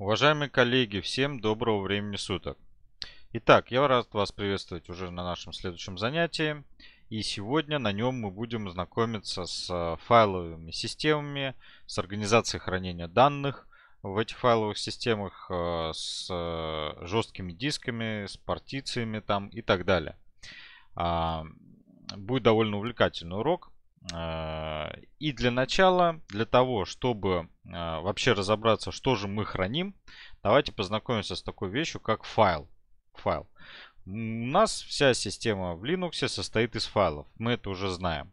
Уважаемые коллеги, всем доброго времени суток. Итак, я рад вас приветствовать уже на нашем следующем занятии. И сегодня на нем мы будем знакомиться с э, файловыми системами, с организацией хранения данных в этих файловых системах, э, с э, жесткими дисками, с партициями там и так далее. А, будет довольно увлекательный урок. А, и для начала, для того, чтобы а, вообще разобраться, что же мы храним, давайте познакомимся с такой вещью, как файл. файл. У нас вся система в Linux состоит из файлов. Мы это уже знаем.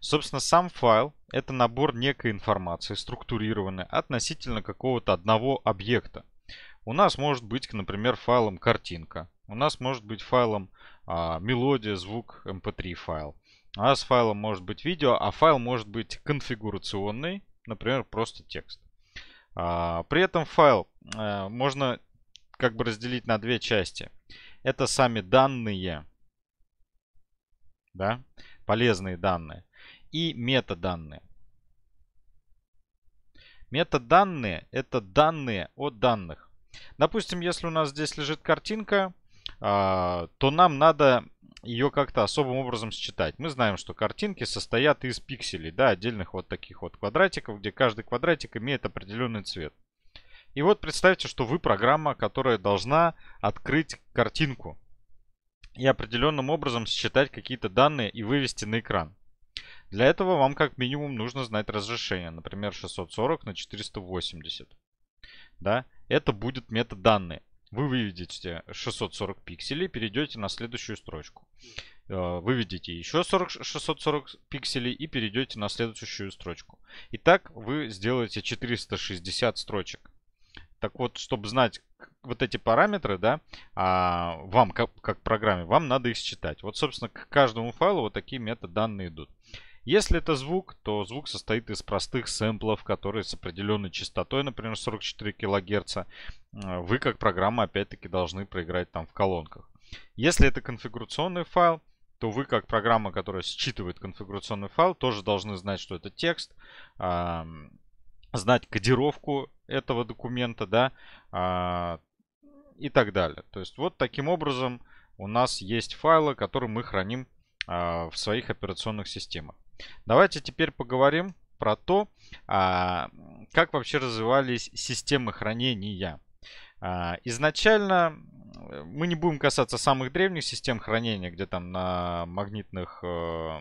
Собственно, сам файл — это набор некой информации, структурированной относительно какого-то одного объекта. У нас может быть, например, файлом картинка. У нас может быть файлом а, мелодия, звук, mp3 эм файл. А с файлом может быть видео, а файл может быть конфигурационный, например, просто текст. А, при этом файл а, можно как бы разделить на две части. Это сами данные, да, полезные данные и метаданные. Метаданные – это данные о данных. Допустим, если у нас здесь лежит картинка, а, то нам надо ее как-то особым образом считать. Мы знаем, что картинки состоят из пикселей, да, отдельных вот таких вот квадратиков, где каждый квадратик имеет определенный цвет. И вот представьте, что вы программа, которая должна открыть картинку и определенным образом считать какие-то данные и вывести на экран. Для этого вам как минимум нужно знать разрешение, например, 640 на 480. Да? Это будет метаданные. Вы выведете 640 пикселей, перейдете на следующую строчку. Э, выведите еще 40, 640 пикселей и перейдете на следующую строчку. Итак, вы сделаете 460 строчек. Так вот, чтобы знать вот эти параметры, да, а, вам, как, как программе, вам надо их считать. Вот, собственно, к каждому файлу вот такие метаданные идут. Если это звук, то звук состоит из простых сэмплов, которые с определенной частотой, например, 44 кГц, э, вы как программа опять-таки должны проиграть там в колонках. Если это конфигурационный файл, то вы как программа, которая считывает конфигурационный файл, тоже должны знать, что это текст, знать кодировку этого документа, да, а, и так далее. То есть вот таким образом у нас есть файлы, которые мы храним а, в своих операционных системах. Давайте теперь поговорим про то, а, как вообще развивались системы хранения. А, изначально э, мы не будем касаться самых древних систем хранения, где там на магнитных э,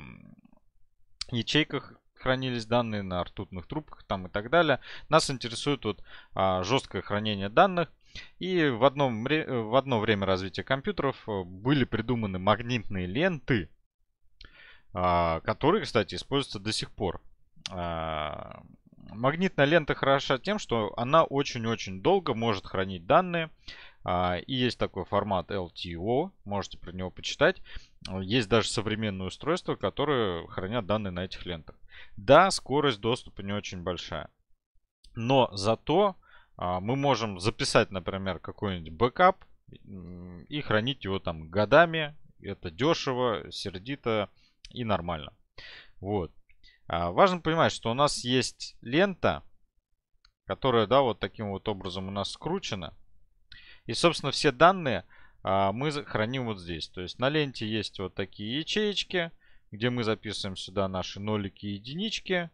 ячейках хранились данные на ртутных трубках там и так далее. Нас интересует вот а, жесткое хранение данных. И в, одном, э, в одно время развития компьютеров были придуманы магнитные ленты, а, который, кстати, используется до сих пор. А, магнитная лента хороша тем, что она очень-очень долго может хранить данные. А, и есть такой формат LTO, можете про него почитать. Есть даже современные устройства, которые хранят данные на этих лентах. Да, скорость доступа не очень большая. Но зато мы можем записать, например, какой-нибудь бэкап и хранить его там годами. Это дешево, сердито, и нормально. Вот. А, важно понимать, что у нас есть лента, которая, да, вот таким вот образом у нас скручена. И, собственно, все данные а, мы храним вот здесь. То есть на ленте есть вот такие ячеечки, где мы записываем сюда наши нолики и единички.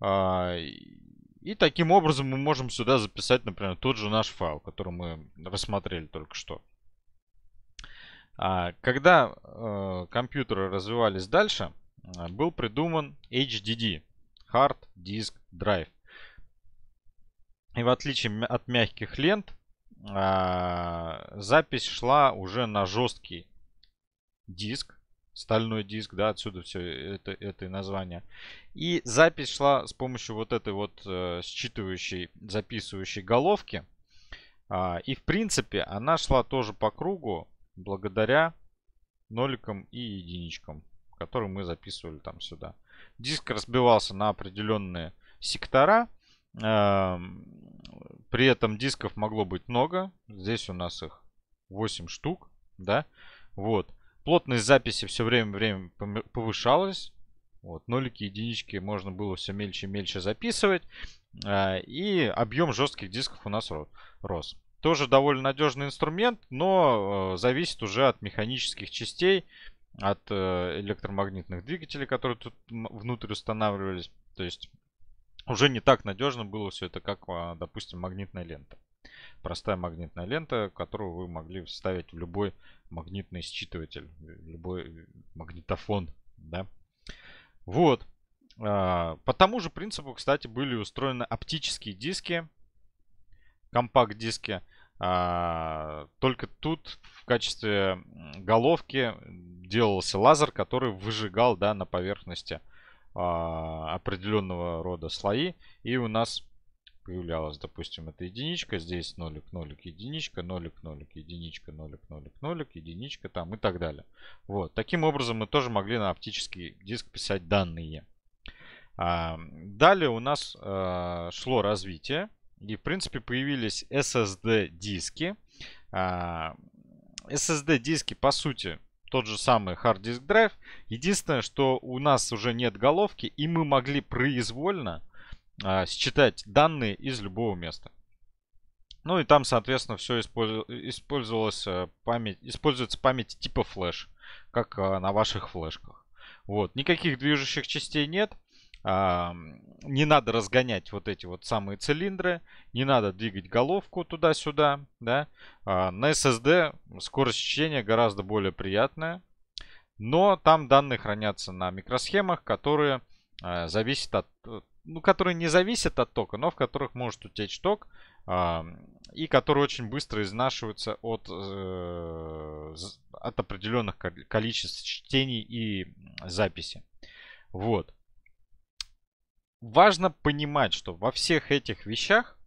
А, и таким образом мы можем сюда записать, например, тот же наш файл, который мы рассмотрели только что. А, когда э, компьютеры развивались дальше, э, был придуман HDD, Hard Disk Drive. И в отличие от мягких лент, а, запись шла уже на жесткий диск, стальной диск, да, отсюда все это, это и название. И запись шла с помощью вот этой вот э, считывающей, записывающей головки. А, и в принципе она шла тоже по кругу, благодаря ноликам и единичкам, которые мы записывали там сюда. Диск разбивался на определенные сектора. Эм, при этом дисков могло быть много. Здесь у нас их 8 штук. Да? Вот. Плотность записи все время, время повышалась. Вот, нолики, единички можно было все мельче и мельче записывать. Э, и объем жестких дисков у нас рос. Тоже довольно надежный инструмент, но э, зависит уже от механических частей, от э, электромагнитных двигателей, которые тут внутрь устанавливались. То есть уже не так надежно было все это, как, а, допустим, магнитная лента. Простая магнитная лента, которую вы могли вставить в любой магнитный считыватель, любой э, магнитофон, да. Вот. А, по тому же принципу, кстати, были устроены оптические диски, компакт-диски. А, только тут в качестве головки делался лазер, который выжигал да, на поверхности а, определенного рода слои. И у нас появлялась, допустим, эта единичка, здесь нолик, нолик, единичка, нолик, нолик, единичка, нолик, нолик, нолик, единичка там и так далее. Вот. Таким образом мы тоже могли на оптический диск писать данные. А, далее у нас шло развитие. И, в принципе, появились SSD-диски. А, SSD-диски, по сути, тот же самый hard disk драйв. Единственное, что у нас уже нет головки, и мы могли произвольно а, считать данные из любого места. Ну и там, соответственно, все использовалось э, память, используется память типа флеш, как э, на ваших флешках. Вот, никаких движущих частей нет. А, не надо разгонять вот эти вот самые цилиндры, не надо двигать головку туда-сюда, да. А, на SSD скорость чтения гораздо более приятная, но там данные хранятся на микросхемах, которые а, зависят от, э, ну, которые не зависят от тока, но в которых может утечь ток, и которые очень быстро изнашиваются от, э, от определенных количеств чтений и записи. Вот важно понимать, что во всех этих вещах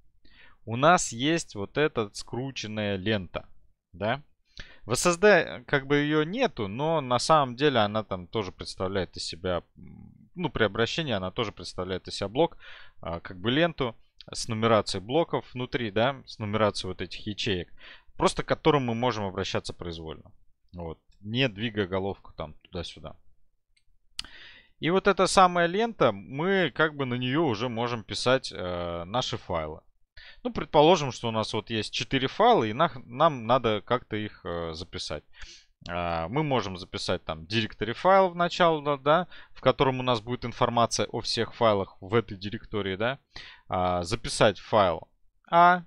у нас есть вот эта скрученная лента, да. В Воссозда... как бы ее нету, но на самом деле она там тоже представляет из себя, ну, при обращении она тоже представляет из себя блок, а, как бы ленту с нумерацией блоков внутри, да, с нумерацией вот этих ячеек, просто к которым мы можем обращаться произвольно. Вот, не двигая головку там туда-сюда. И вот эта самая лента, мы как бы на нее уже можем писать э, наши файлы. Ну, предположим, что у нас вот есть 4 файла, и на, нам надо как-то их э, записать. Э, мы можем записать там директорий файл в начало, да, в котором у нас будет информация о всех файлах в этой директории, да. Э, записать файл А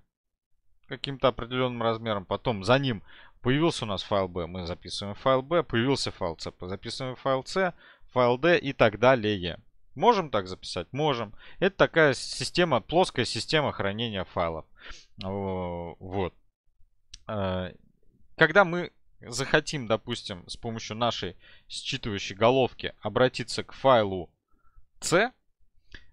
каким-то определенным размером, потом за ним появился у нас файл B, мы записываем файл B, появился файл C, записываем файл C, файл D и так далее. Можем так записать? Можем. Это такая система, плоская система хранения файлов. Вот. Э, когда мы захотим, допустим, с помощью нашей считывающей головки обратиться к файлу C,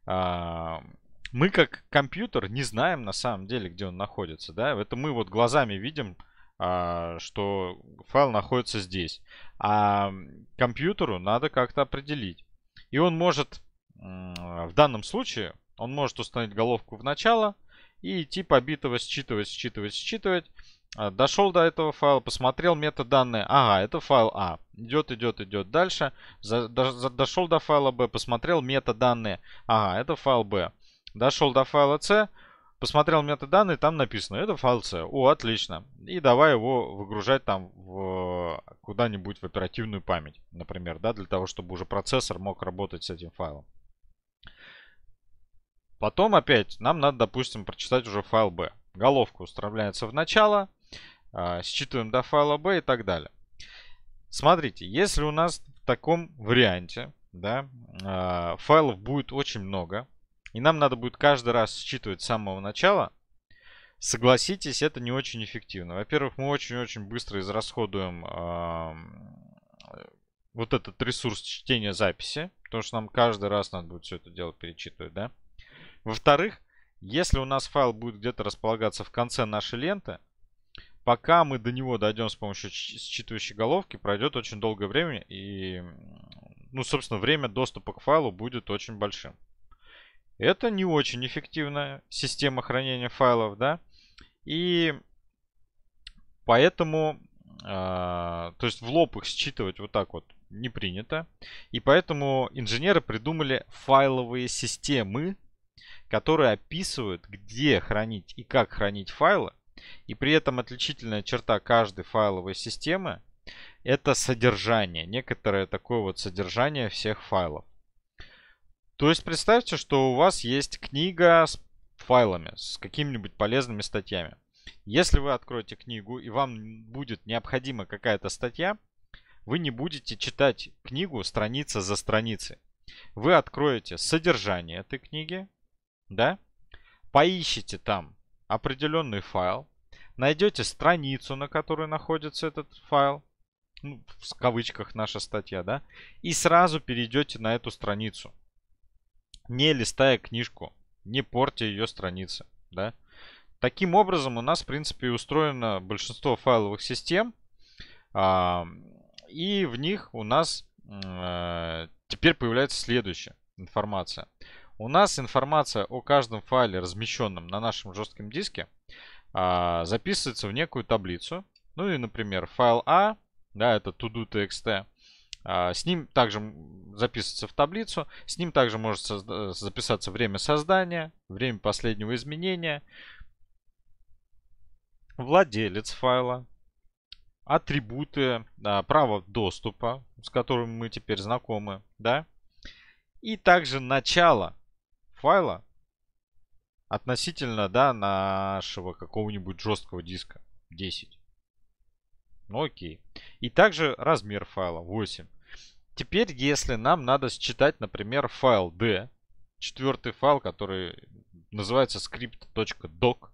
а, мы как компьютер не знаем на самом деле, где он находится. Да? Это мы вот глазами видим, а, что файл находится здесь. А компьютеру надо как-то определить. И он может, а, в данном случае, он может установить головку в начало и идти побитого считывать, считывать, считывать. А, дошел до этого файла, посмотрел метаданные. Ага, это файл А. Идет, идет, идет дальше. дошел до файла Б, посмотрел метаданные. Ага, это файл Б. Дошел до файла С, посмотрел метаданные, там написано, это файл C. О, отлично. И давай его выгружать там в, куда-нибудь в оперативную память, например, да, для того, чтобы уже процессор мог работать с этим файлом. Потом опять нам надо, допустим, прочитать уже файл B. Головка устанавливается в начало, а, считываем до файла B и так далее. Смотрите, если у нас в таком варианте да, а, файлов будет очень много, и нам надо будет каждый раз считывать с самого начала. Согласитесь, это не очень эффективно. Во-первых, мы очень-очень быстро израсходуем э, вот этот ресурс чтения записи, потому что нам каждый раз надо будет все это дело перечитывать, да. Во-вторых, если у нас файл будет где-то располагаться в конце нашей ленты, пока мы до него дойдем с помощью считывающей головки, пройдет очень долгое время, и, ну, собственно, время доступа к файлу будет очень большим. Это не очень эффективная система хранения файлов, да. И поэтому, э, то есть в лоб их считывать вот так вот не принято. И поэтому инженеры придумали файловые системы, которые описывают, где хранить и как хранить файлы. И при этом отличительная черта каждой файловой системы это содержание, некоторое такое вот содержание всех файлов. То есть представьте, что у вас есть книга с файлами, с какими-нибудь полезными статьями. Если вы откроете книгу и вам будет необходима какая-то статья, вы не будете читать книгу страница за страницей. Вы откроете содержание этой книги, да, поищите там определенный файл, найдете страницу, на которой находится этот файл, ну, в кавычках наша статья, да, и сразу перейдете на эту страницу не листая книжку, не портя ее страницы, да. Таким образом у нас, в принципе, устроено большинство файловых систем, а, и в них у нас а, теперь появляется следующая информация. У нас информация о каждом файле, размещенном на нашем жестком диске, а, записывается в некую таблицу. Ну и, например, файл А, да, это to а, с ним также записывается в таблицу. С ним также может записаться время создания, время последнего изменения, владелец файла, атрибуты, а, право доступа, с которым мы теперь знакомы, да, и также начало файла относительно, да, нашего какого-нибудь жесткого диска 10. Ну окей. И также размер файла 8. Теперь, если нам надо считать, например, файл D, четвертый файл, который называется script.doc,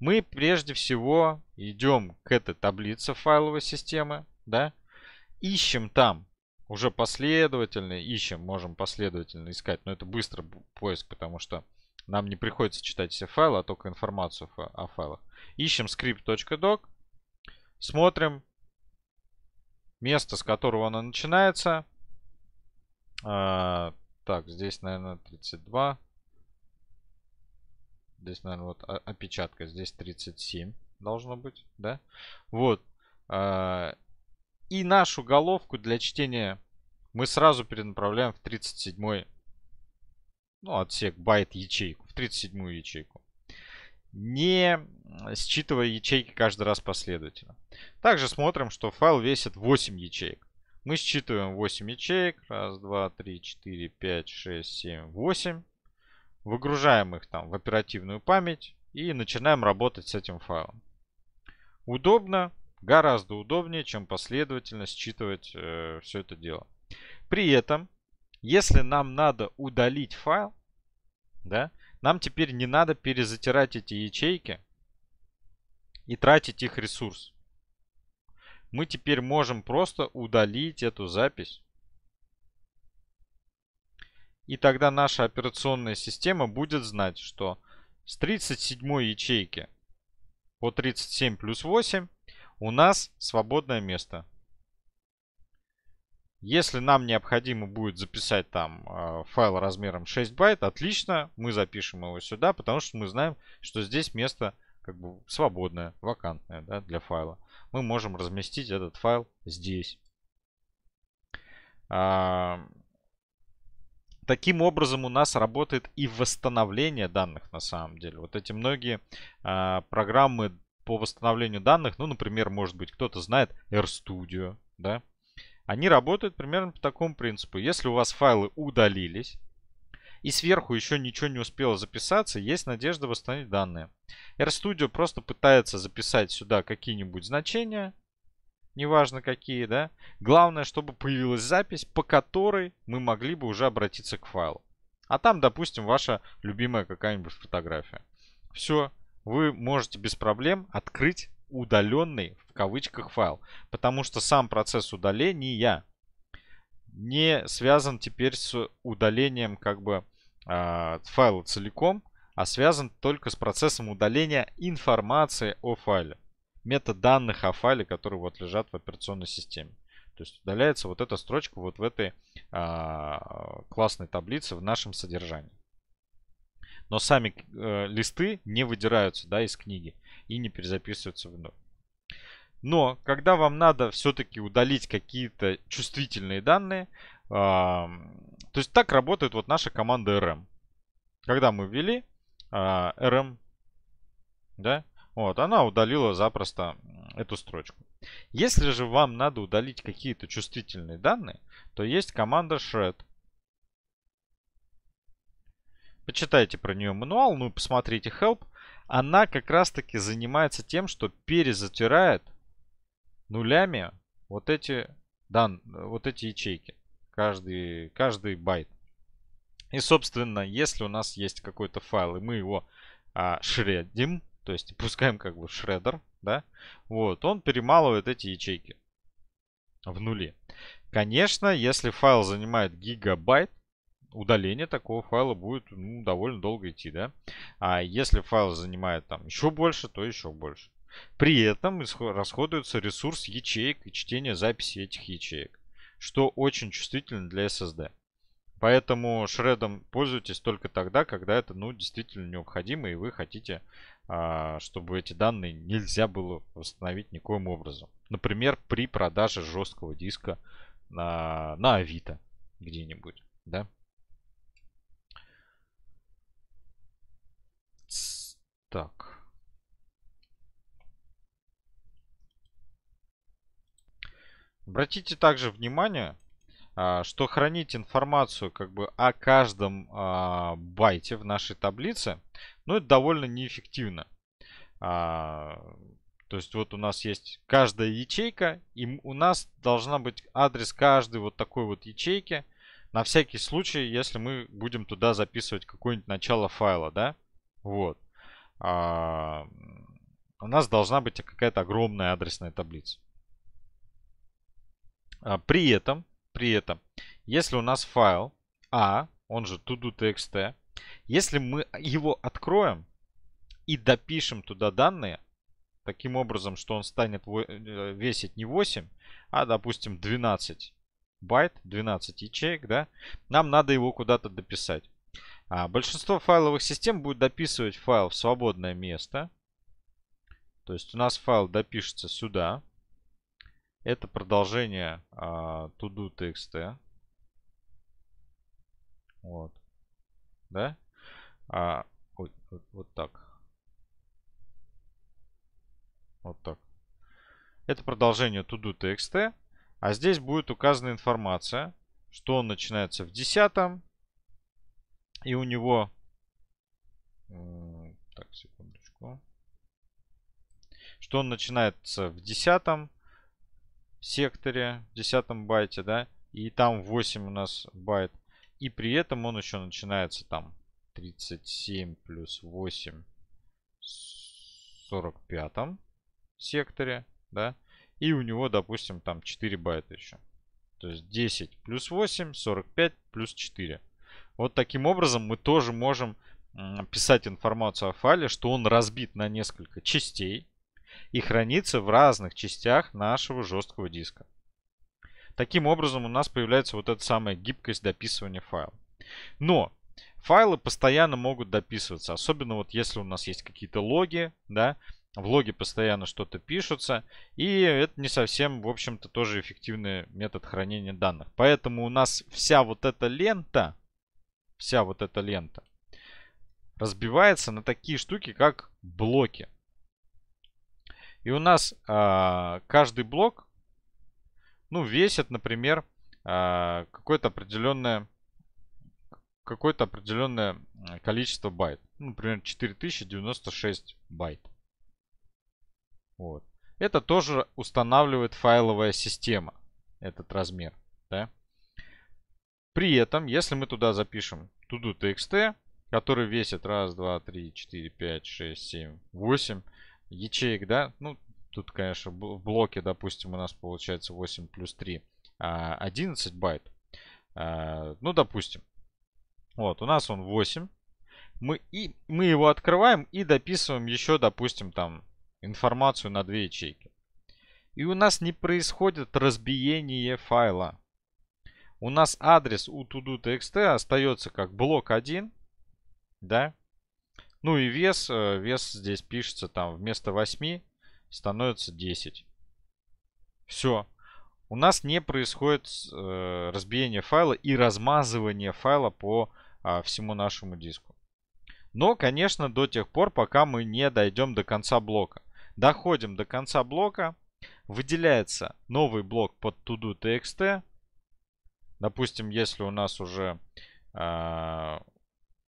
мы прежде всего идем к этой таблице файловой системы, да, ищем там, уже последовательно ищем, можем последовательно искать, но это быстро поиск, потому что нам не приходится читать все файлы, а только информацию о файлах. Ищем script.doc, Смотрим место, с которого она начинается. А, так, здесь, наверное, 32. Здесь, наверное, вот опечатка. Здесь 37 должно быть, да? Вот. А, и нашу головку для чтения мы сразу перенаправляем в 37 ну, отсек, байт ячейку, в 37 ячейку. Не считывая ячейки каждый раз последовательно. Также смотрим, что файл весит 8 ячеек. Мы считываем 8 ячеек. Раз, два, три, четыре, пять, шесть, семь, восемь. Выгружаем их там в оперативную память и начинаем работать с этим файлом. Удобно, гораздо удобнее, чем последовательно считывать э, все это дело. При этом, если нам надо удалить файл, да, нам теперь не надо перезатирать эти ячейки и тратить их ресурс мы теперь можем просто удалить эту запись. И тогда наша операционная система будет знать, что с 37 ячейки по 37 плюс 8 у нас свободное место. Если нам необходимо будет записать там э, файл размером 6 байт, отлично, мы запишем его сюда, потому что мы знаем, что здесь место как бы свободное, вакантное да, для файла мы можем разместить этот файл здесь. А, таким образом у нас работает и восстановление данных на самом деле. Вот эти многие а, программы по восстановлению данных, ну, например, может быть, кто-то знает RStudio, да, они работают примерно по такому принципу. Если у вас файлы удалились, и сверху еще ничего не успело записаться, есть надежда восстановить данные. RStudio просто пытается записать сюда какие-нибудь значения, неважно какие, да. Главное, чтобы появилась запись, по которой мы могли бы уже обратиться к файлу. А там, допустим, ваша любимая какая-нибудь фотография. Все, вы можете без проблем открыть удаленный в кавычках файл. Потому что сам процесс удаления не связан теперь с удалением как бы э, а, файла целиком, а связан только с процессом удаления информации о файле, метаданных о файле, которые вот лежат в операционной системе. То есть удаляется вот эта строчка вот в этой э, классной таблице в нашем содержании. Но сами э, листы не выдираются да, из книги и не перезаписываются вновь. Но когда вам надо все-таки удалить какие-то чувствительные данные, э, то есть так работает вот наша команда RM. Когда мы ввели э, а, RM, да, вот, она удалила запросто эту строчку. Если же вам надо удалить какие-то чувствительные данные, то есть команда shred. Почитайте про нее мануал, ну и посмотрите help. Она как раз таки занимается тем, что перезатирает нулями вот эти, дан, вот эти ячейки каждый, каждый байт. И, собственно, если у нас есть какой-то файл, и мы его а, шредим, то есть пускаем как бы шредер, да, вот, он перемалывает эти ячейки в нули. Конечно, если файл занимает гигабайт, удаление такого файла будет ну, довольно долго идти, да. А если файл занимает там еще больше, то еще больше. При этом расходуется ресурс ячеек и чтение записи этих ячеек что очень чувствительно для SSD. Поэтому шредом пользуйтесь только тогда, когда это ну, действительно необходимо, и вы хотите, а, чтобы эти данные нельзя было восстановить никоим образом. Например, при продаже жесткого диска на, на Авито где-нибудь. Да? Так. Обратите также внимание, а, что хранить информацию как бы о каждом а, байте в нашей таблице, ну, это довольно неэффективно. А, то есть вот у нас есть каждая ячейка, и у нас должна быть адрес каждой вот такой вот ячейки, на всякий случай, если мы будем туда записывать какое-нибудь начало файла, да, вот. А, у нас должна быть какая-то огромная адресная таблица. А, при этом, при этом, если у нас файл а, он же to-do.txt, если мы его откроем и допишем туда данные, таким образом, что он станет э, весить не 8, а, допустим, 12 байт, 12 ячеек, да, нам надо его куда-то дописать. А большинство файловых систем будет дописывать файл в свободное место. То есть у нас файл допишется сюда. Это продолжение а, todo.txt. Вот. Да? А, вот, вот так. Вот так. Это продолжение todo.txt. А здесь будет указана информация, что он начинается в десятом. И у него... Так, секундочку. Что он начинается в десятом секторе, в 10 байте, да, и там 8 у нас байт. И при этом он еще начинается там 37 плюс 8 в 45 секторе, да, и у него, допустим, там 4 байта еще. То есть 10 плюс 8, 45 плюс 4. Вот таким образом мы тоже можем писать информацию о файле, что он разбит на несколько частей, и хранится в разных частях нашего жесткого диска. Таким образом у нас появляется вот эта самая гибкость дописывания файла. Но файлы постоянно могут дописываться, особенно вот если у нас есть какие-то логи, да, в логе постоянно что-то пишутся, и это не совсем, в общем-то, тоже эффективный метод хранения данных. Поэтому у нас вся вот эта лента, вся вот эта лента разбивается на такие штуки, как блоки. И у нас э, каждый блок, ну, весит, например, э, какое-то определенное какое-то определенное количество байт. Ну, например, 4096 байт. Вот. Это тоже устанавливает файловая система, этот размер. Да? При этом, если мы туда запишем todo.txt, который весит 1, 2, 3, 4, 5, 6, 7, 8, ячеек, да, ну, тут, конечно, в блоке, допустим, у нас получается 8 плюс 3, 11 а, байт. А, ну, допустим. Вот, у нас он 8. Мы, и, мы его открываем и дописываем еще, допустим, там информацию на две ячейки. И у нас не происходит разбиение файла. У нас адрес у to do.txt остается как блок 1, да, ну и вес, э, вес здесь пишется там вместо 8 становится 10. Все. У нас не происходит э, разбиение файла и размазывание файла по э, всему нашему диску. Но, конечно, до тех пор, пока мы не дойдем до конца блока. Доходим до конца блока. Выделяется новый блок под txt. Допустим, если у нас уже э,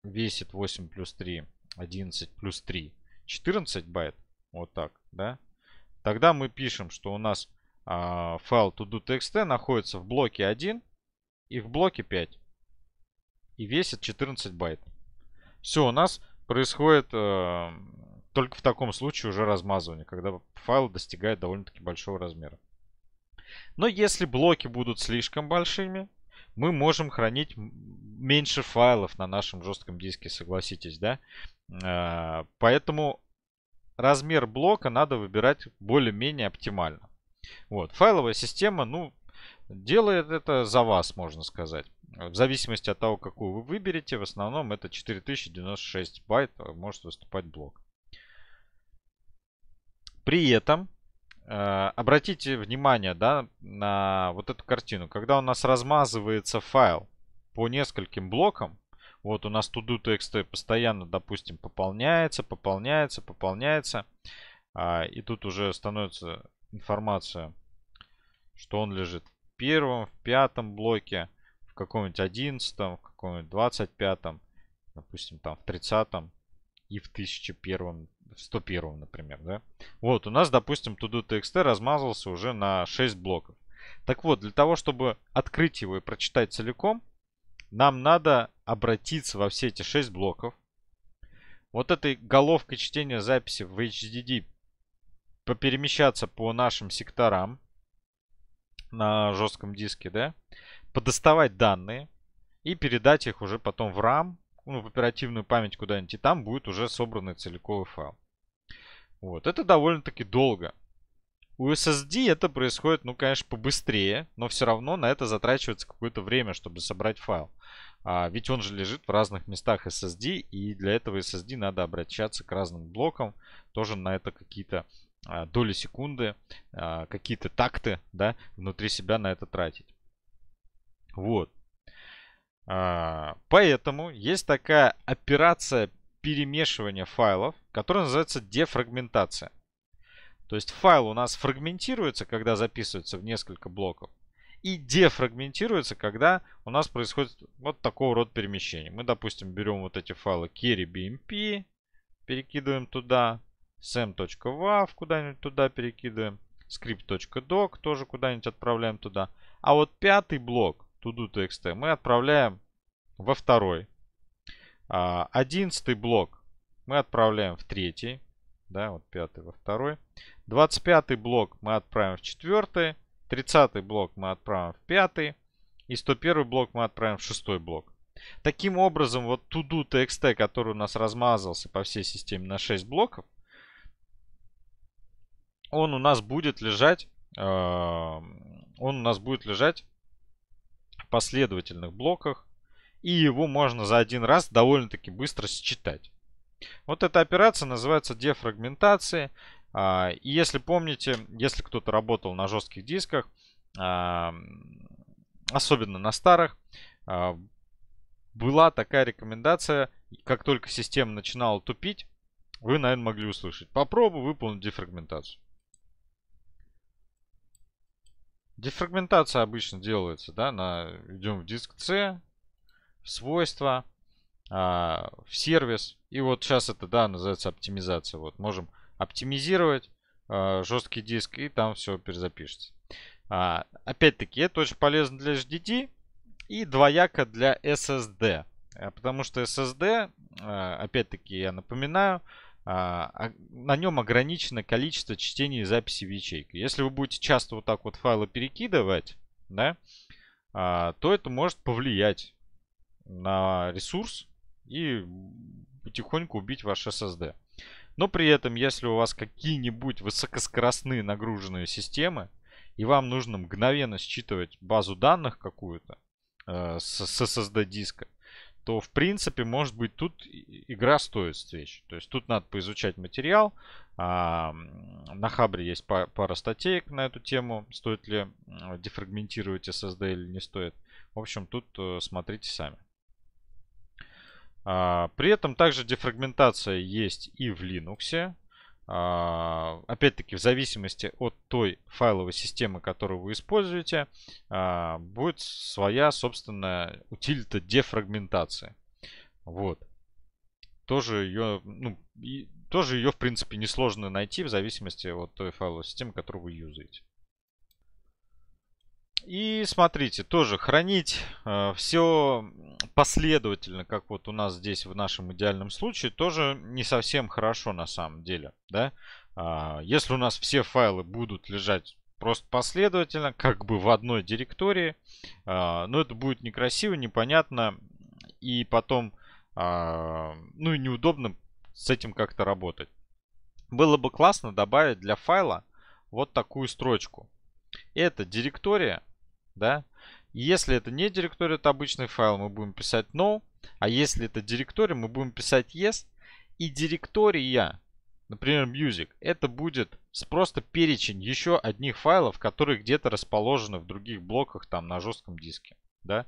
весит 8 плюс 3 11 плюс 3, 14 байт, вот так, да, тогда мы пишем, что у нас а, файл to.do.txt находится в блоке 1 и в блоке 5 и весит 14 байт. Все, у нас происходит э, только в таком случае уже размазывание, когда файл достигает довольно-таки большого размера. Но если блоки будут слишком большими, мы можем хранить меньше файлов на нашем жестком диске, согласитесь, да? А, поэтому размер блока надо выбирать более-менее оптимально. Вот. Файловая система, ну, делает это за вас, можно сказать. В зависимости от того, какую вы выберете, в основном это 4096 байт а может выступать блок. При этом Э, обратите внимание, да, на вот эту картину. Когда у нас размазывается файл по нескольким блокам, вот у нас to txt постоянно, допустим, пополняется, пополняется, пополняется. А, и тут уже становится информация, что он лежит в первом, в пятом блоке, в каком-нибудь одиннадцатом, в каком-нибудь двадцать пятом, допустим, там в тридцатом и в тысяча первом 101, например, да. Вот, у нас, допустим, TodoTxt размазался уже на 6 блоков. Так вот, для того, чтобы открыть его и прочитать целиком, нам надо обратиться во все эти 6 блоков. Вот этой головкой чтения записи в HDD поперемещаться по нашим секторам на жестком диске, да, подоставать данные и передать их уже потом в RAM ну, в оперативную память куда-нибудь, и там будет уже собранный целиковый файл. Вот, это довольно-таки долго. У SSD это происходит, ну, конечно, побыстрее, но все равно на это затрачивается какое-то время, чтобы собрать файл. А, ведь он же лежит в разных местах SSD, и для этого SSD надо обращаться к разным блокам. Тоже на это какие-то а, доли секунды, а, какие-то такты, да, внутри себя на это тратить. Вот. А, поэтому есть такая операция перемешивания файлов, которая называется дефрагментация. То есть файл у нас фрагментируется, когда записывается в несколько блоков, и дефрагментируется, когда у нас происходит вот такого рода перемещение. Мы, допустим, берем вот эти файлы carry.bmp, перекидываем туда, sam.wav куда-нибудь туда перекидываем, script.doc тоже куда-нибудь отправляем туда. А вот пятый блок, to-do.txt, мы отправляем во второй. А, одиннадцатый блок мы отправляем в третий. Да, вот пятый во второй. Двадцать пятый блок мы отправим в четвертый. Тридцатый блок мы отправим в пятый. И сто первый блок мы отправим в шестой блок. Таким образом, вот to-do который у нас размазался по всей системе на 6 блоков, он у нас будет лежать, э, он у нас будет лежать последовательных блоках, и его можно за один раз довольно-таки быстро считать. Вот эта операция называется дефрагментация. А, и если помните, если кто-то работал на жестких дисках, а, особенно на старых, а, была такая рекомендация, как только система начинала тупить, вы, наверное, могли услышать. Попробуй выполнить дефрагментацию. Дефрагментация обычно делается, да, на, идем в диск C, в свойства, а, в сервис. И вот сейчас это, да, называется оптимизация. Вот можем оптимизировать а, жесткий диск и там все перезапишется. А, Опять-таки, это очень полезно для HDD и двояко для SSD. А, потому что SSD, а, опять-таки я напоминаю, а, а, на нем ограничено количество чтений и записи в ячейке. Если вы будете часто вот так вот файлы перекидывать, да, а, то это может повлиять на ресурс и потихоньку убить ваш SSD. Но при этом, если у вас какие-нибудь высокоскоростные нагруженные системы, и вам нужно мгновенно считывать базу данных какую-то э, с SSD диска, то, в принципе, может быть, тут игра стоит свеч. То есть тут надо поизучать материал. А, на Хабре есть пара статейк на эту тему. Стоит ли дефрагментировать SSD или не стоит. В общем, тут э, смотрите сами. А, при этом также дефрагментация есть и в Linux. А, опять-таки в зависимости от той файловой системы, которую вы используете, а, будет своя собственная утилита дефрагментации. Вот. Тоже ее, ну, и, тоже ее, в принципе, несложно найти в зависимости от той файловой системы, которую вы юзаете. И смотрите, тоже хранить э, все последовательно, как вот у нас здесь в нашем идеальном случае, тоже не совсем хорошо на самом деле. Да? Э, если у нас все файлы будут лежать просто последовательно, как бы в одной директории, э, а, но ну, это будет некрасиво, непонятно и потом э, ну и неудобно с этим как-то работать. Было бы классно добавить для файла вот такую строчку. Это директория, да? Если это не директория, это обычный файл, мы будем писать no. А если это директория, мы будем писать yes. И директория, например, music, это будет просто перечень еще одних файлов, которые где-то расположены в других блоках там на жестком диске, да?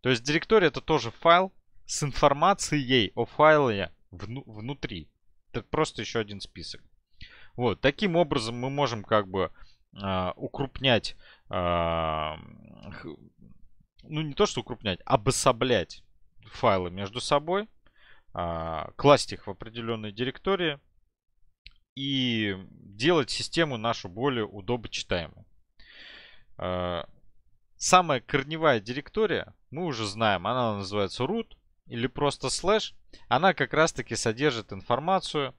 То есть директория это тоже файл с информацией о файле вну внутри. Это просто еще один список. Вот, таким образом мы можем как бы э, укрупнять а, ну не то что укрупнять, а обособлять файлы между собой, а, класть их в определенные директории и делать систему нашу более удобочитаемой. А, самая корневая директория, мы уже знаем, она называется root или просто слэш. Она как раз таки содержит информацию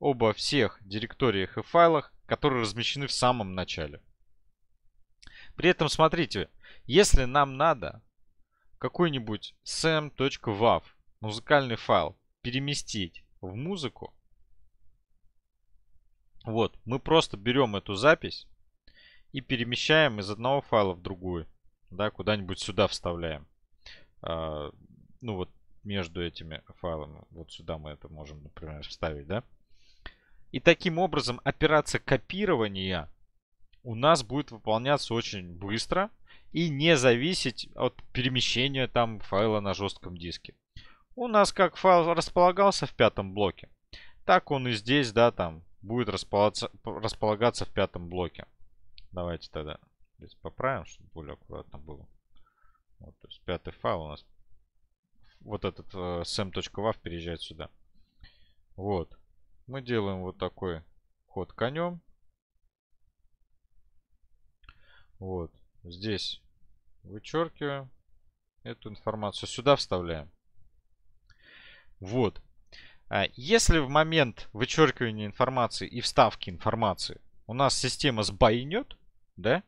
обо всех директориях и файлах, которые размещены в самом начале. При этом, смотрите, если нам надо какой-нибудь sam.wav, музыкальный файл, переместить в музыку, вот, мы просто берем эту запись и перемещаем из одного файла в другой, да, куда-нибудь сюда вставляем. А, ну вот между этими файлами, вот сюда мы это можем, например, вставить, да. И таким образом операция копирования у нас будет выполняться очень быстро и не зависеть от перемещения там файла на жестком диске. У нас как файл располагался в пятом блоке, так он и здесь, да, там будет располагаться, располагаться в пятом блоке. Давайте тогда здесь поправим, чтобы более аккуратно было. Вот, то есть пятый файл у нас, вот этот э, sam.wav переезжает сюда. Вот. Мы делаем вот такой ход конем. Вот здесь вычеркиваем эту информацию, сюда вставляем. Вот. А если в момент вычеркивания информации и вставки информации у нас система сбойнет, да,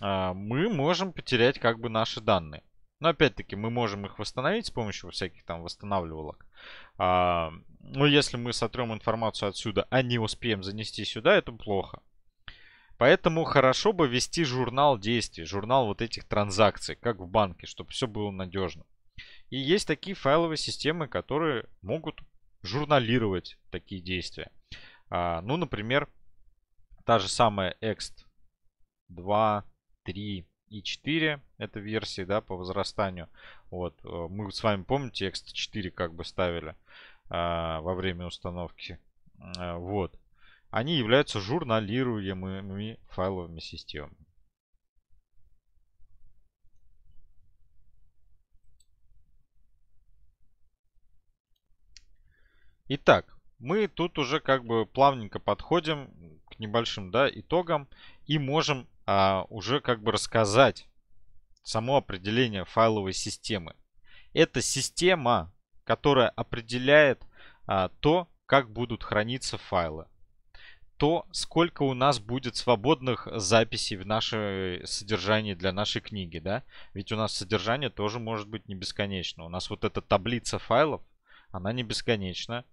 а, мы можем потерять как бы наши данные. Но опять-таки мы можем их восстановить с помощью всяких там восстанавливалок. А, но ну, если мы сотрем информацию отсюда, а не успеем занести сюда, это плохо. Поэтому хорошо бы вести журнал действий, журнал вот этих транзакций, как в банке, чтобы все было надежно. И есть такие файловые системы, которые могут журналировать такие действия. А, ну, например, та же самая Ext 2, 3 и 4. Это версии, да, по возрастанию. Вот, э, мы с вами, помните, Ext 4 как бы ставили а, во время установки. А, вот они являются журналируемыми файловыми системами. Итак, мы тут уже как бы плавненько подходим к небольшим да, итогам и можем а, уже как бы рассказать само определение файловой системы. Это система, которая определяет а, то, как будут храниться файлы то, сколько у нас будет свободных записей в наше э, содержание для нашей книги, да? Ведь у нас содержание тоже может быть не бесконечно. У нас вот эта таблица файлов, она не бесконечна.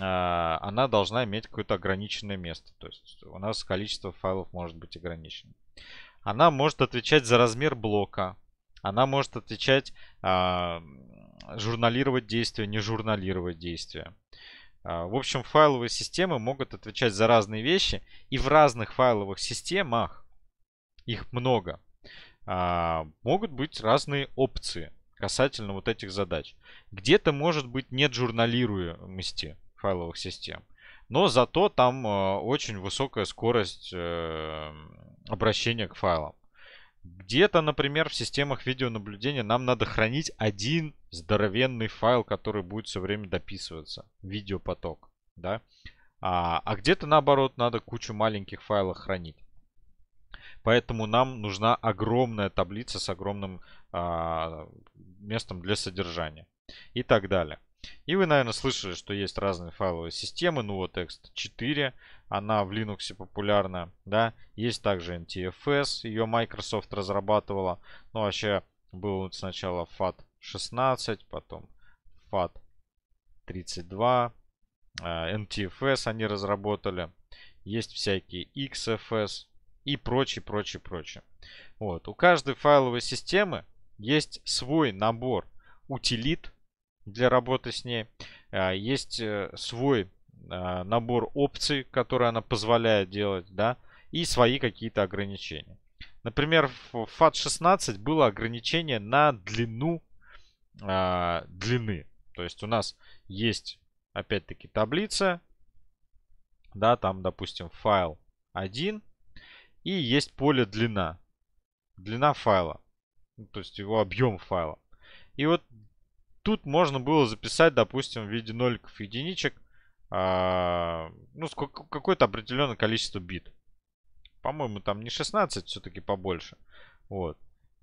А, она должна иметь какое-то ограниченное место. То есть у нас количество файлов может быть ограничено. Она может отвечать за размер блока. Она может отвечать а, журналировать действия, не журналировать действия. А, в общем, файловые системы могут отвечать за разные вещи, и в разных файловых системах, их много, а, могут быть разные опции касательно вот этих задач. Где-то, может быть, нет журналируемости файловых систем, но зато там а, очень высокая скорость эм, обращения к файлам. Где-то, например, в системах видеонаблюдения нам надо хранить один здоровенный файл, который будет все время дописываться. Видеопоток, да? А, а где-то, наоборот, надо кучу маленьких файлов хранить. Поэтому нам нужна огромная таблица с огромным а, местом для содержания и так далее. И вы, наверное, слышали, что есть разные файловые системы. Ну вот Text 4, она в Linux популярна, да. Есть также NTFS, ее Microsoft разрабатывала. Ну, вообще, был сначала FAT 16, потом FAT 32, NTFS а, они разработали. Есть всякие XFS и прочее, прочее, прочее. Вот. У каждой файловой системы есть свой набор утилит для работы с ней. А, есть э, свой а, набор опций, которые она позволяет делать, да, и свои какие-то ограничения. Например, в FAT 16 было ограничение на длину э, длины. То есть у нас есть опять-таки таблица, да, там, допустим, файл 1 и есть поле длина, длина файла, ну, то есть его объем файла. И вот тут можно было записать, допустим, в виде ноликов единичек э, ну, какое-то определенное количество бит. По-моему, там не 16, все-таки побольше. Вот.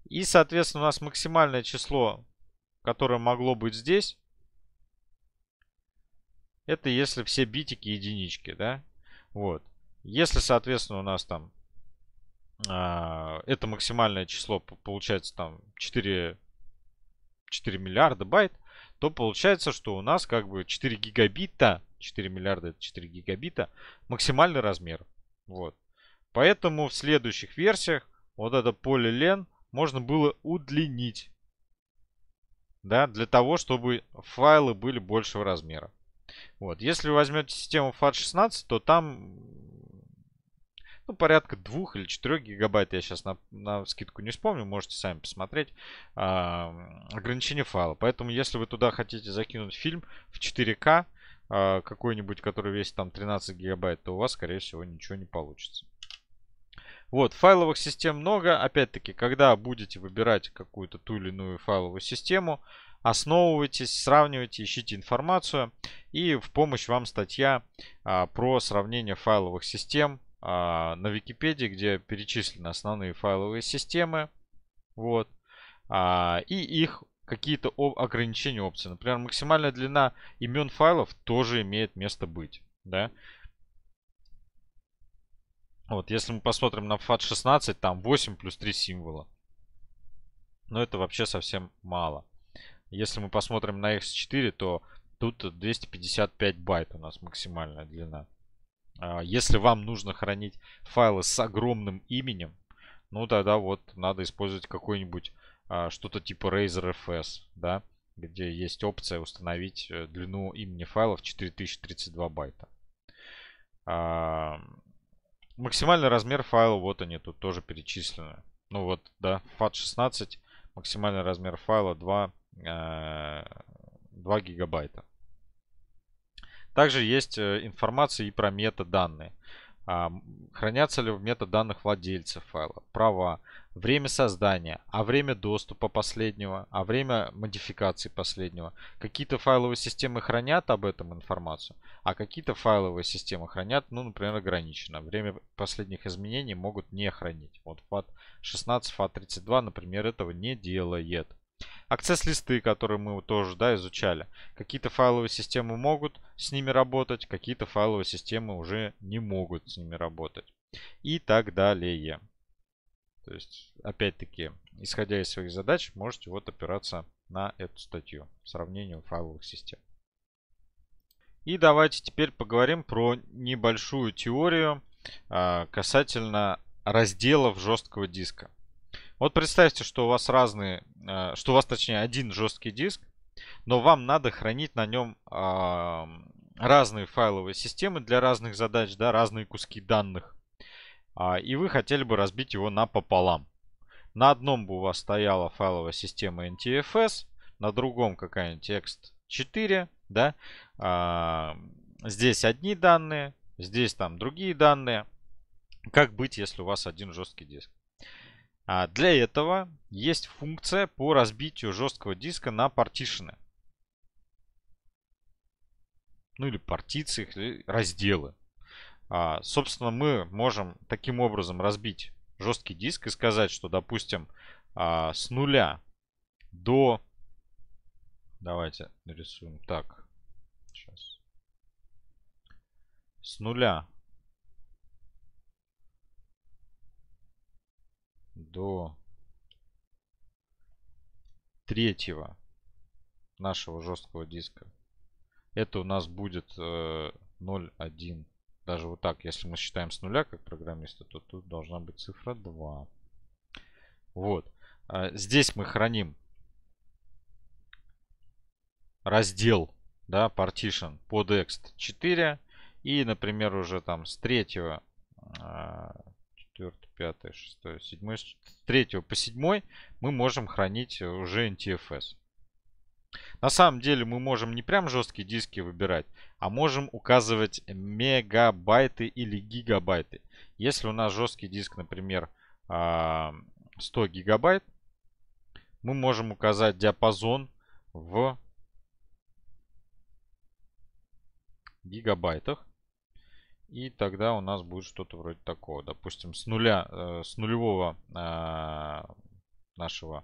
И, соответственно, у нас максимальное число, которое могло быть здесь, это если все битики единички, да? Вот. Если, соответственно, у нас там э, это максимальное число, получается там 4, 4 миллиарда байт, то получается, что у нас как бы 4 гигабита 4 миллиарда это 4 гигабита, максимальный размер. Вот. Поэтому в следующих версиях вот это поле лен можно было удлинить. Да, для того, чтобы файлы были большего размера. Вот. Если вы возьмете систему FAT16, то там ну, порядка 2 или 4 гигабайт, я сейчас на, на скидку не вспомню, можете сами посмотреть, а, ограничение файла. Поэтому, если вы туда хотите закинуть фильм в 4К, э, какой-нибудь, который весит там 13 гигабайт, то у вас, скорее всего, ничего не получится. Вот, файловых систем много. Опять-таки, когда будете выбирать какую-то ту или иную файловую систему, основывайтесь, сравнивайте, ищите информацию. И в помощь вам статья а, про сравнение файловых систем а, на Википедии, где перечислены основные файловые системы. Вот. А, и их какие-то ограничения опций. Например, максимальная длина имен файлов тоже имеет место быть. Да? Вот, если мы посмотрим на FAT16, там 8 плюс 3 символа. Но это вообще совсем мало. Если мы посмотрим на X4, то тут 255 байт у нас максимальная длина. А, если вам нужно хранить файлы с огромным именем, ну тогда вот надо использовать какой-нибудь а, что-то типа Razer FS, да, где есть опция установить э, длину имени файлов 4032 байта. А, максимальный размер файла, вот они тут тоже перечислены. Ну вот, да, FAT16, максимальный размер файла 2, 2 э, гигабайта. Также есть э, информация и про метаданные. А, хранятся ли в метаданных владельцев файла, права, время создания, а время доступа последнего, а время модификации последнего. Какие-то файловые системы хранят об этом информацию, а какие-то файловые системы хранят, ну, например, ограничено. Время последних изменений могут не хранить. Вот FAT16, FAT32, например, этого не делает. Акцесс-листы, которые мы тоже да, изучали. Какие-то файловые системы могут с ними работать, какие-то файловые системы уже не могут с ними работать. И так далее. То есть, опять-таки, исходя из своих задач, можете вот опираться на эту статью. Сравнению файловых систем. И давайте теперь поговорим про небольшую теорию э, касательно разделов жесткого диска. Вот представьте, что у вас разные, э, что у вас точнее один жесткий диск, но вам надо хранить на нем э, разные файловые системы для разных задач, да, разные куски данных. А, и вы хотели бы разбить его напополам. На одном бы у вас стояла файловая система NTFS, на другом какая-нибудь текст 4 да, а, здесь одни данные, здесь там другие данные. Как быть, если у вас один жесткий диск? А для этого есть функция по разбитию жесткого диска на партишины. Ну или партиции, разделы. А, собственно, мы можем таким образом разбить жесткий диск и сказать, что, допустим, а, с нуля до... Давайте нарисуем так. Сейчас. С нуля до третьего нашего жесткого диска. Это у нас будет э, 0,1 даже вот так, если мы считаем с нуля как программисты, то тут должна быть цифра 2. Вот. А, здесь мы храним раздел, да, partition под ext 4. И, например, уже там с 3, 4, 5, 6, 7, с 3 по 7 мы можем хранить уже NTFS. На самом деле мы можем не прям жесткие диски выбирать, а можем указывать мегабайты или гигабайты. Если у нас жесткий диск, например, 100 а, гигабайт, мы можем указать диапазон в гигабайтах. И тогда у нас будет что-то вроде такого. Допустим, с нуля, э, с нулевого а, нашего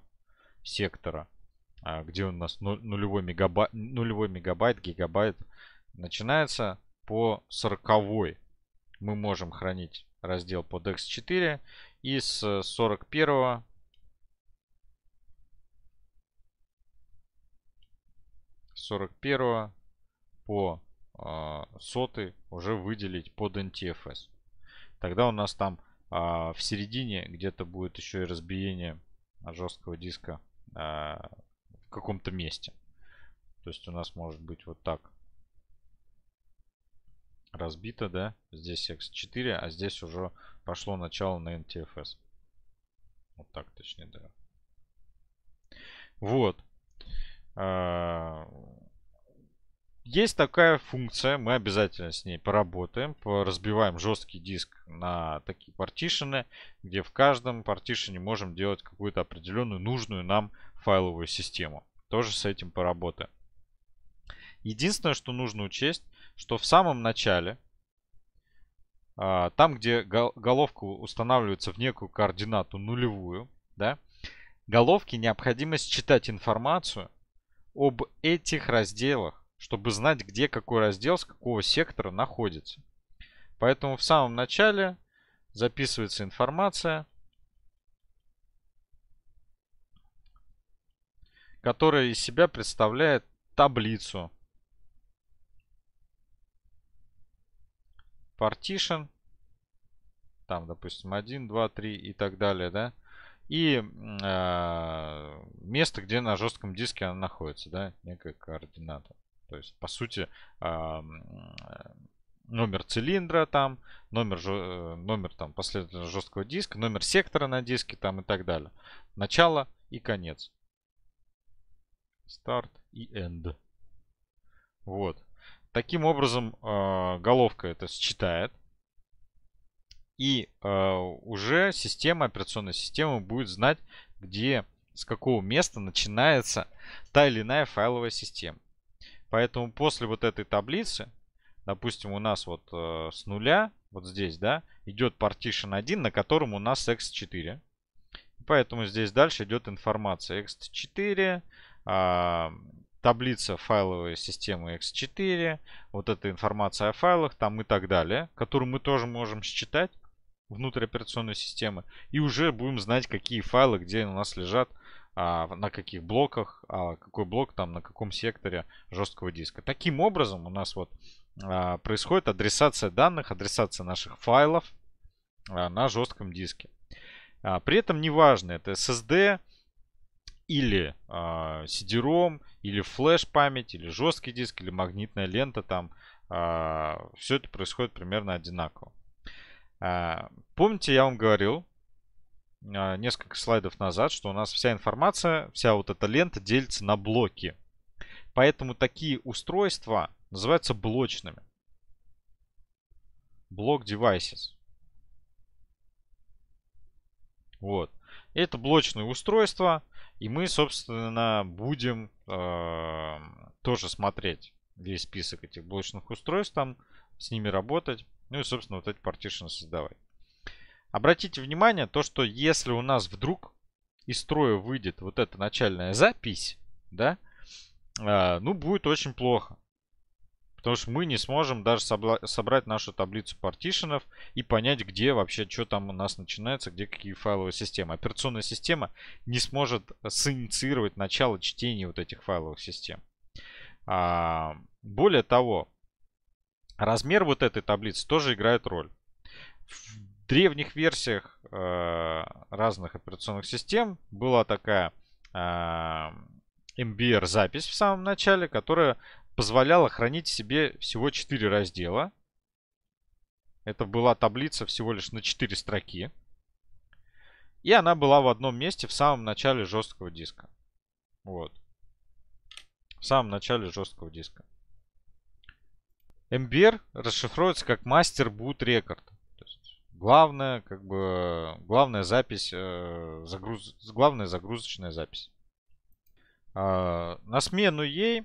сектора а, где у нас нулевой мегабайт, нулевой мегабайт, гигабайт, начинается по 40 мы можем хранить раздел под X4 и с 41 41 по а, соты уже выделить под NTFS. Тогда у нас там а, в середине где-то будет еще и разбиение жесткого диска каком-то месте. То есть у нас может быть вот так разбито, да? Здесь x4, а здесь уже пошло начало на NTFS. Вот так точнее, да. Вот. А, есть такая функция, мы обязательно с ней поработаем. Разбиваем жесткий диск на такие партишины, где в каждом партишине можем делать какую-то определенную нужную нам файловую систему. Тоже с этим поработаем. Единственное, что нужно учесть, что в самом начале, а, там, где головка устанавливается в некую координату нулевую, да, головке необходимо считать информацию об этих разделах, чтобы знать, где какой раздел с какого сектора находится. Поэтому в самом начале записывается информация которая из себя представляет таблицу. Partition. Там, допустим, 1, 2, 3 и так далее, да. И э, место, где на жестком диске она находится, да, некая координата. То есть, по сути, э, э номер цилиндра там, номер, э, номер там последовательно жесткого диска, номер сектора на диске там и так далее. Начало и конец старт и End. Вот. Таким образом, э, головка это считает. И э, уже система, операционная система будет знать, где, с какого места начинается та или иная файловая система. Поэтому после вот этой таблицы, допустим, у нас вот э, с нуля, вот здесь, да, идет partition 1, на котором у нас x4. Поэтому здесь дальше идет информация x4, а, таблица файловой системы X4, вот эта информация о файлах там и так далее, которую мы тоже можем считать внутрь операционной системы. И уже будем знать, какие файлы, где у нас лежат, а, на каких блоках, а, какой блок там, на каком секторе жесткого диска. Таким образом у нас вот происходит адресация данных, адресация наших файлов на жестком диске. При этом неважно, это SSD, или э, CD-ROM, или флеш-память, или жесткий диск, или магнитная лента там. Э, а, все это происходит примерно одинаково. Э, помните, я вам говорил э, несколько слайдов назад, что у нас вся информация, вся вот эта лента делится на блоки. Поэтому такие устройства называются блочными. Блок девайсис, Вот. Это блочные устройства, и мы, собственно, будем э, тоже смотреть весь список этих блочных устройств там, с ними работать, ну и, собственно, вот эти партишины создавать. Обратите внимание, то, что если у нас вдруг из строя выйдет вот эта начальная запись, да, э, ну, будет очень плохо. Потому что мы не сможем даже собрать нашу таблицу партишенов и понять, где вообще, что там у нас начинается, где какие файловые системы. Операционная система не сможет синициировать начало чтения вот этих файловых систем. А, более того, размер вот этой таблицы тоже играет роль. В древних версиях э, разных операционных систем была такая э, MBR запись в самом начале, которая позволяла хранить себе всего 4 раздела. Это была таблица всего лишь на 4 строки. И она была в одном месте в самом начале жесткого диска. Вот. В самом начале жесткого диска. MBR расшифровывается как Master Boot Record. То есть главная, как бы, главная запись, э, загруз, главная загрузочная запись. Э, на смену ей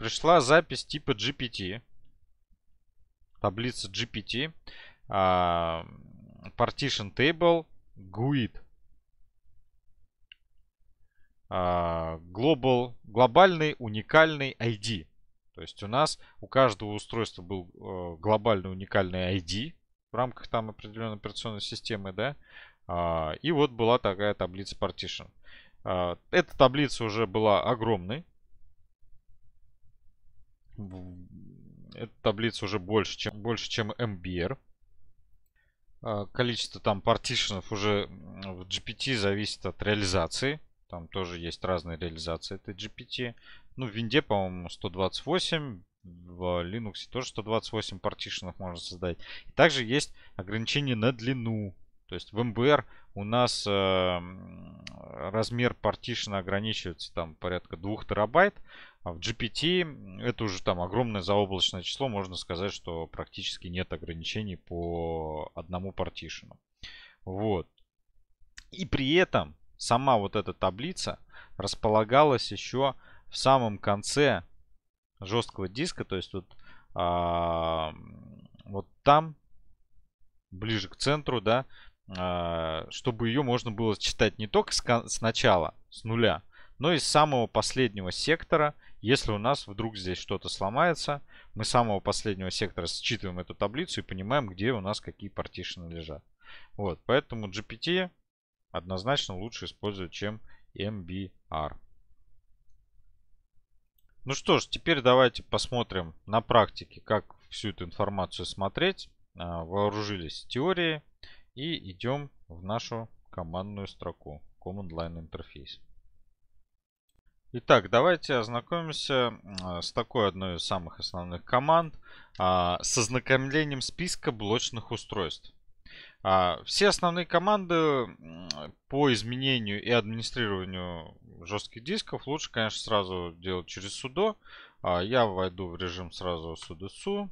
пришла запись типа GPT, таблица GPT, а, partition table, GUID, а, global, глобальный уникальный ID. То есть у нас у каждого устройства был э, глобальный уникальный ID в рамках там определенной операционной системы, да. А, и вот была такая таблица partition. Эта таблица уже была огромной, эта таблица уже больше, чем, больше, чем MBR. А, количество там партишенов уже в GPT зависит от реализации. Там тоже есть разные реализации этой GPT. Ну, в винде, по-моему, 128. В Linux тоже 128 партишенов можно создать. также есть ограничение на длину. То есть в MBR у нас э, размер партишена ограничивается там порядка 2 терабайт, а в GPT это уже там огромное заоблачное число. Можно сказать, что практически нет ограничений по одному партишину. Вот. И при этом сама вот эта таблица располагалась еще в самом конце жесткого диска. То есть вот, а, вот там, ближе к центру, да, а, чтобы ее можно было читать не только с, с начала, с нуля, но и с самого последнего сектора если у нас вдруг здесь что-то сломается, мы с самого последнего сектора считываем эту таблицу и понимаем, где у нас какие партишины лежат. Вот, поэтому GPT однозначно лучше использовать, чем MBR. Ну что ж, теперь давайте посмотрим на практике, как всю эту информацию смотреть. А, вооружились теорией и идем в нашу командную строку Command Line Interface. Итак, давайте ознакомимся с такой одной из самых основных команд а, с ознакомлением списка блочных устройств. А, все основные команды по изменению и администрированию жестких дисков лучше, конечно, сразу делать через sudo. А, я войду в режим сразу sudo su.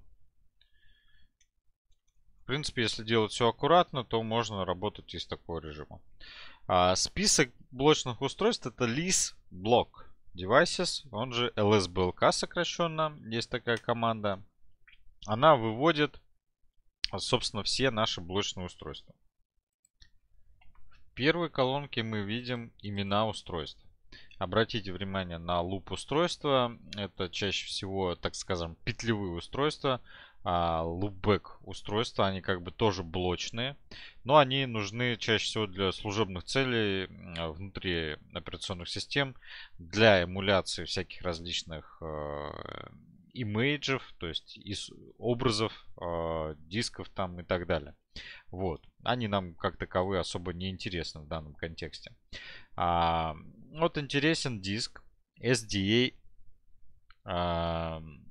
В принципе, если делать все аккуратно, то можно работать из такого режима. Список блочных устройств это лист блок. Devices, он же LSBLK сокращенно, есть такая команда. Она выводит, собственно, все наши блочные устройства. В первой колонке мы видим имена устройств. Обратите внимание на луп устройства. Это чаще всего, так скажем, петлевые устройства лупбэк а, устройства. Они как бы тоже блочные, но они нужны чаще всего для служебных целей внутри операционных систем, для эмуляции всяких различных э, имейджев, то есть из образов, э, дисков там и так далее. Вот. Они нам как таковые особо не интересны в данном контексте. А, вот интересен диск SDA эм,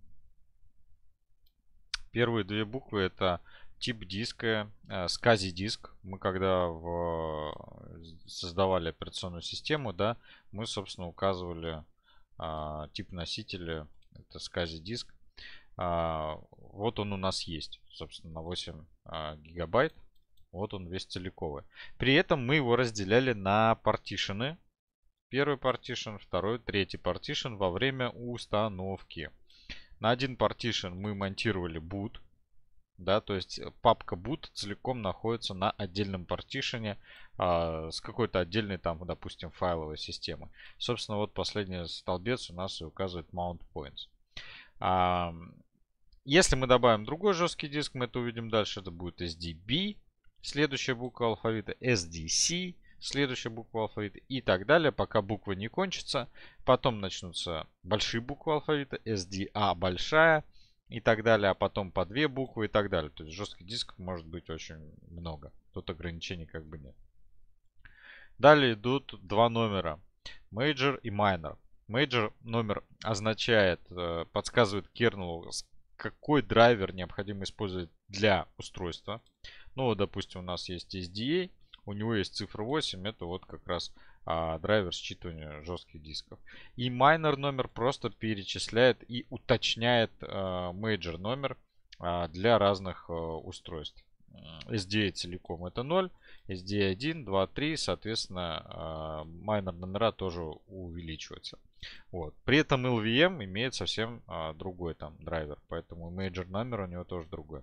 Первые две буквы это тип диска, э, SCSI диск. Мы когда в, э, создавали операционную систему, да, мы, собственно, указывали э, тип носителя, это SCSI диск. Э, а, вот он у нас есть, собственно, на 8 э, а, гигабайт. Вот он весь целиковый. При этом мы его разделяли на партишены. Первый партишен, второй, третий партишен во время установки. На один partition мы монтировали boot. Да, то есть э, папка boot целиком находится на отдельном партишене а, с какой-то отдельной там, допустим, файловой системы. Собственно, вот последний столбец у нас и указывает mount points. А, если мы добавим другой жесткий диск, мы это увидим дальше. Это будет SDB. Следующая буква алфавита SDC следующая буква алфавита и так далее, пока буква не кончится Потом начнутся большие буквы алфавита, SDA большая и так далее, а потом по две буквы и так далее. То есть жестких дисков может быть очень много. Тут ограничений как бы нет. Далее идут два номера. Major и Minor. Major номер означает, э, подсказывает kernel какой драйвер необходимо использовать для устройства. Ну, вот допустим, у нас есть SDA, у него есть цифра 8, это вот как раз а, драйвер считывания жестких дисков. И майнер номер просто перечисляет и уточняет а, мейджор а, номер а, для разных а, устройств. SDA целиком это 0, SDA 1, 2, 3, соответственно, а, майнер номера тоже увеличиваются. Вот. При этом LVM имеет совсем а, другой там драйвер, поэтому мейджор номер у него тоже другой.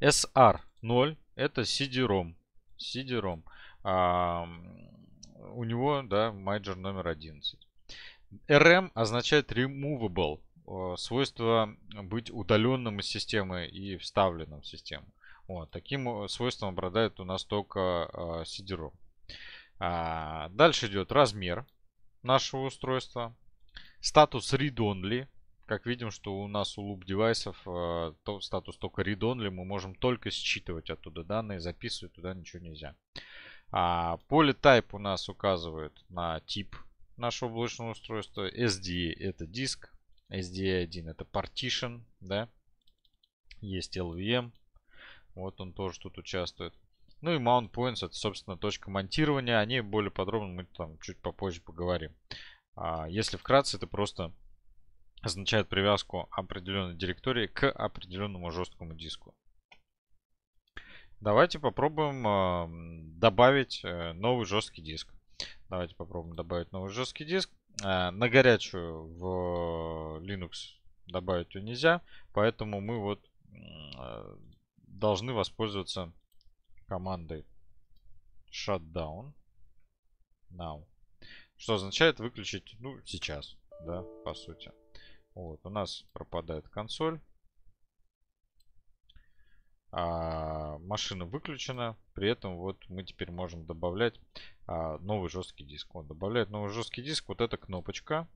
SR 0 это CD-ROM сидером, а, у него, да, майджор номер 11. RM означает removable, э, свойство быть удаленным из системы и вставленным в систему. Вот, таким э, свойством обладает у нас только э, сидером. А, дальше идет размер нашего устройства, статус read-only, как видим, что у нас у луп девайсов э, статус только read-only, мы можем только считывать оттуда данные, записывать туда ничего нельзя. А, поле type у нас указывает на тип нашего облачного устройства. SD это диск, sd 1 это partition, да. Есть LVM, вот он тоже тут участвует. Ну и mount points это, собственно, точка монтирования. О ней более подробно мы там чуть попозже поговорим. А, если вкратце, это просто означает привязку определенной директории к определенному жесткому диску. Давайте попробуем э, добавить э, новый жесткий диск. Давайте попробуем добавить новый жесткий диск. Э, на горячую в Linux добавить ее нельзя, поэтому мы вот должны воспользоваться командой shutdown now, что означает выключить, ну, сейчас, да, по сути. Вот, у нас пропадает консоль. А, машина выключена. При этом вот мы теперь можем добавлять а, новый жесткий диск. Он добавляет новый жесткий диск. Вот эта кнопочка.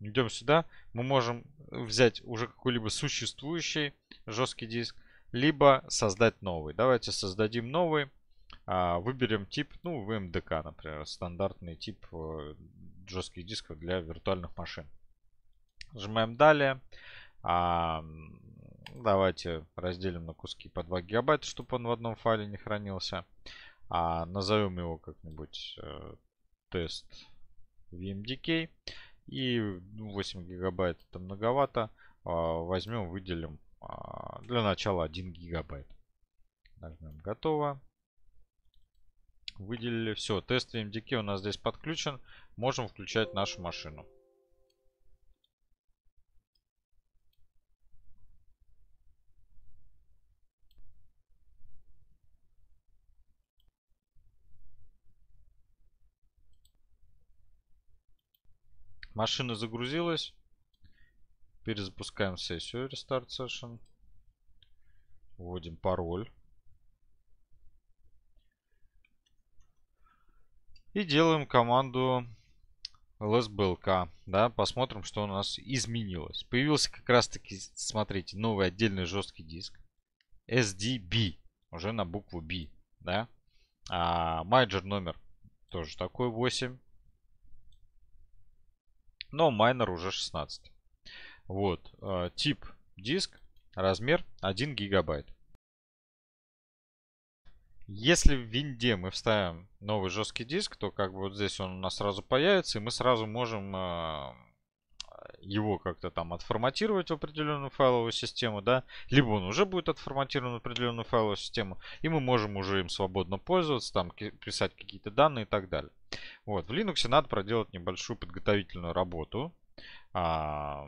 Идем сюда. Мы можем взять уже какой-либо существующий жесткий диск. Либо создать новый. Давайте создадим новый. А, выберем тип, ну, ВМДК, например. Стандартный тип э, жестких дисков для виртуальных машин жмем далее. А, давайте разделим на куски по 2 гигабайта, чтобы он в одном файле не хранился. А, назовем его как-нибудь э, тест VMDK. E И 8 ну, гигабайт это многовато. А, возьмем, выделим а, для начала 1 гигабайт. Нажмем готово. Выделили все. Тест VMDK e у нас здесь подключен. Можем включать нашу машину. Машина загрузилась. Перезапускаем сессию Restart Session. Вводим пароль. И делаем команду lsblk. Да, посмотрим, что у нас изменилось. Появился как раз таки, смотрите, новый отдельный жесткий диск. SDB. Уже на букву B. Да. А, майджер номер тоже такой 8 но майнер уже 16. Вот, э, тип диск, размер 1 гигабайт. Если в винде мы вставим новый жесткий диск, то как бы вот здесь он у нас сразу появится, и мы сразу можем э, его как-то там отформатировать в определенную файловую систему, да, либо он уже будет отформатирован в определенную файловую систему, и мы можем уже им свободно пользоваться, там писать какие-то данные и так далее. Вот, в Linux надо проделать небольшую подготовительную работу, а,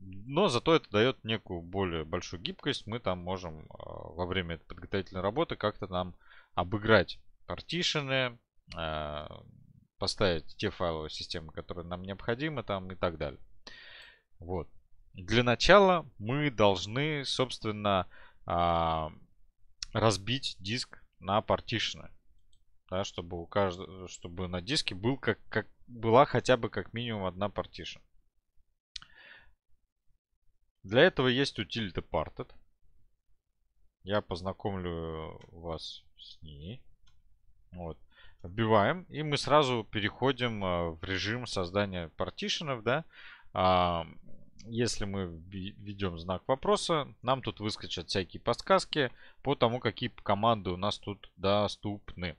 но зато это дает некую более большую гибкость, мы там можем а, во время этой подготовительной работы как-то нам обыграть партишены, поставить те файловые системы, которые нам необходимы там и так далее. Вот. Для начала мы должны, собственно, а, разбить диск на партишны. Да, чтобы у каждого, чтобы на диске был как, как была хотя бы как минимум одна партиша. Для этого есть утилита parted. Я познакомлю вас с ней. Вот вбиваем, и мы сразу переходим а, в режим создания партишенов, да. А, если мы введем знак вопроса, нам тут выскочат всякие подсказки по тому, какие команды у нас тут доступны.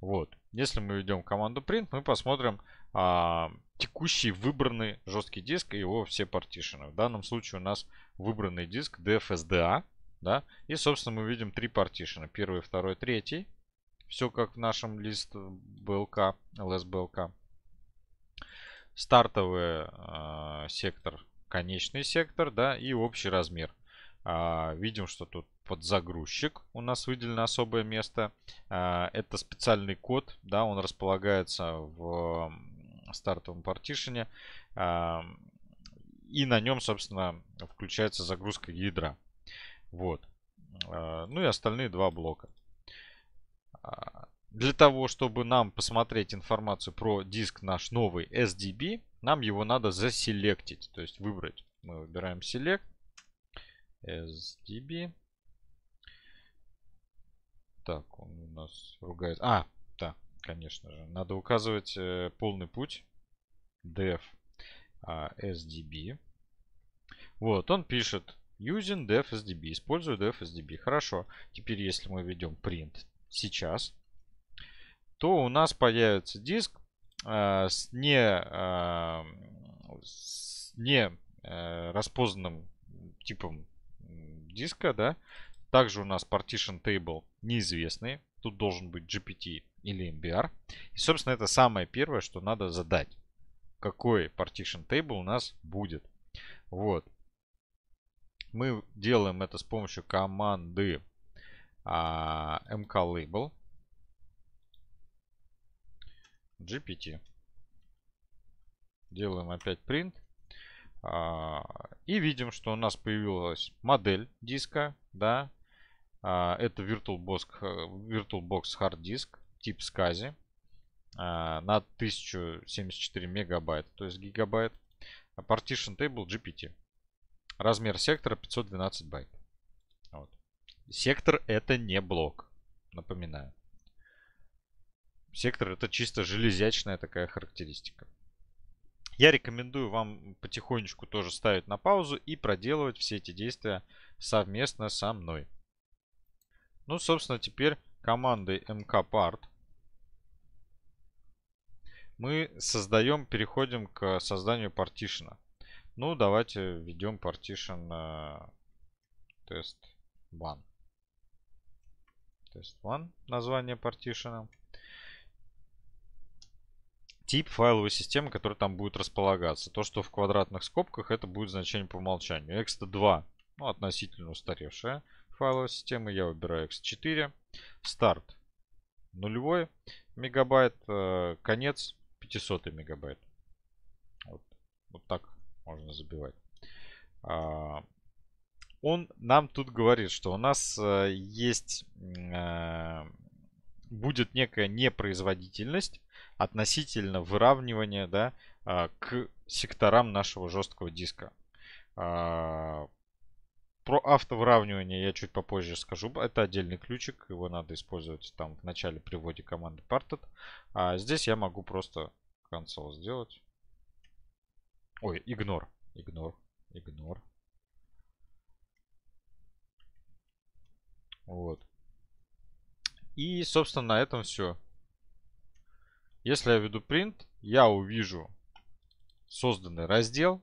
Вот. Если мы ведем команду print, мы посмотрим а, текущий выбранный жесткий диск и его все партишены. В данном случае у нас выбранный диск DFSDA. Да? И, собственно, мы видим три партишена. Первый, второй, третий. Все как в нашем лист БЛК, ЛСБЛК. Стартовый э, сектор, конечный сектор, да, и общий размер. Э, видим, что тут под загрузчик у нас выделено особое место. Э, это специальный код, да, он располагается в стартовом партишене. Э, а, и на нем, собственно, включается загрузка ядра. Вот. Ну и остальные два блока. А, для того, чтобы нам посмотреть информацию про диск наш новый SDB, нам его надо заселектить, то есть выбрать. Мы выбираем Select, SDB. Так, он у нас ругает. А, да, конечно же. Надо указывать э, полный путь. Dev а, SDB. Вот, он пишет using def sdb. Использую def sdb. Хорошо. Теперь, если мы ведем print сейчас, то у нас появится диск э, с не, э, с не э, распознанным типом диска, да. Также у нас partition table неизвестный. Тут должен быть GPT или MBR. И, собственно, это самое первое, что надо задать. Какой partition table у нас будет. Вот. Мы делаем это с помощью команды а, mklabel gpt. Делаем опять print. А, и видим, что у нас появилась модель диска. Да? А, это VirtualBox, э, VirtualBox Hard Disk тип SCSI а, на 1074 мегабайт, то есть гигабайт. Partition Table GPT. Размер сектора 512 байт. Сектор это не блок, напоминаю. Сектор это чисто железячная такая характеристика. Я рекомендую вам потихонечку тоже ставить на паузу и проделывать все эти действия совместно со мной. Ну, собственно, теперь командой mkpart мы создаем, переходим к созданию партишена. Ну, давайте введем partition test uh, то есть one название партишена. Тип файловой системы, которая там будет располагаться. То, что в квадратных скобках, это будет значение по умолчанию. ext2, ну, относительно устаревшая файловая система. Я выбираю ext4. Старт нулевой мегабайт, э, конец 500 мегабайт. Вот, вот так можно забивать. А, он нам тут говорит, что у нас э, есть, э, будет некая непроизводительность относительно выравнивания да, а, к секторам нашего жесткого диска. А, про автовыравнивание я чуть попозже скажу. Это отдельный ключик, его надо использовать там в начале при вводе команды parted. А здесь я могу просто консоль сделать. Ой, игнор, игнор, игнор, Вот. И, собственно, на этом все. Если я введу print, я увижу созданный раздел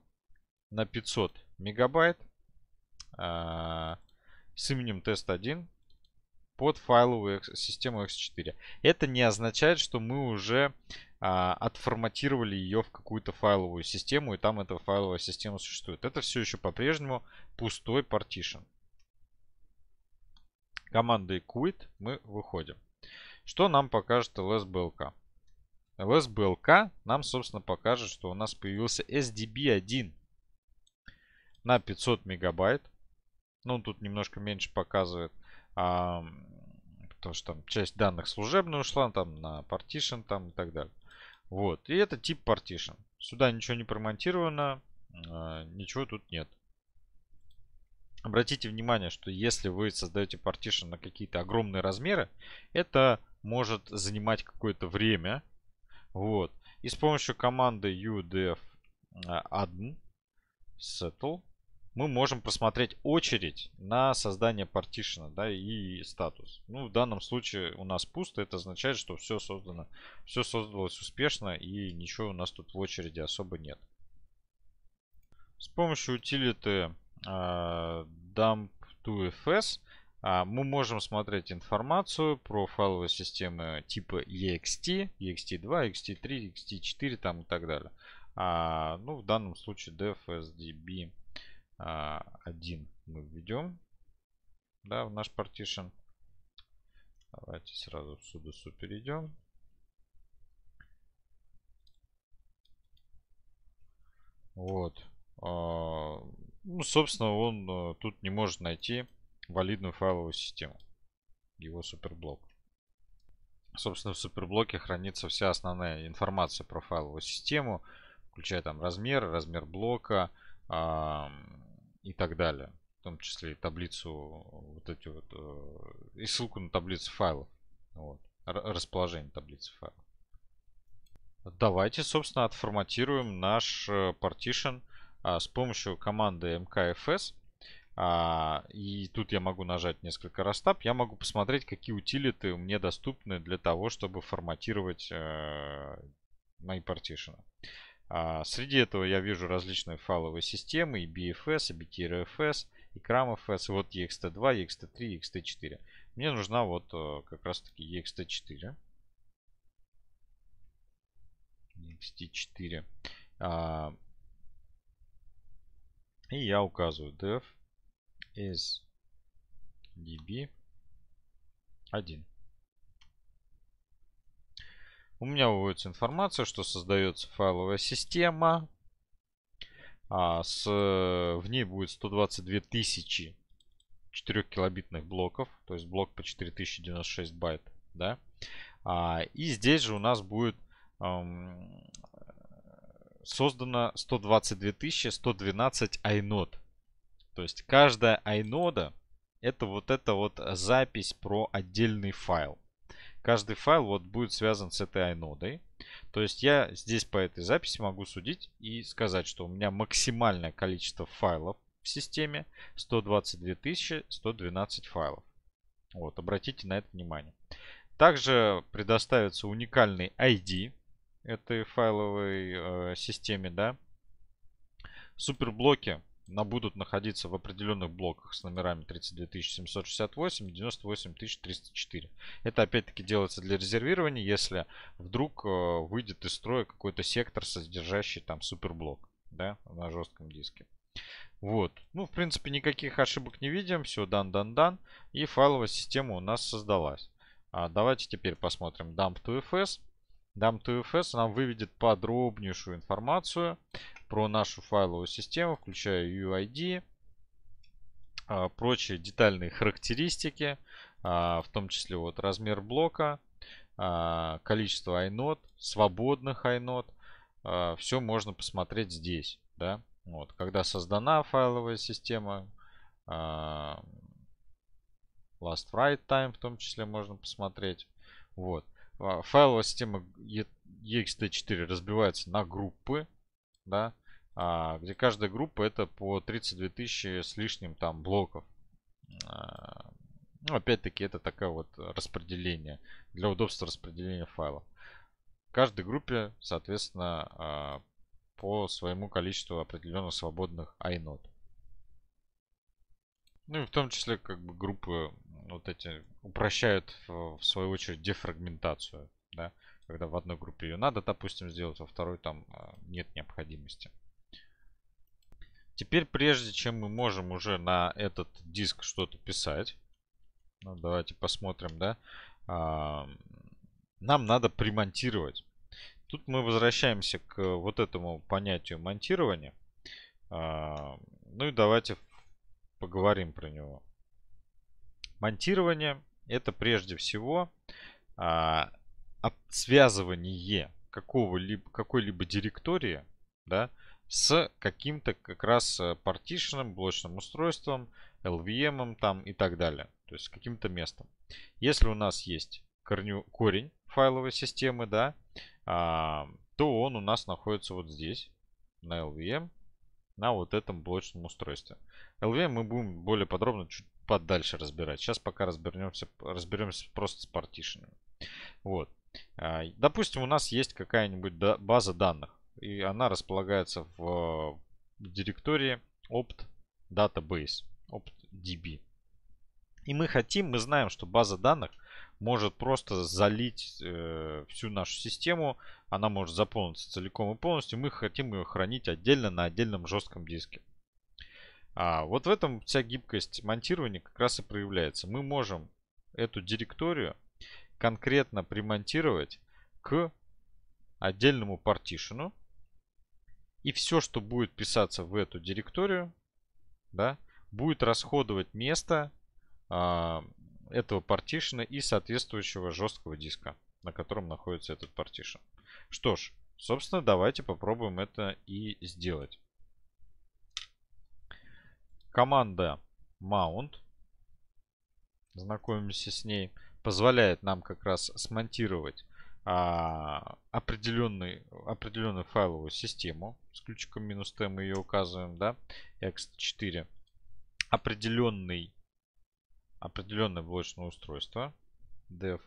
на 500 мегабайт э, с именем тест1 под файловую систему X4. Это не означает, что мы уже а, отформатировали ее в какую-то файловую систему, и там эта файловая система существует. Это все еще по-прежнему пустой partition. Командой quit мы выходим. Что нам покажет LSBLK? LSBLK нам, собственно, покажет, что у нас появился SDB1 на 500 мегабайт. Ну, тут немножко меньше показывает, а, потому что там часть данных служебная ушла, там на partition там и так далее. Вот, и это тип partition. Сюда ничего не промонтировано, а, ничего тут нет. Обратите внимание, что если вы создаете partition на какие-то огромные размеры, это может занимать какое-то время. Вот. И с помощью команды udf а, admin settle мы можем посмотреть очередь на создание партишена да, и статус. Ну, в данном случае у нас пусто. Это означает, что все создано, все создалось успешно и ничего у нас тут в очереди особо нет. С помощью утилиты а, dump to fs а, мы можем смотреть информацию про файловые системы типа ext, ext2, ext3, ext4 там и так далее. А, ну, в данном случае dfsdb1 а, мы введем да, в наш partition. Давайте сразу сюда sudosu перейдем. Вот. Ну, собственно, он э, тут не может найти валидную файловую систему. Его суперблок. Собственно, в суперблоке хранится вся основная информация про файловую систему, включая там размер, размер блока э, и так далее. В том числе и таблицу вот эти вот э, и ссылку на таблицу файлов. Вот. Расположение таблицы файлов. Давайте, собственно, отформатируем наш э, partition а, с помощью команды mkfs. А, и тут я могу нажать несколько раз таб. Я могу посмотреть, какие утилиты мне доступны для того, чтобы форматировать э, мои партишины. А, среди этого я вижу различные файловые системы, и BFS, и BTRFS, и CramFS, и вот EXT2, EXT3, EXT4. Мне нужна вот э, как раз таки EXT4. EXT4. И я указываю def is db1. У меня выводится информация, что создается файловая система. А с, в ней будет 122 тысячи 4-килобитных блоков, то есть блок по 4096 байт. Да? А, и здесь же у нас будет эм, создано 122 112 айнод. То есть каждая айнода это вот эта вот запись про отдельный файл. Каждый файл вот будет связан с этой айнодой. То есть я здесь по этой записи могу судить и сказать, что у меня максимальное количество файлов в системе 122 112 файлов. Вот, обратите на это внимание. Также предоставится уникальный ID этой файловой э, системе, да, суперблоки на будут находиться в определенных блоках с номерами 32768 и 98304. Это опять-таки делается для резервирования, если вдруг э, выйдет из строя какой-то сектор, содержащий там суперблок да, на жестком диске. Вот. Ну, в принципе, никаких ошибок не видим. Все, дан, дан, дан. И файловая система у нас создалась. А давайте теперь посмотрим dump to fs. Dump to FS нам выведет подробнейшую информацию про нашу файловую систему, включая UID, а, прочие детальные характеристики, а, в том числе вот размер блока, а, количество inode, свободных inode. Все можно посмотреть здесь. Да? Вот, когда создана файловая система, last write time в том числе можно посмотреть. Вот. А, файловая система ext4 разбивается на группы, да, а, где каждая группа это по 32 тысячи с лишним там блоков. А, ну, опять-таки, это такое вот распределение, для удобства распределения файлов. В каждой группе, соответственно, по своему количеству определенно свободных inode. Ну и в том числе как бы группы вот эти упрощают э, в свою очередь дефрагментацию, да, когда в одной группе ее надо, допустим, сделать, во второй там э, нет необходимости. Теперь, прежде чем мы можем уже на этот диск что-то писать, ну, давайте посмотрим, да, а, нам надо примонтировать. Тут мы возвращаемся к вот этому понятию монтирования. А, ну и давайте поговорим про него. Монтирование это прежде всего а, связывание какого-либо, какой-либо директории да, с каким-то как раз э, партишеном, блочным устройством, LVM там и так далее. То есть каким-то местом. Если у нас есть корню, корень файловой системы, да, а, то он у нас находится вот здесь, на LVM, эм, на вот этом блочном устройстве. LVM эм мы будем более подробно чуть подальше разбирать. Сейчас пока разберемся, разберемся просто с партишенами. Вот. А, допустим, у нас есть какая-нибудь база данных, и она располагается в директории opt database, opt db И мы хотим, мы знаем, что база данных может просто залить э, всю нашу систему, она может заполниться целиком и полностью. Мы хотим ее хранить отдельно на отдельном жестком диске. А вот в этом вся гибкость монтирования как раз и проявляется. Мы можем эту директорию конкретно примонтировать к отдельному партишену. И все, что будет писаться в эту директорию, да, будет расходовать место а, этого партишена и соответствующего жесткого диска, на котором находится этот партишен. Что ж, собственно, давайте попробуем это и сделать. Команда Mount, знакомимся с ней, позволяет нам как раз смонтировать а, определенный, определенную файловую систему. С ключиком минус т мы ее указываем, да, x4. Определенный, определенное блочное устройство, dev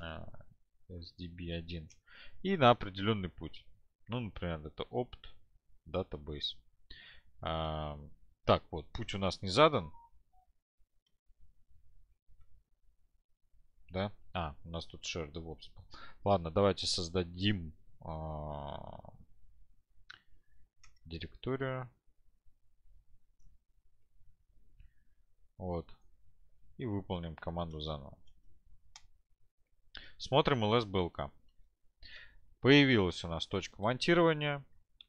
а, sdb1, и на определенный путь. Ну, например, это opt, database. А, так, вот, путь у нас не задан. Да? А, у нас тут share DevOps. Ладно, давайте создадим э, директорию. Вот. И выполним команду заново. Смотрим ls белка. Появилась у нас точка монтирования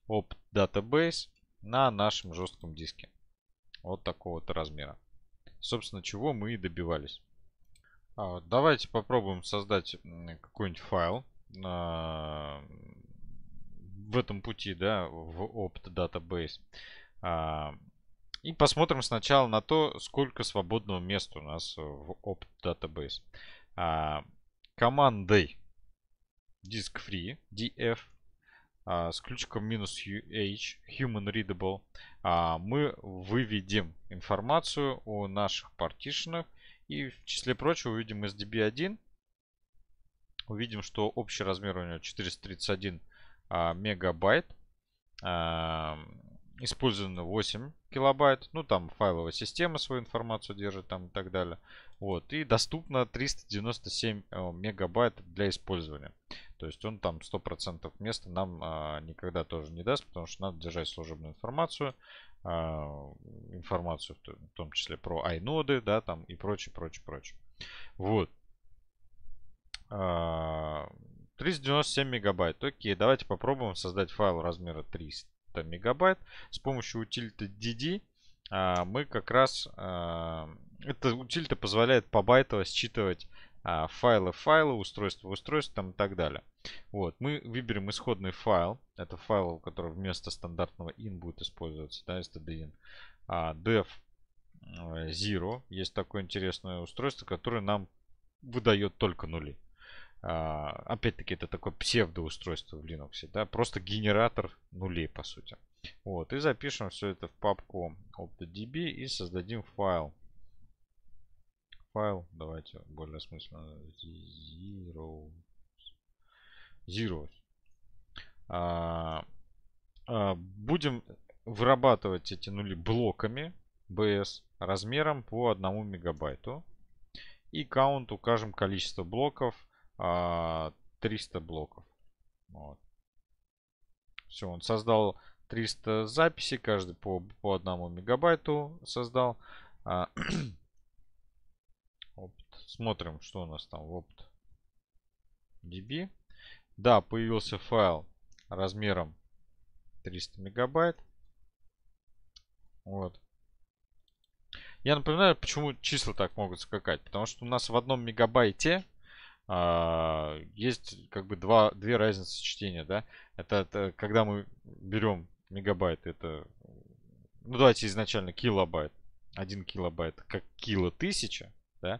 op database на нашем жестком диске вот такого вот размера. Собственно, чего мы и добивались. А, давайте попробуем создать какой-нибудь файл а, в этом пути, да, в Opt Database. А, и посмотрим сначала на то, сколько свободного места у нас в Opt Database. Командой disk free df а, с ключиком минус UH, Human Readable, а, мы выведем информацию о наших партишенах. И в числе прочего увидим SDB1. Увидим, что общий размер у него 431 а, мегабайт. Использовано 8 килобайт. Ну, там файловая система свою информацию держит там и так далее. Вот. И доступно 397 э, мегабайт для использования. То есть он там 100% места нам а, никогда тоже не даст, потому что надо держать служебную информацию, а, информацию в том числе про айноды, да, там и прочее, прочее, прочее. Вот. 397 а, мегабайт. Окей, давайте попробуем создать файл размера 300 мегабайт с помощью утилиты DD а, мы как раз... А, Эта утилита позволяет по байтово считывать а, файлы файлы, устройство в устройство там и так далее. Вот, мы выберем исходный файл. Это файл, который вместо стандартного in будет использоваться, да, stdin. А, dev э, zero. Есть такое интересное устройство, которое нам выдает только нули. А, опять-таки, это такое псевдоустройство в Linux, да, просто генератор нулей, по сути. Вот, и запишем все это в папку optdb и создадим файл файл. Давайте более осмысленно. Zero. Zero. А, а, будем вырабатывать эти нули блоками BS размером по 1 мегабайту. И count укажем количество блоков. А, 300 блоков. Вот. Все, он создал 300 записей, каждый по, по 1 мегабайту создал. А, Смотрим, что у нас там в опт. DB. Да, появился файл размером 300 мегабайт. Вот. Я напоминаю, почему числа так могут скакать. Потому что у нас в одном мегабайте а, есть как бы два, две разницы чтения. Да? Это, это когда мы берем мегабайт, это... Ну давайте изначально килобайт. один килобайт как кило тысяча. Да?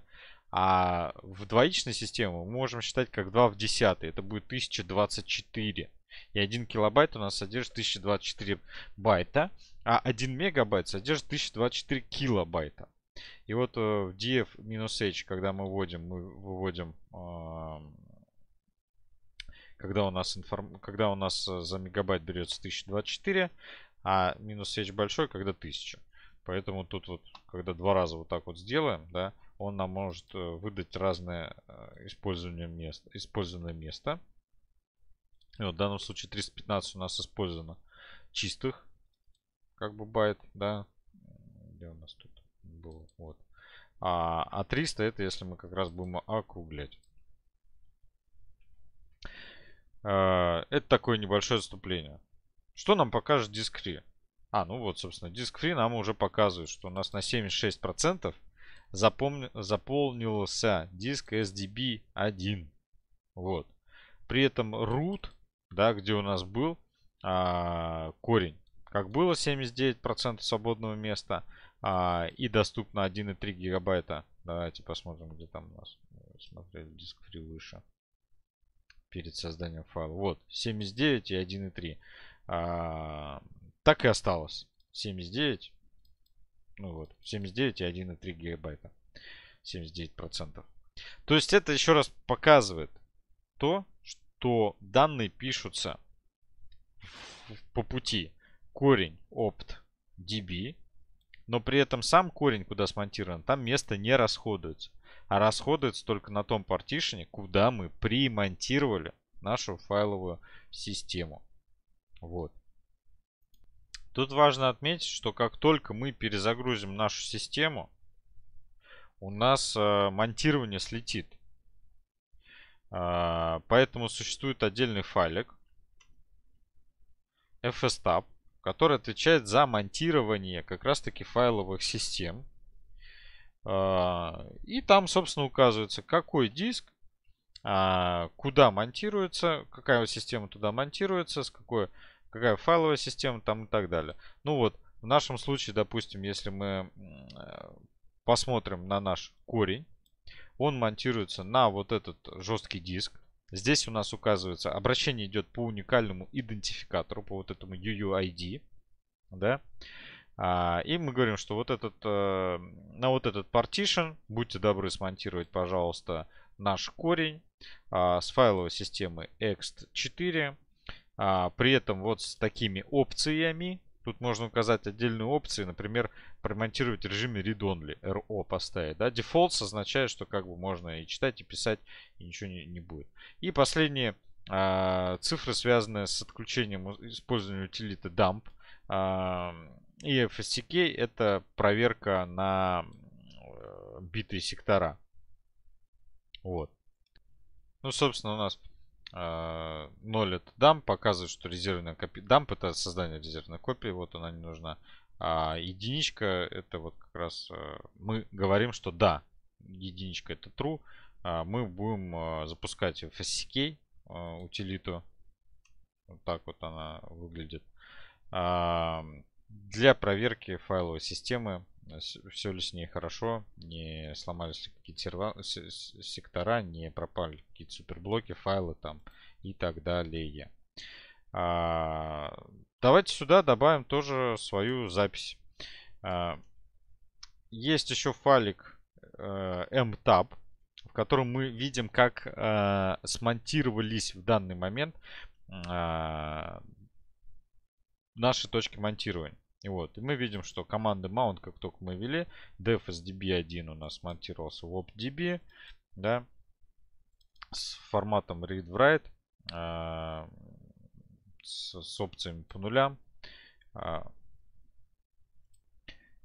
А в двоичной системе мы можем считать как 2 в 10. Это будет 1024. И 1 килобайт у нас содержит 1024 байта. А 1 мегабайт содержит 1024 килобайта. И вот э, в df-h, когда мы вводим, мы выводим, когда у нас, информ... когда у нас э, за мегабайт берется 1024, а минус h большой, когда 1000. Поэтому тут вот, когда два раза вот так вот сделаем, да, он нам может э, выдать разное э, использование мест, использованное место. И вот в данном случае 315 у нас использовано чистых, как бы байт, да. Где у нас тут было? Вот. А, а 300 это если мы как раз будем округлять. Э, это такое небольшое отступление. Что нам покажет дискри? А, ну вот, собственно, дискри нам уже показывает, что у нас на 76% запомни, заполнился диск SDB1. Вот. При этом root, да, где у нас был а, корень, как было 79% свободного места а, и доступно 1,3 гигабайта. Давайте посмотрим, где там у нас. Смотрели диск фри выше перед созданием файла. Вот, 79 и 1,3. А, так и осталось. 79 ну вот, 79 и 1,3 гигабайта. 79%. То есть это еще раз показывает то, что данные пишутся по пути корень opt db, но при этом сам корень, куда смонтирован, там место не расходуется. А расходуется только на том партишене, куда мы примонтировали нашу файловую систему. Вот. Тут важно отметить, что как только мы перезагрузим нашу систему, у нас э, монтирование слетит. Э, поэтому существует отдельный файлик fstab, который отвечает за монтирование как раз таки файловых систем. Э, и там, собственно, указывается, какой диск, а, куда монтируется, какая система туда монтируется, с какой какая файловая система там и так далее. Ну вот, в нашем случае, допустим, если мы э, посмотрим на наш корень, он монтируется на вот этот жесткий диск. Здесь у нас указывается, обращение идет по уникальному идентификатору, по вот этому UUID. Да? А, и мы говорим, что вот этот, э, на вот этот partition, будьте добры смонтировать, пожалуйста, наш корень а, с файловой системы ext4 а, при этом вот с такими опциями, тут можно указать отдельные опции, например, промонтировать в режиме read-only, RO поставить. Да? дефолт означает, что как бы можно и читать, и писать, и ничего не, не будет. И последние а, цифры, связанные с отключением использования утилиты dump. А, и FSTK это проверка на э, битые сектора. Вот. Ну, собственно, у нас 0 а, это дамп, показывает, что резервная копия. Дамп это создание резервной копии, вот она не нужна. А единичка это вот как раз а, мы говорим, что да, единичка это true. А мы будем запускать в SCK утилиту. Вот так вот она выглядит. Для проверки файловой системы все ли с ней хорошо, не сломались ли какие-то серва... сектора, не пропали какие-то суперблоки, файлы там и так далее. А, давайте сюда добавим тоже свою запись. А, есть еще файлик э, mtab, в котором мы видим, как э, смонтировались в данный момент э, наши точки монтирования. И Вот. И мы видим, что команды mount, как только мы ввели, def 1 у нас монтировался в opdb, да, с форматом read-write, а, с, с опциями по нулям. А,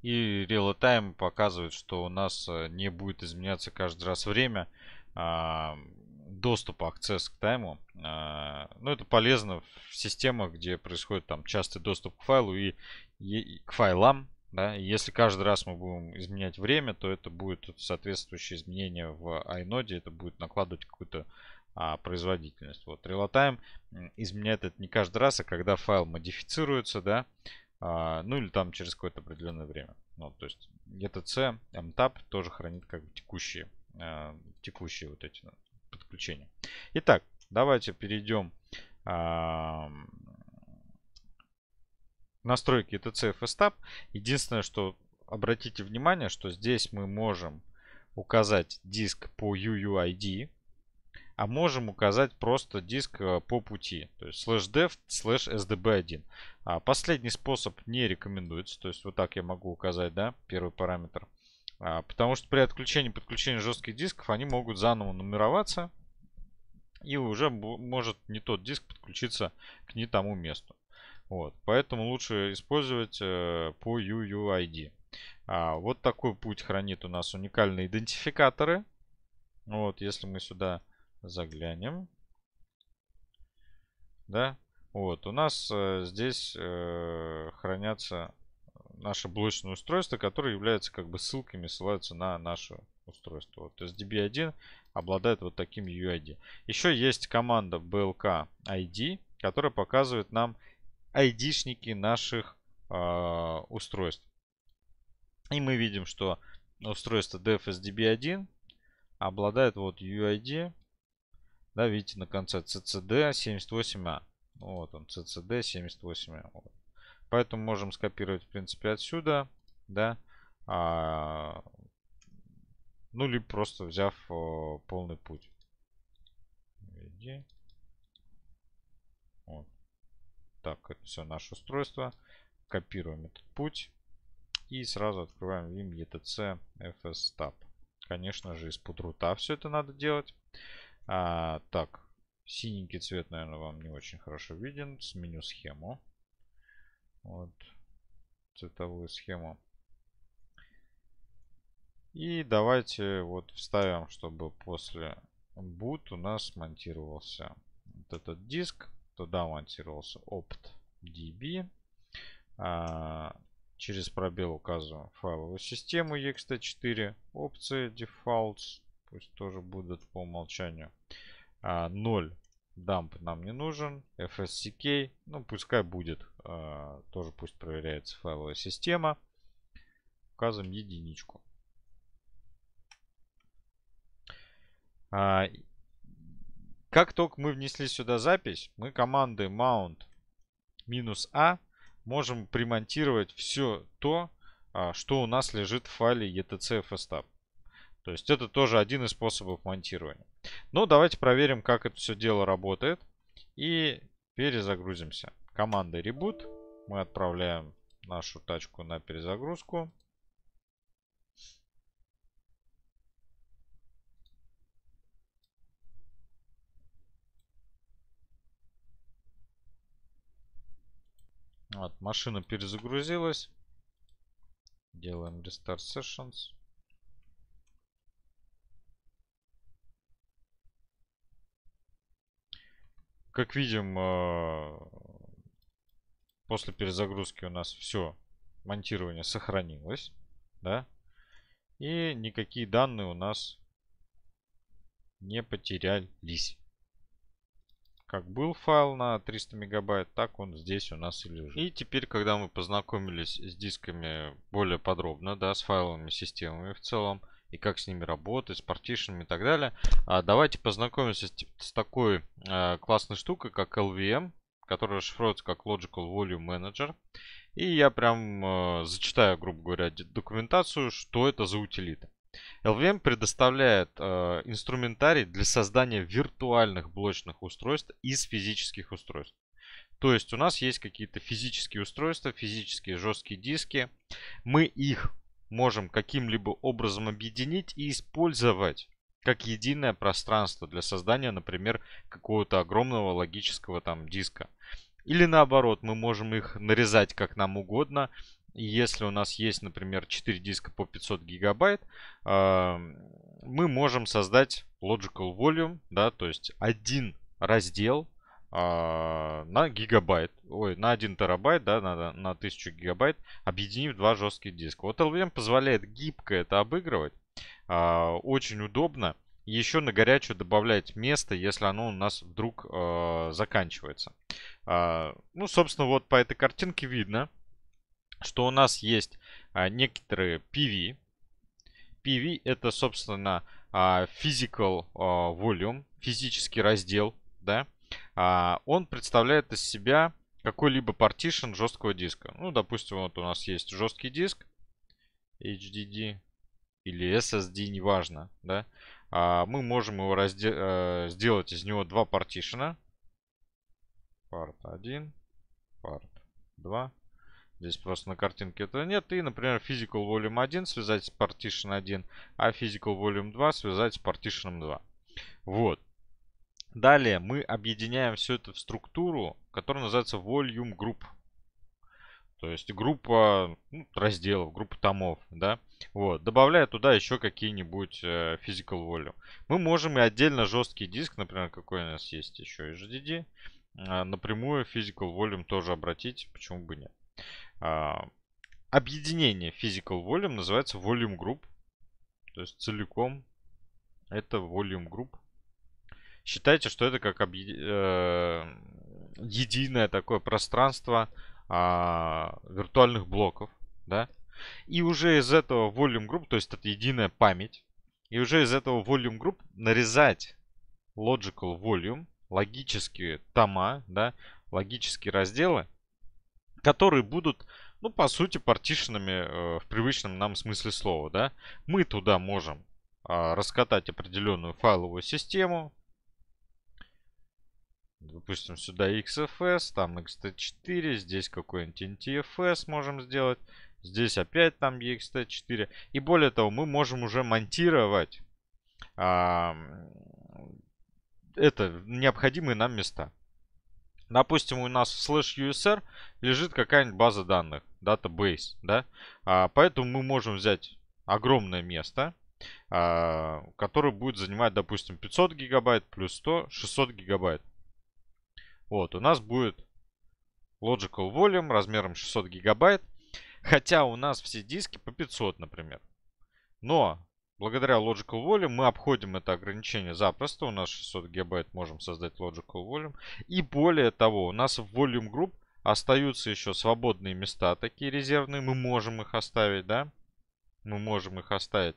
и real-time показывает, что у нас э, не будет изменяться каждый раз время, а, доступа, акцесс к тайму. А, ну, это полезно в системах, где происходит там частый доступ к файлу и, и, и к файлам. Да? И если каждый раз мы будем изменять время, то это будет соответствующее изменение в iNode, это будет накладывать какую-то а, производительность. Вот, RealTime изменяет это не каждый раз, а когда файл модифицируется, да, а, ну или там через какое-то определенное время. Ну, то есть ETC, MTAP тоже хранит как бы текущие, а, текущие вот эти ну, исключение. Итак, давайте перейдем а, настройки ETC FSTAB. Единственное, что обратите внимание, что здесь мы можем указать диск по UUID, а можем указать просто диск э, по пути. То есть slash dev slash sdb1. А последний способ не рекомендуется. То есть вот так я могу указать, да, первый параметр. А, потому что при отключении и подключении жестких дисков они могут заново нумероваться. И уже может не тот диск подключиться к не тому месту. Вот, поэтому лучше использовать э, по UUID. А, вот такой путь хранит у нас уникальные идентификаторы. Вот, если мы сюда заглянем, да, вот, у нас э, здесь э, хранятся наши блочные устройства, которые являются как бы ссылками, ссылаются на наше устройство. Вот, SDB1 обладает вот таким UID. Еще есть команда blk ID, которая показывает нам ID-шники наших э, устройств. И мы видим, что устройство DFSDB1 обладает вот UID. Да, видите, на конце CCD 78A. А. Вот он, CCD 78A. А. Вот. Поэтому можем скопировать, в принципе, отсюда. Да. А, ну, либо просто взяв э, полный путь. Иди. Вот. Так, это все наше устройство. Копируем этот путь. И сразу открываем vim etc fs tab. Конечно же, из-под рута все это надо делать. А, так, синенький цвет, наверное, вам не очень хорошо виден. Сменю схему. Вот. Цветовую схему. И давайте вот вставим, чтобы после boot у нас монтировался вот этот диск. Туда монтировался opt.db. А, через пробел указываем файловую систему ext4. Опции defaults. Пусть тоже будут по умолчанию. А, 0 дамп нам не нужен. FSCK. Ну, пускай будет. А, тоже пусть проверяется файловая система. Указываем единичку. А, как только мы внесли сюда запись, мы команды mount минус a а можем примонтировать все то, а, что у нас лежит в файле etc fstab. То есть это тоже один из способов монтирования. Но ну, давайте проверим, как это все дело работает. И перезагрузимся. Команда reboot. Мы отправляем нашу тачку на перезагрузку. Вот, машина перезагрузилась. Делаем Restart Sessions. Как видим, э, после перезагрузки у нас все монтирование сохранилось. Да? И никакие данные у нас не потерялись как был файл на 300 мегабайт, так он здесь у нас и лежит. И теперь, когда мы познакомились с дисками более подробно, да, с файловыми системами в целом, и как с ними работать, с партишинами и так далее, а, давайте познакомимся с, с такой э, классной штукой, как LVM, которая расшифровывается как Logical Volume Manager. И я прям э, зачитаю, грубо говоря, документацию, что это за утилита. LVM предоставляет э, инструментарий для создания виртуальных блочных устройств из физических устройств. То есть у нас есть какие-то физические устройства, физические жесткие диски. Мы их можем каким-либо образом объединить и использовать как единое пространство для создания, например, какого-то огромного логического там диска. Или наоборот, мы можем их нарезать как нам угодно если у нас есть, например, 4 диска по 500 гигабайт, а, мы можем создать logical volume, да, то есть один раздел а, на гигабайт, ой, на 1 терабайт, да, на, на 1000 гигабайт, объединив два жестких диска. Вот LVM эм позволяет гибко это обыгрывать, а, очень удобно. Еще на горячую добавлять место, если оно у нас вдруг заканчивается. ну, собственно, вот по этой картинке видно, что у нас есть а, некоторые PV. PV это, собственно, а, Physical а, Volume, физический раздел, да. А, он представляет из себя какой-либо partition жесткого диска. Ну, допустим, вот у нас есть жесткий диск HDD или SSD, неважно, да. А, мы можем его разде а, сделать из него два партишена. Part 1, part 2 Здесь просто на картинке этого нет. И, например, Physical Volume 1 связать с Partition 1, а Physical Volume 2 связать с Partition 2. Вот. Далее мы объединяем все это в структуру, которая называется Volume Group. То есть группа ну, разделов, группа томов, да. Вот, добавляя туда еще какие-нибудь э, physical volume. Мы можем и отдельно жесткий диск, например, какой у нас есть еще HDD, э, а, напрямую physical volume тоже обратить, почему бы нет. А, объединение Physical Volume называется Volume Group. То есть целиком это Volume Group. Считайте, что это как объ... э... единое такое пространство э... виртуальных блоков. Да? И уже из этого Volume Group, то есть это единая память, и уже из этого Volume Group нарезать Logical Volume, логические тома, да, логические разделы, которые будут, ну, по сути, партишинами э, в привычном нам смысле слова, да. Мы туда можем э, раскатать определенную файловую систему. Допустим, сюда XFS, там XT4, здесь какой-нибудь NTFS можем сделать. Здесь опять там EXT4. И более того, мы можем уже монтировать а, это необходимые нам места. Допустим, у нас в slash usr лежит какая-нибудь база данных, database, да? А, поэтому мы можем взять огромное место, а, которое будет занимать, допустим, 500 гигабайт плюс 100, 600 гигабайт. Вот, у нас будет logical volume размером 600 гигабайт, хотя у нас все диски по 500, например. Но Благодаря Logical Volume мы обходим это ограничение запросто. У нас 600 гигабайт можем создать Logical Volume. И более того, у нас в Volume Group остаются еще свободные места, такие резервные. Мы можем их оставить, да? Мы можем их оставить.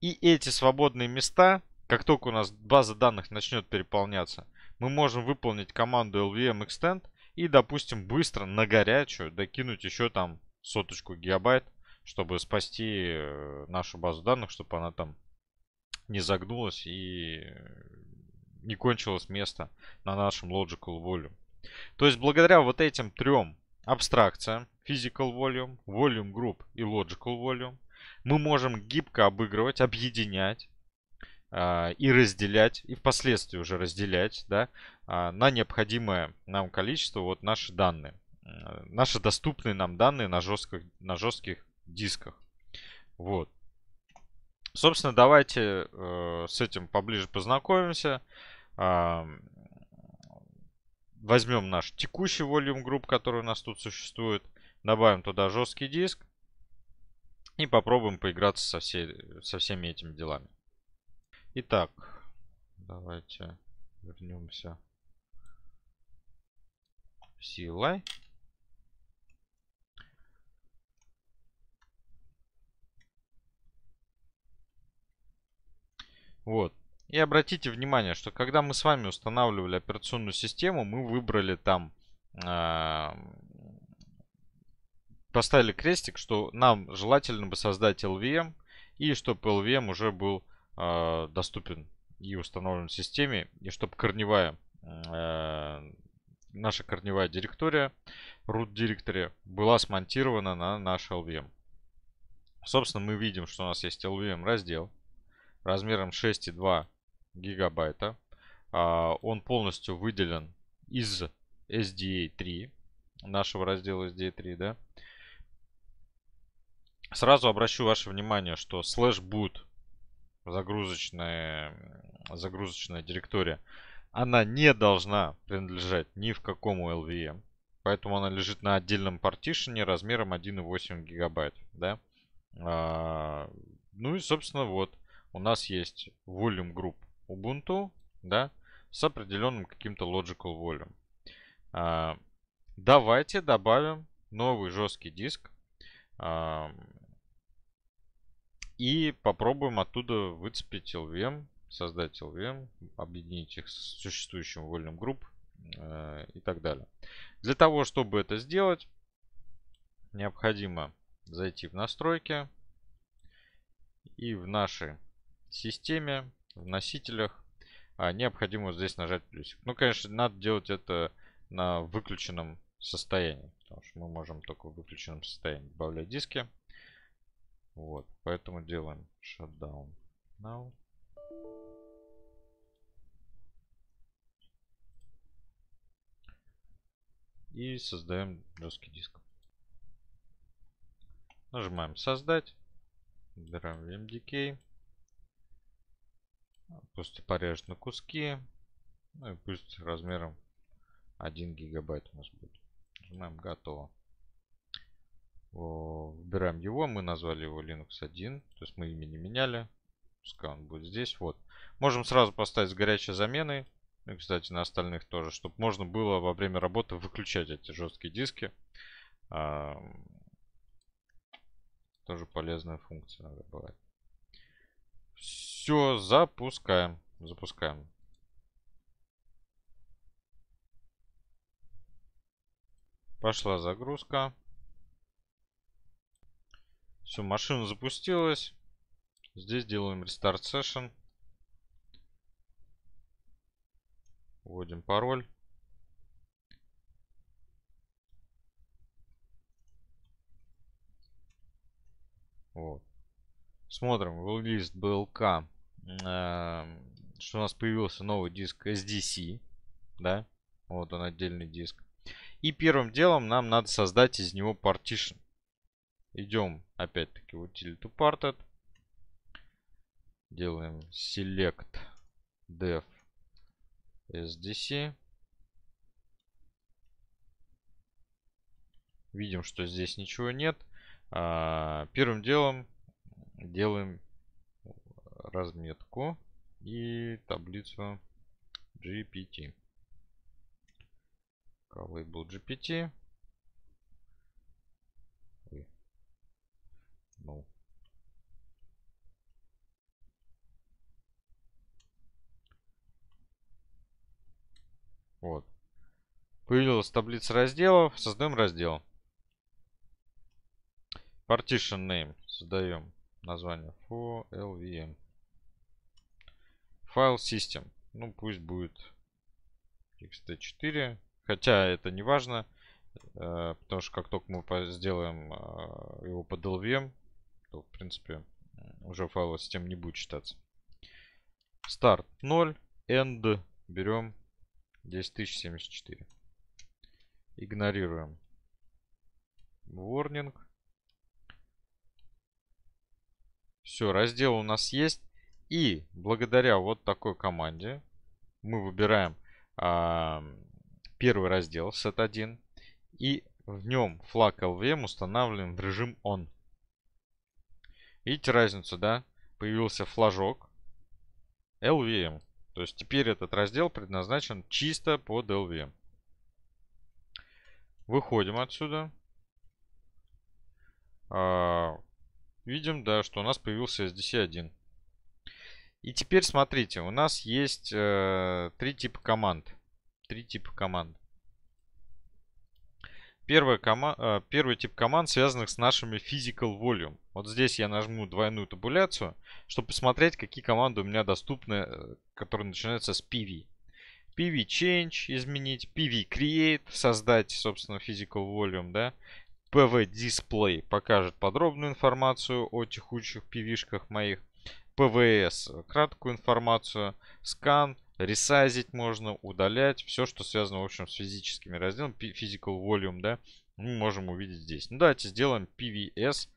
И эти свободные места, как только у нас база данных начнет переполняться, мы можем выполнить команду LVM Extend и, допустим, быстро на горячую докинуть еще там соточку гигабайт чтобы спасти э, нашу базу данных, чтобы она там не загнулась и э, не кончилось место на нашем logical volume. То есть благодаря вот этим трем абстракциям, physical volume, volume group и logical volume, мы можем гибко обыгрывать, объединять э, и разделять, и впоследствии уже разделять, да, э, на необходимое нам количество вот наши данные, э, наши доступные нам данные на жестких, на жестких дисках. Вот. Собственно, давайте э, с этим поближе познакомимся. Э, возьмем наш текущий volume group, который у нас тут существует. Добавим туда жесткий диск. И попробуем поиграться со, всей, со всеми этими делами. Итак, давайте вернемся в CLI. Вот. И обратите внимание, что когда мы с вами устанавливали операционную систему, мы выбрали там, э, поставили крестик, что нам желательно бы создать LVM, и чтобы LVM уже был э, доступен и установлен в системе, и чтобы корневая, э, наша корневая директория, root директория, была смонтирована на наш LVM. Собственно, мы видим, что у нас есть LVM раздел размером 6,2 гигабайта. А, он полностью выделен из SDA3, нашего раздела SDA3, да. Сразу обращу ваше внимание, что слэш boot загрузочная, загрузочная директория, она не должна принадлежать ни в какому LVM. Поэтому она лежит на отдельном партишене размером 1,8 гигабайт, да. А, ну и, собственно, вот у нас есть volume group Ubuntu, да, с определенным каким-то logical volume. А, давайте добавим новый жесткий диск а, и попробуем оттуда выцепить LVM, создать LVM, объединить их с существующим Volume Group а, и так далее. Для того, чтобы это сделать, необходимо зайти в настройки и в наши системе, в носителях, а необходимо здесь нажать плюсик. Ну, конечно, надо делать это на выключенном состоянии, потому что мы можем только в выключенном состоянии добавлять диски. Вот, поэтому делаем shutdown now. И создаем жесткий диск. Нажимаем создать. Выбираем VMDK. Просто порежет на куски. Ну и пусть размером 1 гигабайт у нас будет. Нажимаем готово. Выбираем его. Мы назвали его Linux 1. То есть мы имя не меняли. Пускай он будет здесь. Вот. Можем сразу поставить с горячей заменой. Ну и, кстати, на остальных тоже. Чтобы можно было во время работы выключать эти жесткие диски. А, тоже полезная функция иногда бывает. Все, запускаем. Запускаем. Пошла загрузка. Все, машина запустилась. Здесь делаем рестарт session. Вводим пароль. Вот. Смотрим, релист BLK, э, что у нас появился новый диск SDC, да, вот он отдельный диск. И первым делом нам надо создать из него partition. Идем опять-таки в utility parted. Делаем select dev SDC. Видим, что здесь ничего нет. А, первым делом делаем разметку и таблицу GPT. Коллейбл GPT. Ну, Вот. Появилась таблица разделов. Создаем раздел. Partition name создаем название for lvm. Эм. Файл system. Ну, пусть будет xt 4 Хотя это не важно, э, потому что как только мы сделаем э, его под lvm, эм, то, в принципе, уже файл систем не будет считаться Start 0, end берем 10074. Игнорируем warning. Все, раздел у нас есть. И благодаря вот такой команде мы выбираем а, первый раздел set 1 и в нем флаг LVM эм устанавливаем в режим on. Видите разницу, да? Появился флажок LVM. Эм. То есть теперь этот раздел предназначен чисто под LVM. Эм. Выходим отсюда. А, видим, да, что у нас появился SDC1. И теперь смотрите, у нас есть э, три типа команд. Три типа команд. Первая кома э, первый тип команд, связанных с нашими physical volume. Вот здесь я нажму двойную табуляцию, чтобы посмотреть, какие команды у меня доступны, э, которые начинаются с PV. PV change изменить, PV create создать, собственно, physical volume, да, pv Display покажет подробную информацию о текущих пивишках моих. PVS краткую информацию. Скан ресайзить можно, удалять. Все, что связано, в общем, с физическими разделами. Physical Volume, да, мы можем увидеть здесь. Ну, давайте сделаем PVS.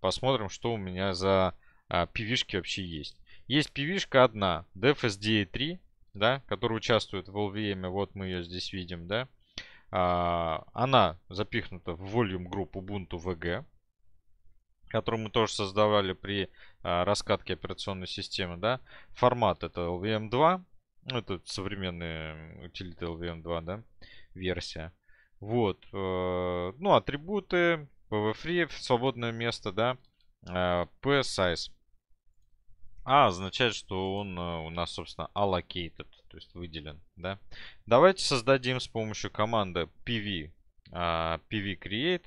Посмотрим, что у меня за а, пивишки вообще есть. Есть пивишка одна, DFSDA3, да, которая участвует в LVM. Вот мы ее здесь видим, да. А, она запихнута в Volume Group Ubuntu VG, которую мы тоже создавали при а, раскатке операционной системы. Да? Формат это LVM2, ну, это современная утилита LVM2, да, версия. Вот, э, ну, атрибуты, PV free, свободное место, да, а, p-size. А означает, что он э, у нас, собственно, allocated то есть выделен, да. Давайте создадим с помощью команды pv, uh, а, pv create,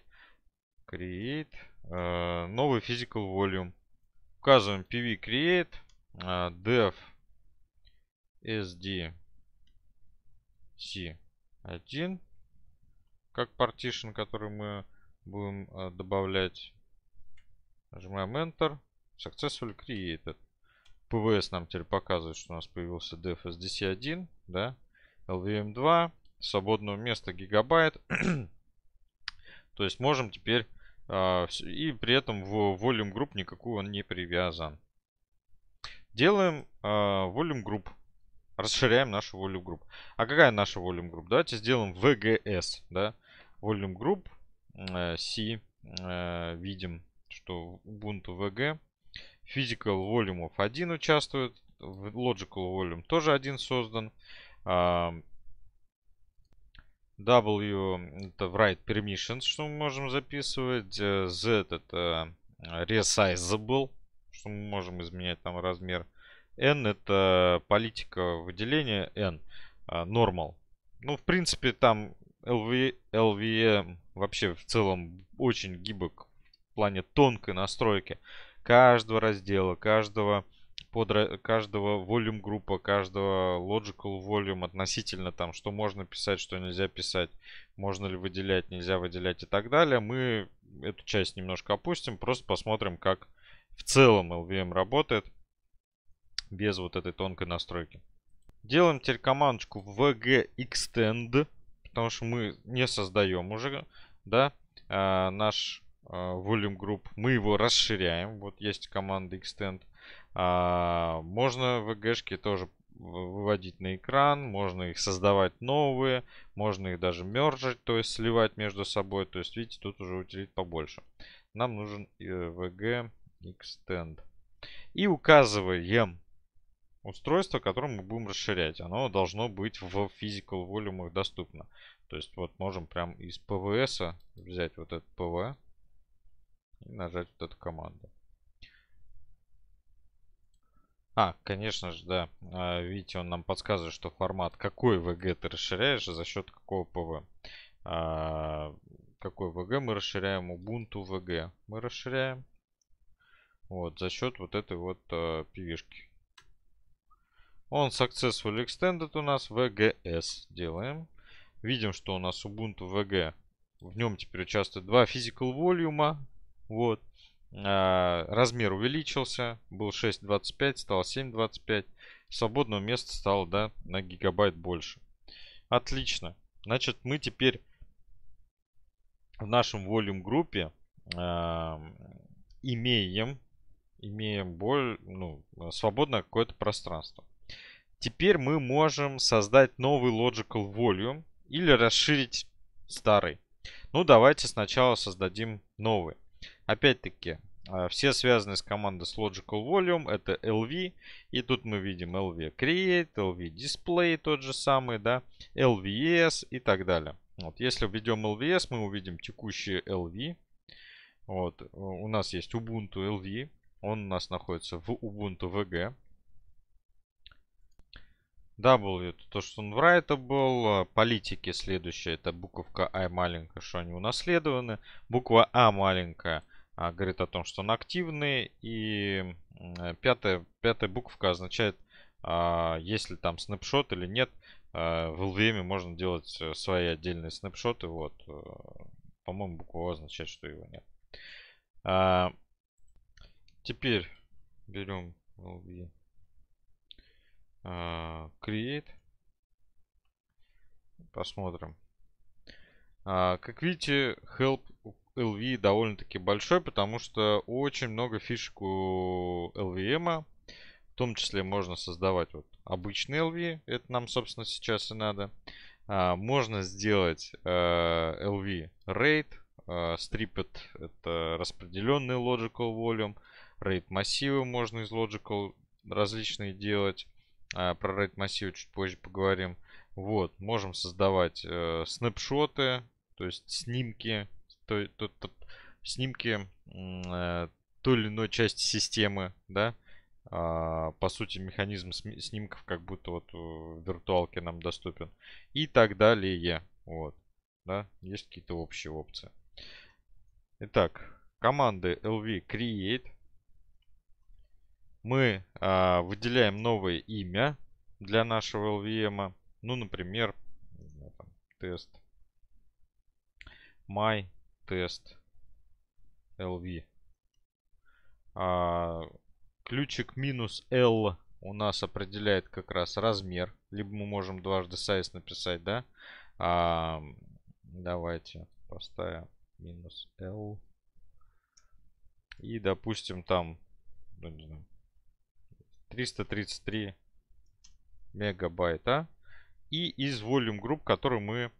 create, uh, новый physical volume. Указываем pv create, uh, dev sd c1, как partition, который мы будем э, добавлять. Нажимаем Enter. Successfully created. PVS нам теперь показывает, что у нас появился DFSDC1, да, LVM2, свободного места гигабайт. То есть можем теперь, э, и при этом в Volume Group никакую он не привязан. Делаем э, Volume Group. Расширяем нашу Volume Group. А какая наша Volume Group? Давайте сделаем VGS, да, Volume Group э, C. Э, видим, что Ubuntu VG Physical Volume 1 участвует. Logical Volume тоже один создан. W это write permissions, что мы можем записывать. Э, Z это э, resizable, что мы можем изменять там размер. N это политика выделения N, э, normal. Ну, в принципе, там LV, LVE вообще в целом очень гибок в плане тонкой настройки каждого раздела, каждого под каждого volume группа, каждого logical volume относительно там, что можно писать, что нельзя писать, можно ли выделять, нельзя выделять и так далее. Мы эту часть немножко опустим, просто посмотрим, как в целом LVM работает без вот этой тонкой настройки. Делаем теперь командочку vg extend, потому что мы не создаем уже, да, а, наш а, volume Group. Мы его расширяем. Вот есть команда Extend. А, можно VG-шки тоже выводить на экран, можно их создавать новые, можно их даже мержить, то есть сливать между собой. То есть, видите, тут уже утилит побольше. Нам нужен э, VG Extend. И указываем устройство, которое мы будем расширять. Оно должно быть в physical volume доступно. То есть вот можем прям из PVS взять вот этот PV и нажать вот эту команду. А, конечно же, да. А, видите, он нам подсказывает, что формат какой VG ты расширяешь за счет какого ПВ. А, какой VG мы расширяем? Ubuntu VG мы расширяем. Вот, за счет вот этой вот а, пивишки. Он successful extended у нас VGS делаем. Видим, что у нас Ubuntu VG. В нем теперь участвует два physical volume, вот. А, размер увеличился. Был 6.25, стал 7.25. Свободного места стало, да, на гигабайт больше. Отлично. Значит, мы теперь в нашем volume группе а, имеем, имеем боль, ну, свободное какое-то пространство. Теперь мы можем создать новый logical volume или расширить старый. Ну, давайте сначала создадим новый. Опять-таки, а, все связаны с командой с Logical Volume, это LV. И тут мы видим LV Create, LV Display тот же самый, да, LVS и так далее. Вот, если введем LVS, мы увидим текущие LV. Вот, у нас есть Ubuntu LV, он у нас находится в Ubuntu VG. W, это то, что он в Райта был. А, политики следующая, это буковка I «А» маленькая, что они унаследованы. Буква А маленькая а, говорит о том, что он активный. И э, пятая, пятая буковка означает, а, если там снапшот или нет. А, в LVM можно делать э, свои отдельные снапшоты. Вот. Э, по-моему, буква А означает, что его нет. А, теперь берем LVM. Ну, а, create. Посмотрим. А, как видите, help LV довольно-таки большой, потому что очень много фишек у LVM. -а. В том числе можно создавать вот обычный LV. Это нам, собственно, сейчас и надо. А, можно сделать LV Rate. Stripped — это распределенный logical volume. Rate массивы можно из logical различные делать. А, про рейд массив чуть позже поговорим. Вот, можем создавать э, снапшоты, то есть снимки, то, то, то, снимки э, той или иной части системы, да. А, по сути, механизм снимков как будто вот э, в виртуалке нам доступен. И так далее. Вот. Да, есть какие-то общие опции. Итак, команды lv create мы а, выделяем новое имя для нашего LVM. Эм. Ну, например, тест my test lv. А, ключик минус L у нас определяет как раз размер. Либо мы можем дважды size написать, да? А, давайте поставим минус L. И, допустим, там, ну, не знаю, 333 мегабайта. И из Volume Group, который мы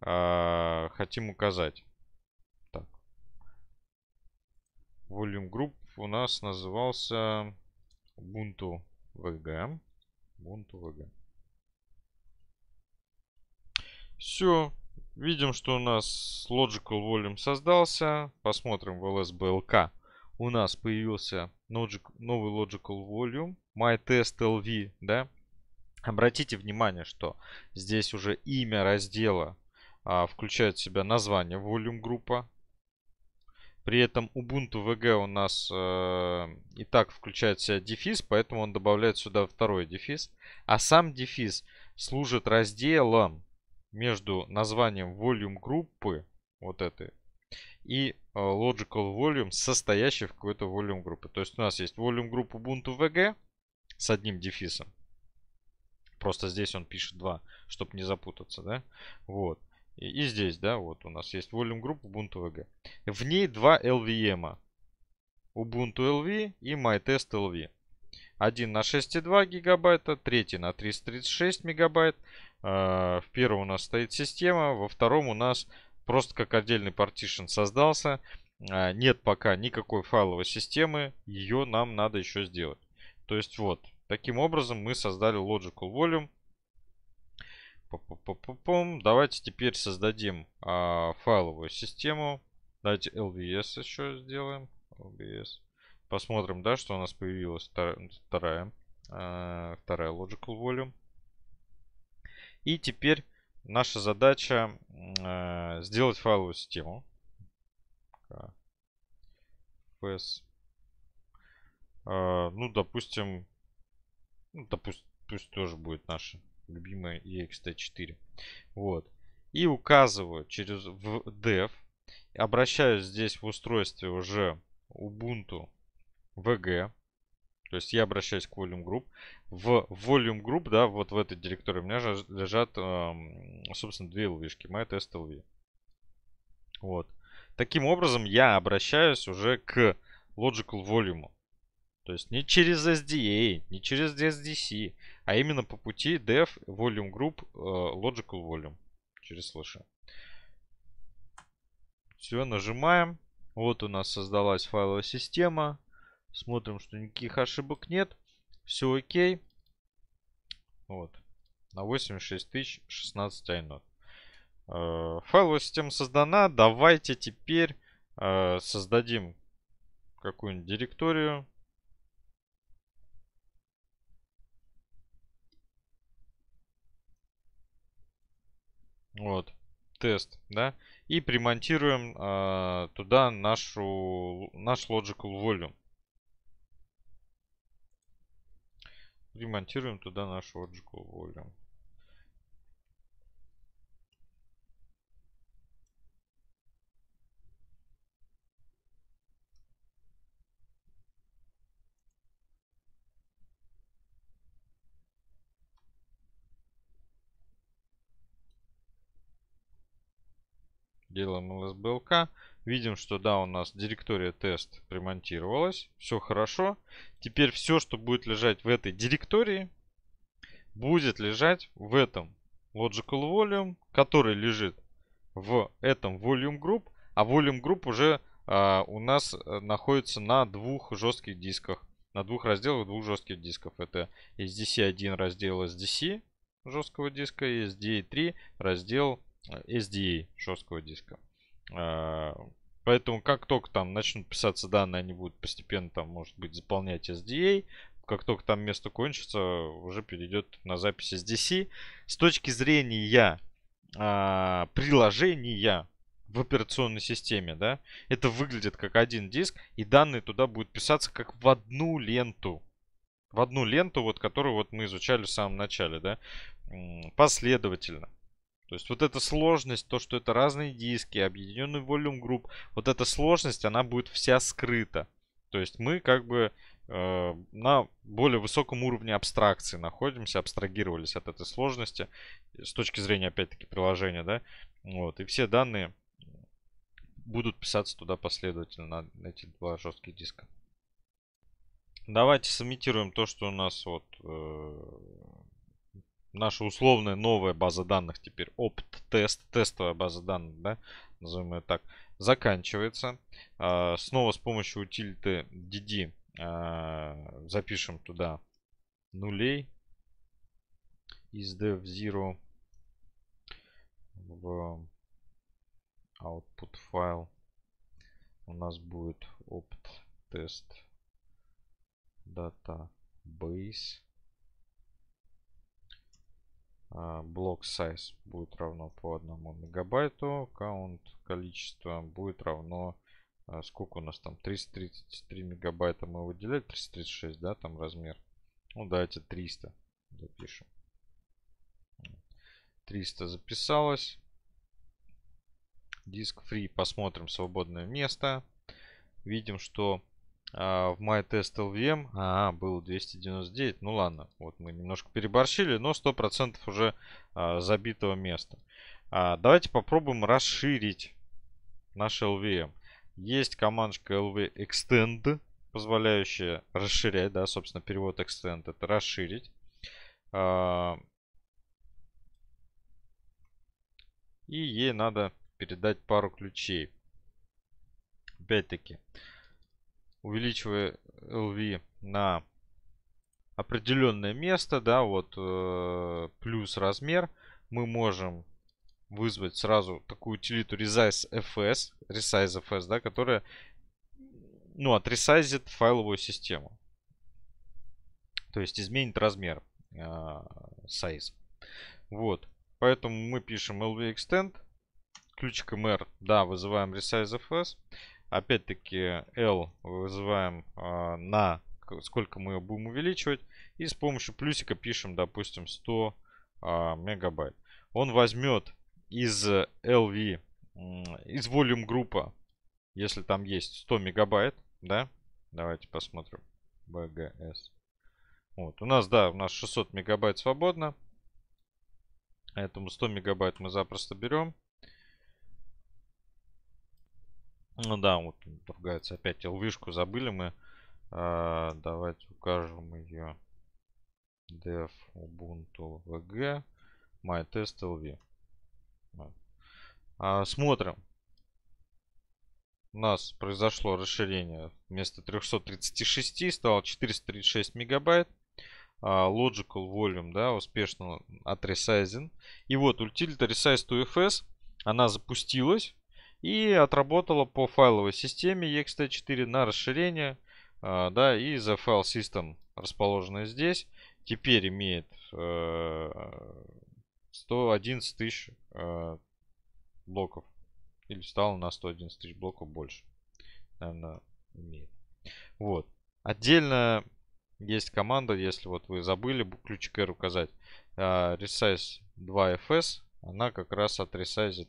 э, хотим указать. Так. Volume Group у нас назывался Ubuntu VG. Ubuntu VG. Все. Видим, что у нас Logical Volume создался. Посмотрим в LSBLK. У нас появился новый Logical Volume. MyTestLV, да, обратите внимание, что здесь уже имя раздела а, включает в себя название Volume группа. При этом Ubuntu VG у нас э, и так включает в себя дефис, поэтому он добавляет сюда второй дефис. А сам дефис служит разделом между названием Volume группы, вот этой, и э, Logical Volume, состоящий в какой-то Volume группы. То есть у нас есть Volume группа Ubuntu VG, с одним дефисом. Просто здесь он пишет 2, чтобы не запутаться, да? Вот. И, и здесь, да, вот у нас есть Volume Group Ubuntu VG. В ней два LVM. -а. Ubuntu LV и MyTest LV. Один на 6,2 гигабайта, третий на 336 мегабайт. А, в первом у нас стоит система, во втором у нас просто как отдельный партишн создался. А, нет пока никакой файловой системы, ее нам надо еще сделать. То есть вот, таким образом мы создали logical volume. Пу-пу-пу-пум. Давайте теперь создадим а, файловую систему. Давайте LVS еще сделаем. LVS. Посмотрим, да, что у нас появилась вторая, а, вторая logical volume. И теперь наша задача а, сделать файловую систему. FS а, ну, допустим, ну, допустим, пусть тоже будет наша любимая EXT4. Вот. И указываю через в dev. Обращаюсь здесь в устройстве уже Ubuntu VG. То есть я обращаюсь к Volume Group. В Volume Group, да, вот в этой директории у меня лежат, собственно, две лвишки. MyTest LV. Вот. Таким образом, я обращаюсь уже к Logical Volume. То есть не через SDA, не через SDC, а именно по пути dev volume group э, logical volume через слыши. Все, нажимаем. Вот у нас создалась файловая система. Смотрим, что никаких ошибок нет. Все окей. Вот. На 86 тысяч 16 iNode. Э, файловая система создана. Давайте теперь э, создадим какую-нибудь директорию. Вот. Тест, да. И примонтируем э, туда нашу, наш logical volume. Примонтируем туда нашу logical volume. делаем lsblk. Видим, что да, у нас директория тест примонтировалась. Все хорошо. Теперь все, что будет лежать в этой директории, будет лежать в этом logical volume, который лежит в этом volume group. А volume group уже э, у нас э, находится на двух жестких дисках. На двух разделах двух жестких дисков. Это SDC1 раздел SDC жесткого диска и SD3 раздел Э, SDA жесткого диска. Э, поэтому как только там начнут писаться данные, они будут постепенно там, может быть, заполнять SDA. Как только там место кончится, уже перейдет на запись SDC. С точки зрения а, приложения в операционной системе, да, это выглядит как один диск, и данные туда будут писаться как в одну ленту. В одну ленту, вот которую вот мы изучали в самом начале, да, последовательно. То есть вот эта сложность, то, что это разные диски, объединенный волюм групп, вот эта сложность, она будет вся скрыта. То есть мы как бы э, на более высоком уровне абстракции находимся, абстрагировались от этой сложности э, с точки зрения, опять-таки, приложения, да. Вот, и все данные будут писаться туда последовательно, на эти два жестких диска. Давайте сымитируем то, что у нас вот э, наша условная новая база данных теперь, опт-тест, тестовая база данных, да, назовем ее так, заканчивается. А, снова с помощью утилиты DD а, запишем туда нулей из dev0 в output файл у нас будет opt test database а, блок size будет равно по 1 мегабайту, count количество будет равно а, сколько у нас там 333 мегабайта мы выделяли 336 да там размер ну давайте 300 запишем 300 записалось диск free посмотрим свободное место видим что а, в мае тест LVM а, был 299. Ну ладно, вот мы немножко переборщили, но 100% уже а, забитого места. А, давайте попробуем расширить наш LVM. Есть командочка LV Extend, позволяющая расширять, да, собственно, перевод Extend это расширить. А, и ей надо передать пару ключей. Опять-таки, увеличивая LV на определенное место, да, вот э, плюс размер, мы можем вызвать сразу такую утилиту resize.fs, resize.fs, да, которая, ну, отресайзит файловую систему. То есть изменит размер, э, size. Вот, поэтому мы пишем lv extend, ключик mr, да, вызываем resize.fs. Опять-таки L вызываем э, на сколько мы ее будем увеличивать. И с помощью плюсика пишем, допустим, 100 э, а, мегабайт. Он возьмет из LV, э, из volume группа, если там есть 100 мегабайт, да? Давайте посмотрим. BGS. Вот, у нас, да, у нас 600 мегабайт свободно. Поэтому 100 мегабайт мы запросто берем. Ну да, вот ругается опять. Лвишку забыли мы. А, давайте укажем ее. Dev Ubuntu VG MyTestLV. А, смотрим. У нас произошло расширение. Вместо 336 стало 436 мегабайт. А, logical Volume, да, успешно отресайзен. И вот Utility Resize to FS, она запустилась. И отработала по файловой системе ext4 на расширение. А, да, и за файл system, расположенный здесь, теперь имеет 111 э, тысяч э, блоков. Или стало на 111 тысяч блоков больше. Наверное, имеет. Вот. Отдельно есть команда, если вот вы забыли ключ R указать. А, Resize 2fs она как раз отрисайзит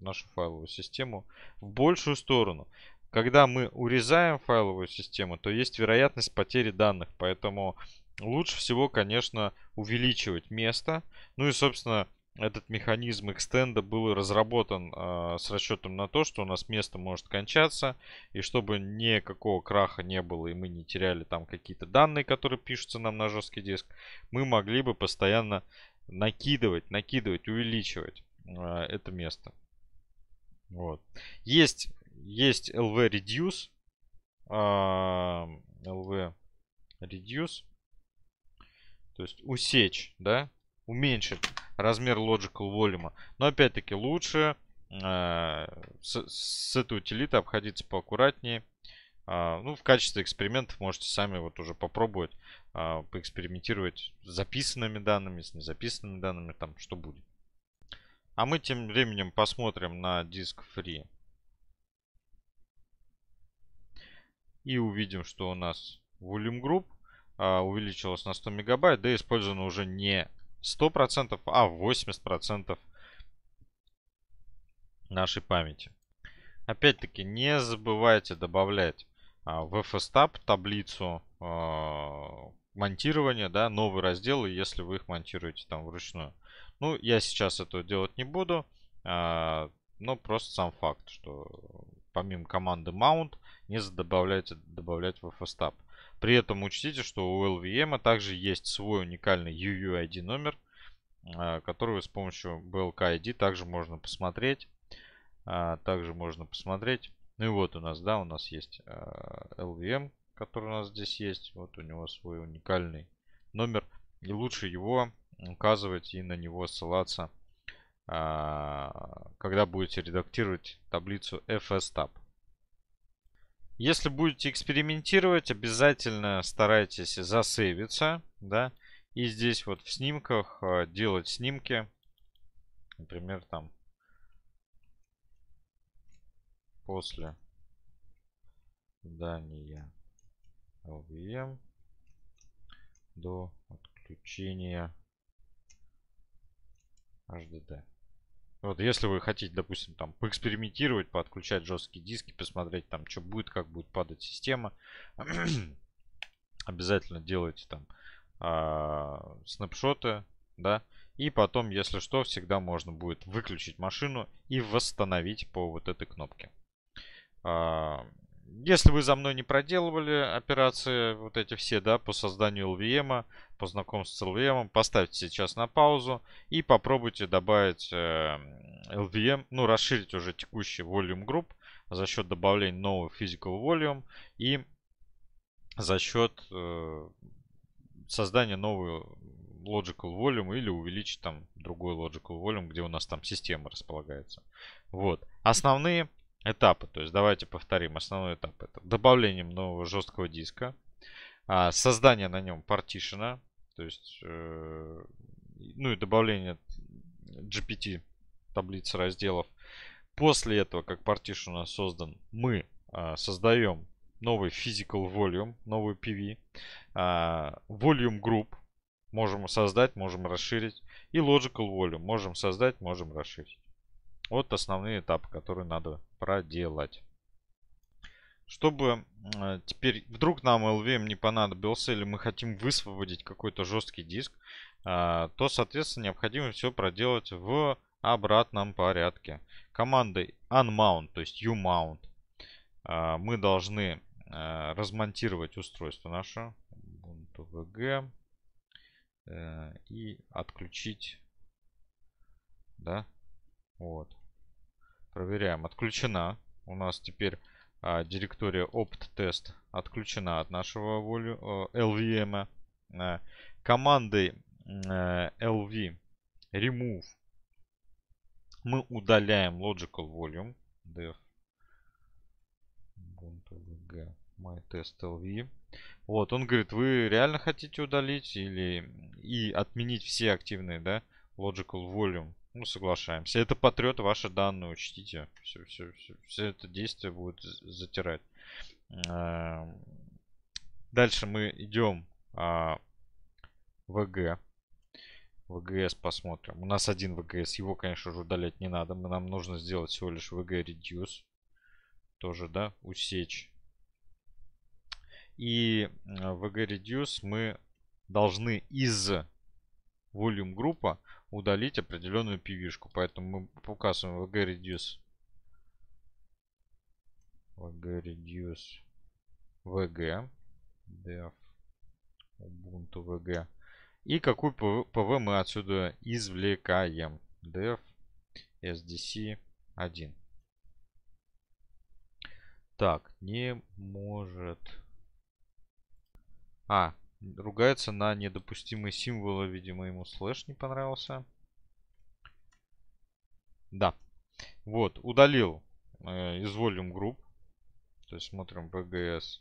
нашу файловую систему в большую сторону. Когда мы урезаем файловую систему, то есть вероятность потери данных. Поэтому лучше всего, конечно, увеличивать место. Ну и, собственно, этот механизм экстенда был разработан э, с расчетом на то, что у нас место может кончаться, и чтобы никакого краха не было, и мы не теряли там какие-то данные, которые пишутся нам на жесткий диск, мы могли бы постоянно накидывать, накидывать, увеличивать а, это место. Вот. Есть, есть LV Reduce. LV Reduce. То есть усечь, да? Уменьшить размер logical volume. Но опять-таки лучше э, с, с этой утилитой обходиться поаккуратнее. Uh, ну, в качестве экспериментов можете сами вот уже попробовать э, поэкспериментировать с записанными данными, с незаписанными данными, там что будет. А мы тем временем посмотрим на диск Free. И увидим, что у нас Volume Group э, увеличилось на 100 мегабайт, да использовано уже не 100%, а 80% нашей памяти. Опять-таки, не забывайте добавлять а, в FSTab таблицу, монтирования, да, новые разделы, если вы их монтируете там вручную. Ну, я сейчас этого делать не буду, а, но просто сам факт, что помимо команды mount не добавляйте добавлять в FSTab. При этом учтите, что у LVM -а также есть свой уникальный UUID номер, а, который с помощью BLK ID также можно посмотреть. А, также можно посмотреть. Ну и вот у нас, да, у нас есть а, LVM который у нас здесь есть. Вот у него свой уникальный номер. И лучше его указывать и на него ссылаться, а, когда будете редактировать таблицу FSTab. Если будете экспериментировать, обязательно старайтесь засейвиться, да, и здесь вот в снимках а, делать снимки, например, там после задания. LVM до отключения HDD. Вот если вы хотите, допустим, там поэкспериментировать, поотключать жесткие диски, посмотреть там, что будет, как будет падать система, обязательно делайте там а, снапшоты, да, и потом, если что, всегда можно будет выключить машину и восстановить по вот этой кнопке. А, если вы за мной не проделывали операции, вот эти все, да, по созданию LVM, по знакомству с LVM, поставьте сейчас на паузу и попробуйте добавить LVM, э, ну, расширить уже текущий volume group за счет добавления нового physical volume и за счет э, создания нового logical volume или увеличить там другой logical volume, где у нас там система располагается. Вот. Основные этапы. То есть давайте повторим основной этап. Это добавлением нового жесткого диска, а, создание на нем партишена, то есть, э, ну и добавление GPT таблицы разделов. После этого, как партишн у нас создан, мы а, создаем новый physical volume, новый PV, а, volume group, можем создать, можем расширить, и logical volume, можем создать, можем расширить. Вот основные этапы, которые надо проделать. Чтобы э, теперь вдруг нам LVM эм не понадобился или мы хотим высвободить какой-то жесткий диск, а, то, соответственно, необходимо все проделать в обратном порядке. Командой unmount, то есть umount, а, мы должны э, размонтировать устройство наше .vg э, и отключить да, вот. Проверяем. Отключена. У нас теперь а, директория opt-test отключена от нашего волю, LVM. Э, а, э, командой а, э, lv remove мы удаляем logical volume dev .vg my test lv вот он говорит вы реально хотите удалить или и отменить все активные да logical volume ну, соглашаемся. Это патриот, ваши данные учтите. Все, все, все, все это действие будет затирать. Эм, дальше мы идем а, ВГ. ВГС посмотрим. У нас один ВГС. Его, конечно же, удалять не надо. Мы, нам нужно сделать всего лишь ВГ Reduce. Тоже, да, усечь. И ВГ э, Reduce мы должны из volume группа удалить определенную пивишку. Поэтому мы показываем vg reduce vg reduce vg dev ubuntu vg и какую pv мы отсюда извлекаем dev sdc 1 так не может а Ругается на недопустимые символы. Видимо, ему слэш не понравился. Да. Вот, удалил э, из Volume Group. То есть смотрим BGS.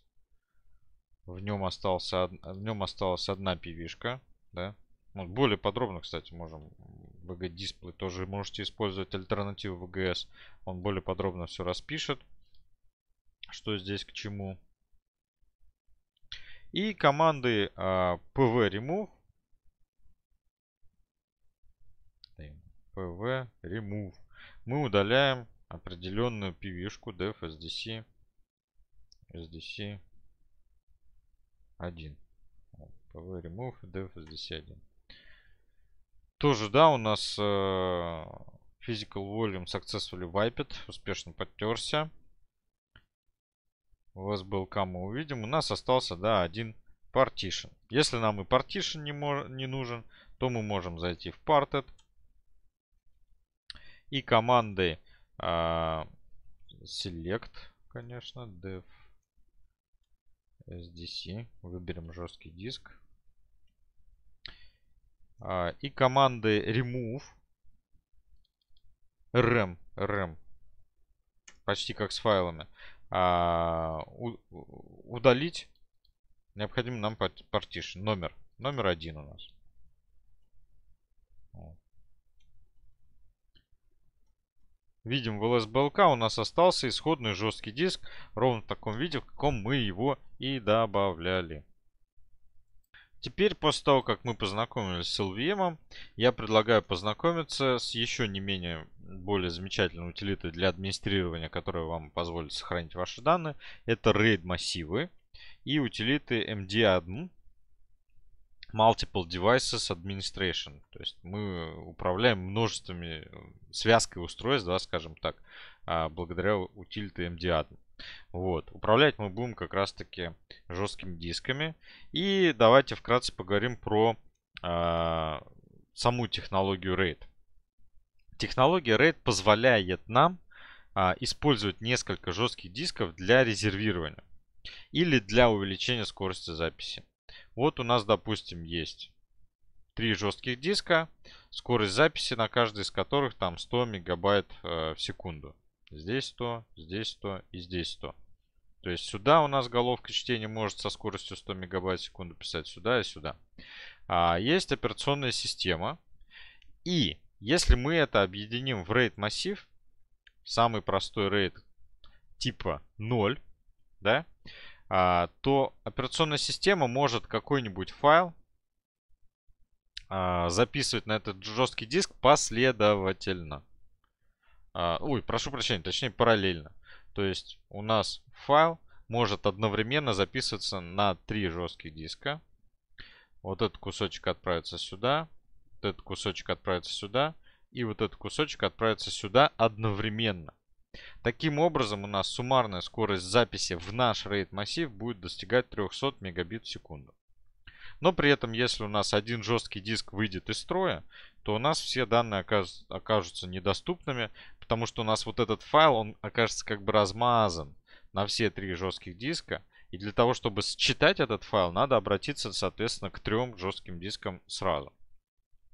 В нем, остался, в нем осталась одна пивишка. Да? Вот ну, более подробно, кстати, можем. VG дисплей тоже можете использовать альтернативу VGS. Он более подробно все распишет. Что здесь к чему. И команды э, pv-remove. pv-remove. Мы удаляем определенную pv-шку def sdc sdc 1. pv remove def sdc 1. Тоже, да, у нас э, physical volume successfully wiped. Успешно подтерся. У вас был кому увидим. У нас остался, да, один partition. Если нам и partition не, не нужен, то мы можем зайти в parted. И команды а, select, конечно, dev SDC. Выберем жесткий диск. А, и команды remove. rem, rem. Почти как с файлами а, у, удалить необходим нам партиш. номер. Номер один у нас. Видим, в LSBLK у нас остался исходный жесткий диск ровно в таком виде, в каком мы его и добавляли. Теперь, после того, как мы познакомились с LVM, я предлагаю познакомиться с еще не менее более замечательной утилитой для администрирования, которая вам позволит сохранить ваши данные. Это RAID массивы и утилиты MD1 Multiple Devices Administration. То есть мы управляем множествами, э, связкой устройств, да, скажем так, а, благодаря утилите MD1. Вот. Управлять мы будем как раз таки жесткими дисками. И давайте вкратце поговорим про э, саму технологию RAID. Технология RAID позволяет нам э, использовать несколько жестких дисков для резервирования или для увеличения скорости записи. Вот у нас, допустим, есть три жестких диска, скорость записи на каждый из которых там 100 мегабайт э, в секунду. Здесь 100, здесь 100 и здесь 100. То есть сюда у нас головка чтения может со скоростью 100 мегабайт в секунду писать сюда и сюда. А, есть операционная система. И если мы это объединим в RAID массив, самый простой RAID типа 0, да, а, то операционная система может какой-нибудь файл а, записывать на этот жесткий диск последовательно. А, ой, прошу прощения, точнее параллельно. То есть у нас файл может одновременно записываться на три жестких диска. Вот этот кусочек отправится сюда, вот этот кусочек отправится сюда, и вот этот кусочек отправится сюда одновременно. Таким образом, у нас суммарная скорость записи в наш RAID массив будет достигать 300 мегабит в секунду. Но при этом, если у нас один жесткий диск выйдет из строя, то у нас все данные окажутся недоступными, потому что у нас вот этот файл, он окажется как бы размазан на все три жестких диска. И для того, чтобы считать этот файл, надо обратиться, соответственно, к трем жестким дискам сразу.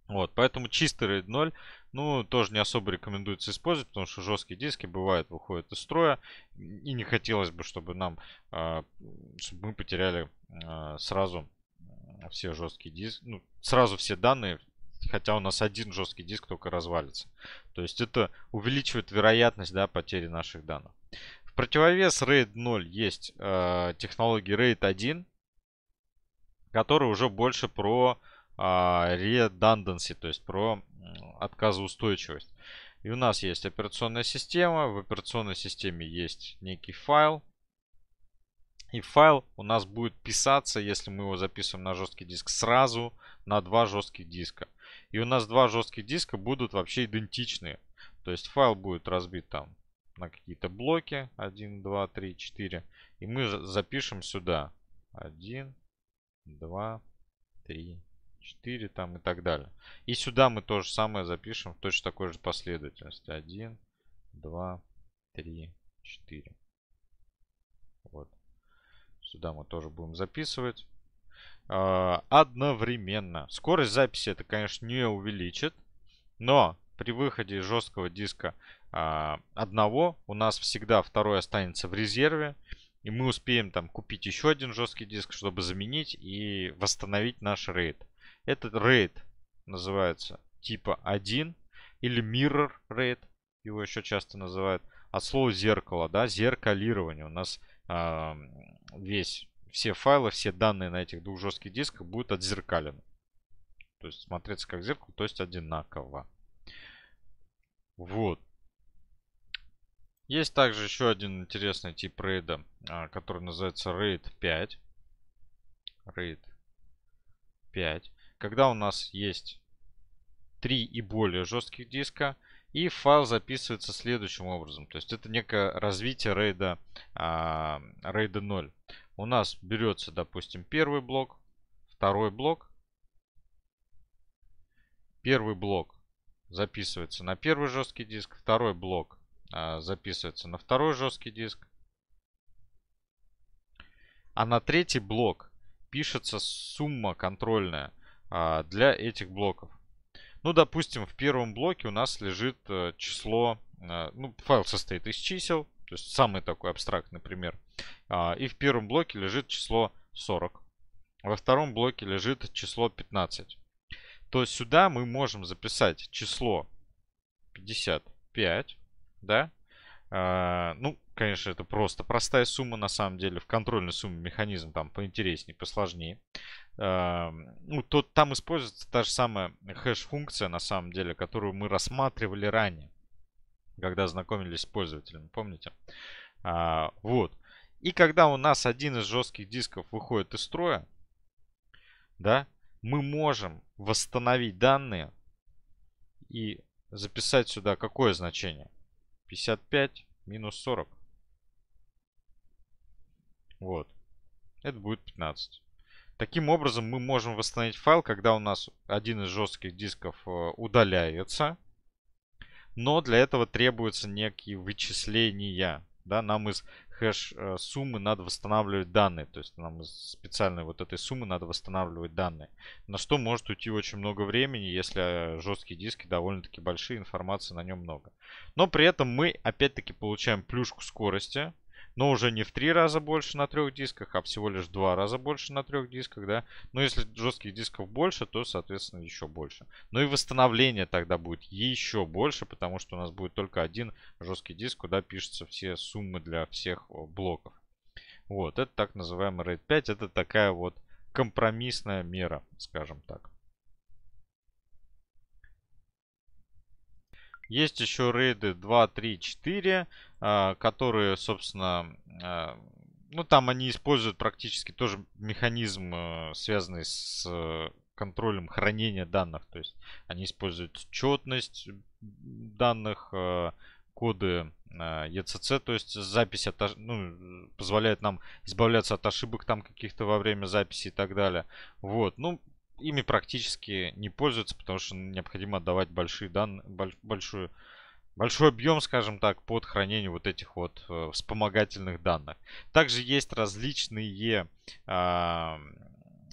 Вот, поэтому чистый RAID 0, ну, тоже не особо рекомендуется использовать, потому что жесткие диски бывают выходят из строя, и не хотелось бы, чтобы нам, э, чтобы мы потеряли э, сразу все жесткие диски, ну, сразу все данные хотя у нас один жесткий диск только развалится. То есть это увеличивает вероятность да, потери наших данных. В противовес RAID 0 есть э, технологии RAID 1, которая уже больше про э, redundancy, то есть про отказоустойчивость. И у нас есть операционная система, в операционной системе есть некий файл, и файл у нас будет писаться, если мы его записываем на жесткий диск, сразу на два жестких диска. И у нас два жестких диска будут вообще идентичные. То есть файл будет разбит там на какие-то блоки. 1, 2, 3, 4. И мы запишем сюда. 1, 2, 3, 4 там и так далее. И сюда мы то же самое запишем в точно такой же последовательности. 1, 2, 3, 4. Вот. Сюда мы тоже будем записывать. Э, одновременно. Скорость записи это, конечно, не увеличит, но при выходе жесткого диска а, одного у нас всегда второй останется в резерве, и мы успеем там купить еще один жесткий диск, чтобы заменить и восстановить наш RAID. Этот RAID называется типа 1 или Mirror RAID, его еще часто называют, от слова зеркало, да, зеркалирование. У нас э, весь все файлы, все данные на этих двух жестких дисках будут отзеркалены. То есть смотреться как зеркало, то есть одинаково. Вот. Есть также еще один интересный тип рейда, а, который называется RAID 5. RAID 5. Когда у нас есть три и более жестких диска, и файл записывается следующим образом. То есть это некое развитие рейда, а, рейда 0 у нас берется, допустим, первый блок, второй блок. Первый блок записывается на первый жесткий диск, второй блок а, записывается на второй жесткий диск. А на третий блок пишется сумма контрольная а, для этих блоков. Ну, допустим, в первом блоке у нас лежит э, число, э, ну, файл состоит из чисел, то есть самый такой абстрактный пример. А, и в первом блоке лежит число 40. Во втором блоке лежит число 15. То сюда мы можем записать число 55. Да? А, ну, конечно, это просто простая сумма на самом деле. В контрольной сумме механизм там поинтереснее, посложнее. А, ну, то, там используется та же самая хэш-функция на самом деле, которую мы рассматривали ранее когда знакомились с пользователями, помните? А, вот. И когда у нас один из жестких дисков выходит из строя, да, мы можем восстановить данные и записать сюда какое значение? 55 минус 40. Вот. Это будет 15. Таким образом мы можем восстановить файл, когда у нас один из жестких дисков э, удаляется но для этого требуются некие вычисления. Да, нам из хэш э, суммы надо восстанавливать данные. То есть нам из специальной вот этой суммы надо восстанавливать данные. На что может уйти очень много времени, если жесткие диски довольно-таки большие, информации на нем много. Но при этом мы опять-таки получаем плюшку скорости но уже не в три раза больше на трех дисках, а всего лишь в два раза больше на трех дисках, да. Но если жестких дисков больше, то, соответственно, еще больше. Ну и восстановление тогда будет еще больше, потому что у нас будет только один жесткий диск, куда пишутся все суммы для всех блоков. Вот, это так называемый RAID 5, это такая вот компромиссная мера, скажем так. Есть еще рейды 2, 3, 4, которые, собственно, а, ну там они используют практически тоже механизм, э, связанный с э, контролем хранения данных. То есть они используют четность данных, э, коды ECC, а, то есть запись от, ну, позволяет нам избавляться от ошибок там каких-то во время записи и так далее. Вот, ну, ими практически не пользуются, потому что необходимо отдавать большие данные, больш, большую, большой объем, скажем так, под хранение вот этих вот э, вспомогательных данных. Также есть различные, э,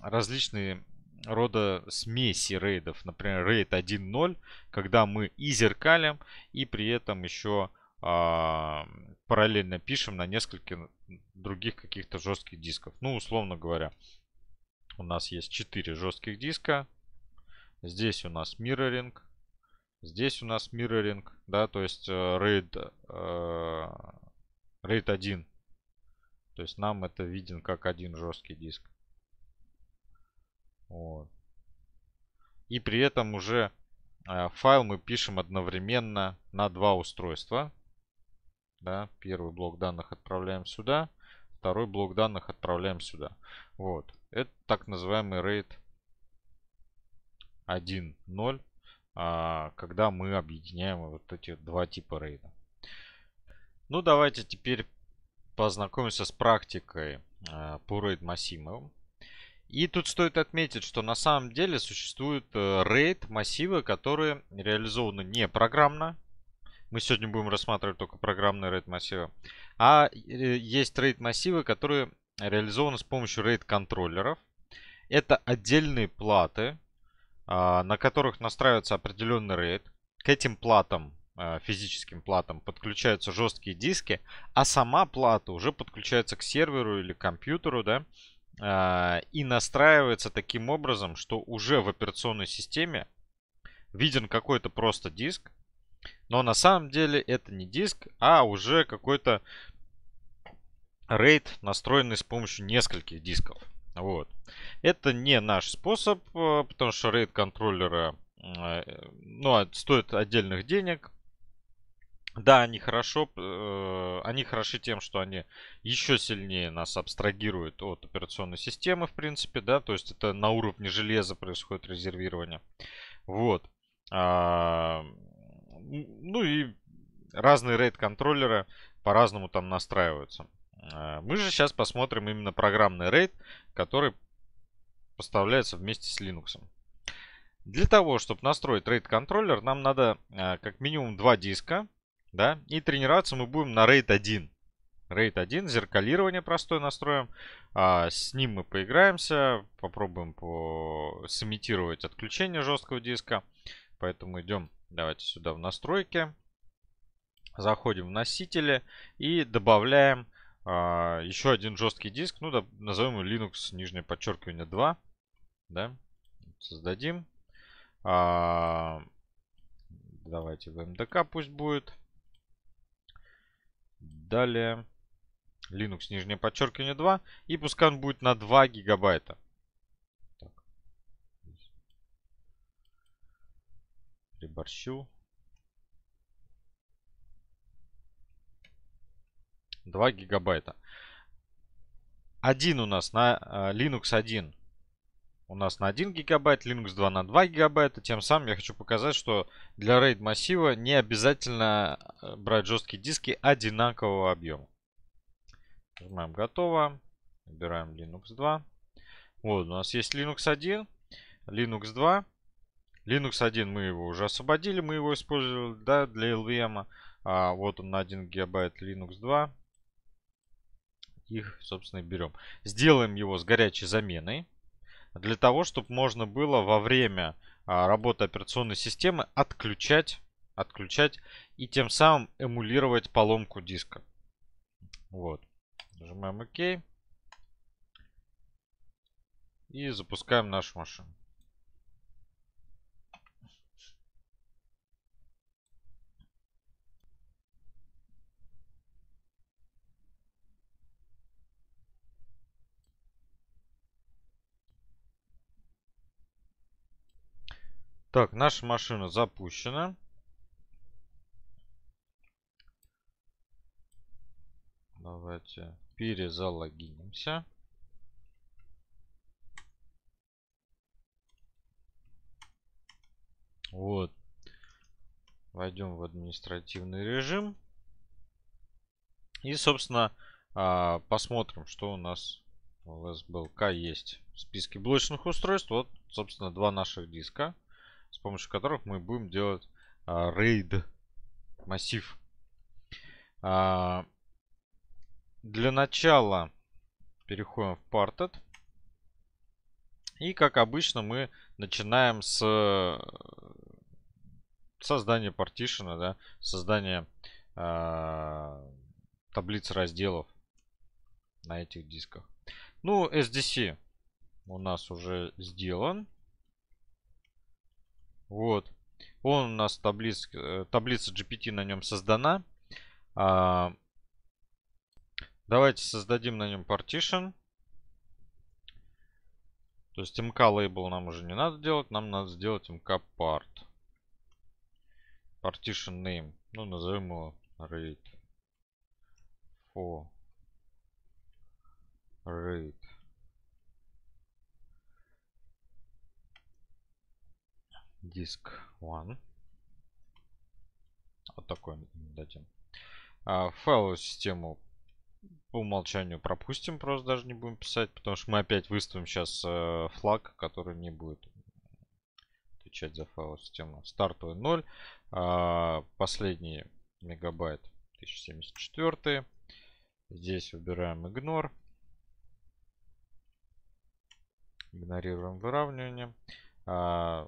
различные рода смеси рейдов. Например, рейд 1.0, когда мы и зеркалим, и при этом еще э, а, параллельно пишем на несколько других каких-то жестких дисков. Ну, условно говоря у нас есть 4 жестких диска. Здесь у нас мирроринг. Здесь у нас мирроринг, да, то есть э, RAID, э, RAID 1. То есть нам это виден как один жесткий диск. Вот. И при этом уже э, файл мы пишем одновременно на два устройства. Да, первый блок данных отправляем сюда, второй блок данных отправляем сюда. Вот. Это так называемый рейд 1.0, а, когда мы объединяем вот эти два типа рейда. Ну, давайте теперь познакомимся с практикой а, по рейд массивам. И тут стоит отметить, что на самом деле существуют э, рейд массивы, которые реализованы не программно. Мы сегодня будем рассматривать только программные рейд массивы. А э, есть рейд массивы, которые Реализовано с помощью RAID-контроллеров. Это отдельные платы, а, на которых настраивается определенный RAID. К этим платам, а, физическим платам, подключаются жесткие диски, а сама плата уже подключается к серверу или компьютеру, да, а, и настраивается таким образом, что уже в операционной системе виден какой-то просто диск, но на самом деле это не диск, а уже какой-то RAID, настроенный с помощью нескольких дисков. Вот. Это не наш способ, э, потому что RAID контроллера э, ну, а, стоят отдельных денег. Да, они хорошо, э, они хороши тем, что они еще сильнее нас абстрагируют от операционной системы, в принципе, да, то есть это на уровне железа происходит резервирование. Вот. А, ну и разные рейд контроллеры по-разному там настраиваются. Э, мы же сейчас посмотрим именно программный RAID, который поставляется вместе с Linux. Для того, чтобы настроить RAID контроллер, нам надо э, как минимум два диска. Да, и тренироваться мы будем на RAID 1. RAID 1, зеркалирование простое настроим. А, с ним мы поиграемся, попробуем по... сымитировать отключение жесткого диска. Поэтому идем, давайте сюда в настройки. Заходим в носители и добавляем а, еще один жесткий диск. Ну, да, назовем его Linux, нижнее подчеркивание 2. Да? Создадим. А, давайте в MDK пусть будет. Далее. Linux, нижнее подчеркивание 2. И пускай он будет на 2 гигабайта. Так. Приборщил. 2 гигабайта. Один у нас на э, Linux 1 у нас на 1 гигабайт, Linux 2 на 2 гигабайта. Тем самым я хочу показать, что для RAID массива не обязательно э, брать жесткие диски одинакового объема. Нажимаем «Готово». Выбираем Linux 2. Вот, у нас есть Linux 1, Linux 2. Linux 1 мы его уже освободили, мы его использовали да, для LVM. А вот он на 1 гигабайт Linux 2 их, собственно, берем. Сделаем его с горячей заменой. Для того, чтобы можно было во время а, работы операционной системы отключать, отключать и тем самым эмулировать поломку диска. Вот. Нажимаем ОК. И запускаем нашу машину. Так, наша машина запущена. Давайте перезалогинимся. Вот. Войдем в административный режим. И, собственно, а, посмотрим, что у нас в SBLK есть. В списке блочных устройств вот, собственно, два наших диска с помощью которых мы будем делать а, рейд массив. А, для начала переходим в Parted. И как обычно мы начинаем с создания партишена, да, создания э, таблиц разделов на этих дисках. Ну, SDC у нас уже сделан. Вот. Он у нас таблиц, э, таблица GPT на нем создана. А, давайте создадим на нем partition. То есть mk label нам уже не надо делать, нам надо сделать mk part. Partition name. Ну, назовем его RAID. For RAID. диск one. Вот такой дадим. А, файловую систему по умолчанию пропустим, просто даже не будем писать, потому что мы опять выставим сейчас э, флаг, который не будет отвечать за файловую систему. Стартовый 0, э, а, последний мегабайт 1074. Здесь выбираем игнор. Игнорируем выравнивание. Э,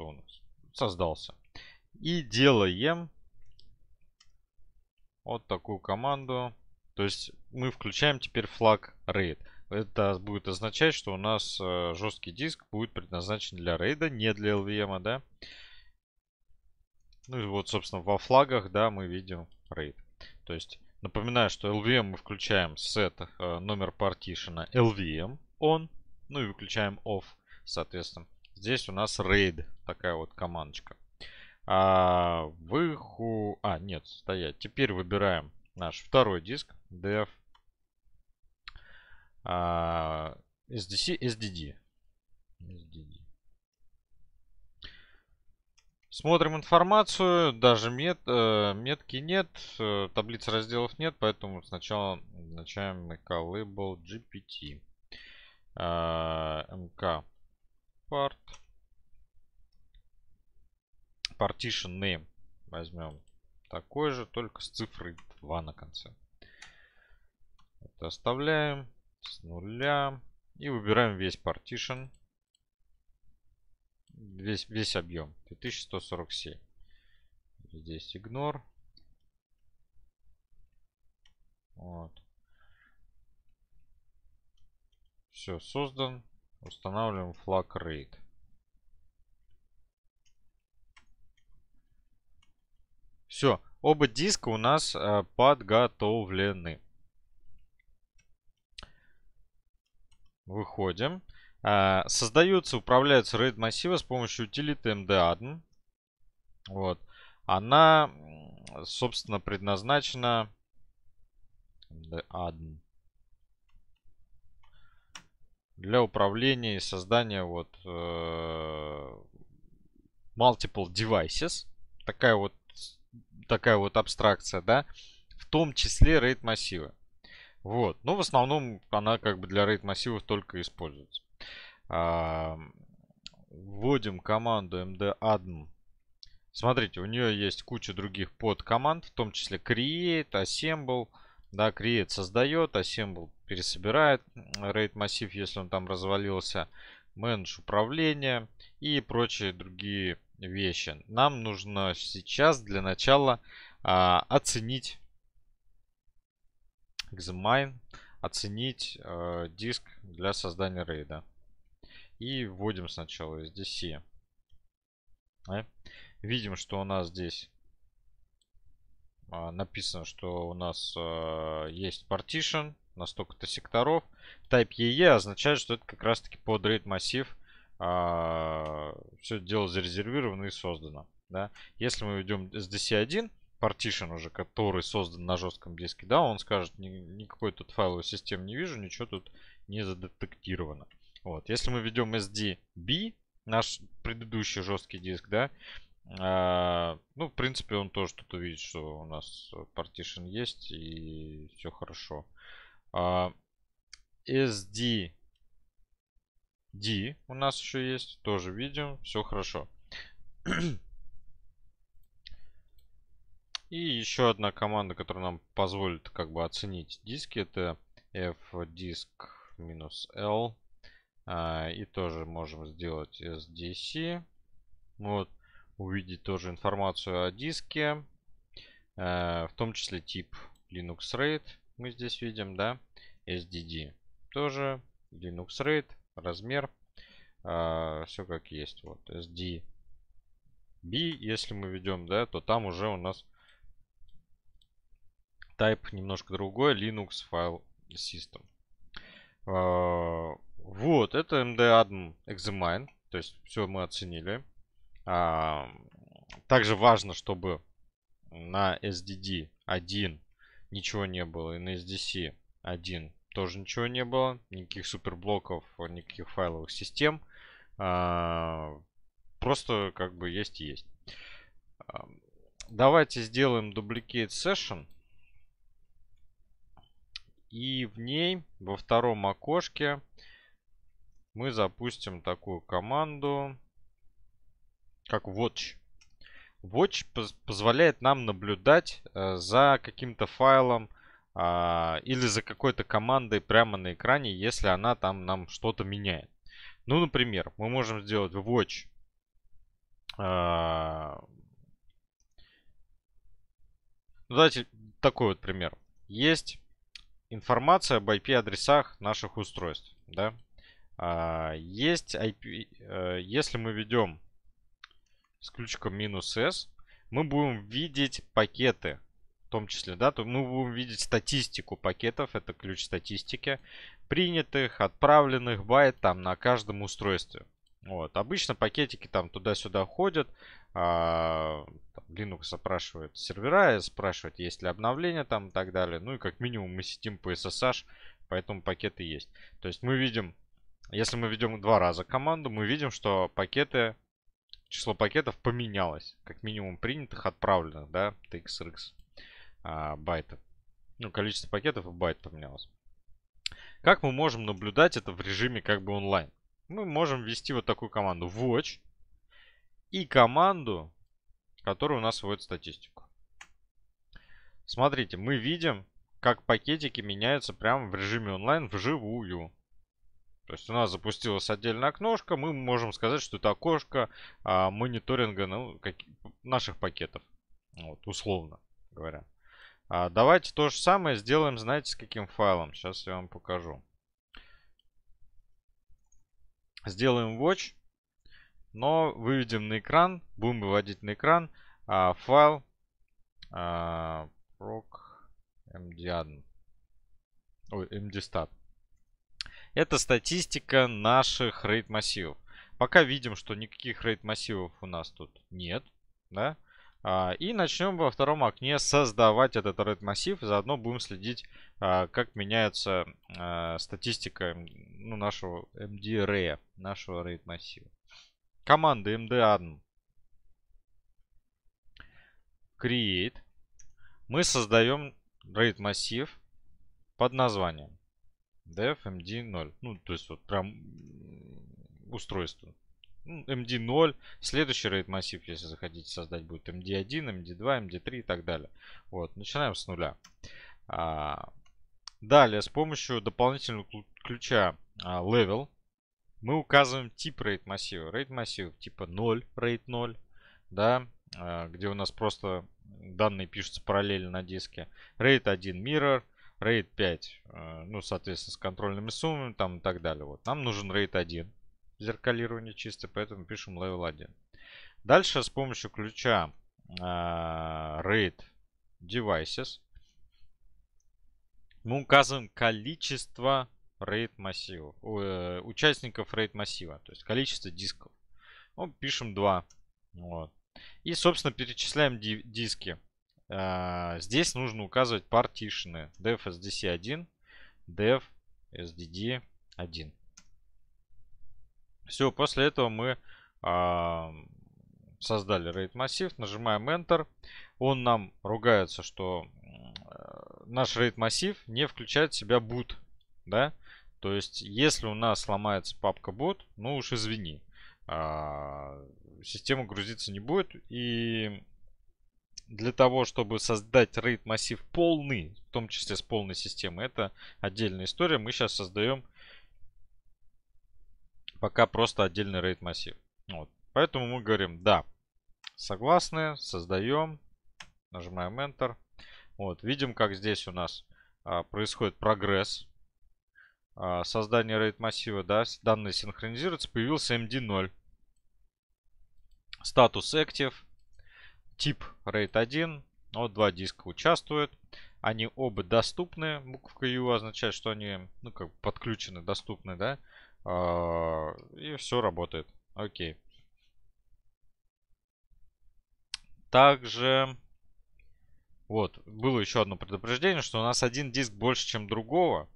что у нас создался. И делаем вот такую команду. То есть мы включаем теперь флаг RAID. Это будет означать, что у нас э, жесткий диск будет предназначен для рейда, не для LVM, да? Ну и вот, собственно, во флагах, да, мы видим RAID. То есть, напоминаю, что LVM мы включаем set э, номер партишена LVM on, ну и выключаем off, соответственно. Здесь у нас рейд, такая вот командочка. А, выху... А, нет, стоять. Теперь выбираем наш второй диск, DF. А, SDC, SDD. SDD. Смотрим информацию, даже мет, э, метки нет, э, таблиц разделов нет, поэтому сначала начинаем на label GPT. А, МК part. Partition name возьмем такой же, только с цифрой 2 на конце. Это оставляем с нуля и выбираем весь partition. Весь, весь объем 2147. Здесь игнор. Вот. Все, создан. Устанавливаем флаг RAID. Все, оба диска у нас э, подготовлены. Выходим. Э, создаются, управляются RAID массивы с помощью утилиты md Вот. Она, собственно, предназначена... md для управления и создания вот э, multiple devices. Такая вот, такая вот абстракция, да. В том числе RAID массивы. Вот. Но ну, в основном она как бы для RAID массивов только используется. А, вводим команду mdadm. Смотрите, у нее есть куча других подкоманд, в том числе create, assemble, да, create создает, а assemble пересобирает RAID массив, если он там развалился, manage управления и прочие другие вещи. Нам нужно сейчас для начала а, оценить examine, оценить а, диск для создания рейда. И вводим сначала SDC. Э, видим, что у нас здесь а, написано, что у нас а, есть partition на столько-то секторов. Type EE означает, что это как раз-таки под RAID массив. А, Все это дело зарезервировано и создано. Да? Если мы идем с DC1, partition уже, который создан на жестком диске, да, он скажет, никакой тут файловой системы не вижу, ничего тут не задетектировано. Вот. Если мы ведем SDB, наш предыдущий жесткий диск, да, а, ну, в принципе, он тоже тут увидит, что у нас э, partition есть и все хорошо. А, SD D у нас еще есть, тоже видим, все хорошо. И еще одна команда, которая нам позволит как бы оценить диски, это fdisk минус L. А, и тоже можем сделать SDC. Вот увидеть тоже информацию о диске, э, в том числе тип Linux RAID мы здесь видим, да, SDD тоже, Linux RAID, размер, э, все как есть, вот SDB, если мы ведем, да, то там уже у нас type немножко другой, Linux File System. Э, вот, это MD-ADM Examine, то есть все мы оценили. А, также важно, чтобы на SDD 1 ничего не было, и на SDC 1 тоже ничего не было. Никаких суперблоков, никаких файловых систем. А, просто как бы есть и есть. А, давайте сделаем duplicate session. И в ней, во втором окошке, мы запустим такую команду как Watch. Watch позволяет нам наблюдать э, за каким-то файлом а, или за какой-то командой прямо на экране, если она там нам что-то меняет. Ну, например, мы можем сделать watch а, ну, давайте такой вот пример. Есть информация об IP-адресах наших устройств. Да? А, есть IP... Э, если мы ведем с ключиком минус S, мы будем видеть пакеты. В том числе, да, то мы будем видеть статистику пакетов, это ключ статистики, принятых, отправленных байт там на каждом устройстве. Вот. Обычно пакетики там туда-сюда ходят. А, там, Linux опрашивает сервера, спрашивает, есть ли обновление там и так далее. Ну и как минимум мы сидим по SSH, поэтому пакеты есть. То есть мы видим, если мы ведем два раза команду, мы видим, что пакеты число пакетов поменялось. Как минимум принятых, отправленных, да, TXRX а, байтов. Ну, количество пакетов и байт поменялось. Как мы можем наблюдать это в режиме как бы онлайн? Мы можем ввести вот такую команду watch и команду, которая у нас вводит статистику. Смотрите, мы видим, как пакетики меняются прямо в режиме онлайн вживую. То есть у нас запустилось отдельное окошко, мы можем сказать, что это окошко а, мониторинга ну, как, наших пакетов, вот, условно говоря. А, давайте то же самое сделаем, знаете, с каким файлом. Сейчас я вам покажу. Сделаем watch, но выведем на экран, будем выводить на экран а, файл а, proc ой, mdstat. Это статистика наших рейд-массивов. Пока видим, что никаких рейд-массивов у нас тут нет, да? А, и начнем во втором окне создавать этот рейд-массив. Заодно будем следить, а, как меняется а, статистика ну, нашего MD-рея, эм нашего рейд-массива. Команда md1 эм create. Мы создаем рейд-массив под названием dfmd0. Эм ну, то есть вот прям устройство. MD0, ну, эм следующий рейд массив, если захотите создать, будет MD1, MD2, MD3 и так далее. Вот, начинаем с нуля. А, далее, с помощью дополнительного ключа а, level мы указываем тип типа рейд массива. Рейд массив типа 0, рейд 0, да, а, где у нас просто данные пишутся параллельно на диске. Рейд 1 mirror, рейд 5, э, ну, соответственно, с контрольными суммами там и так далее. Вот. Нам нужен рейд 1, зеркалирование чисто, поэтому пишем level 1. Дальше с помощью ключа э, raid devices мы указываем количество raid массивов, э, участников raid массива, то есть количество дисков. Ну, пишем 2. Вот. И, собственно, перечисляем диски. А, здесь нужно указывать партишины dfsdc1, dfsdd1. Все, после этого мы а, создали RAID массив, нажимаем Enter. Он нам ругается, что э, наш RAID массив не включает в себя boot. Да? То есть, если у нас сломается папка boot, ну уж извини, а, система грузиться не будет. И для того, чтобы создать RAID массив полный, в том числе с полной системой, это отдельная история. Мы сейчас создаем пока просто отдельный RAID массив. Вот. Поэтому мы говорим да, согласны, создаем, нажимаем Enter. Вот, видим, как здесь у нас а, происходит прогресс а, создания RAID массива, да, данные синхронизируются, появился MD0. Статус Active тип RAID 1. Вот два диска участвуют. Они оба доступны. Буковка U означает, что они ну, как подключены, доступны, да? А, и все работает. Окей. Также вот, было еще одно предупреждение, что у нас один диск больше, чем другого.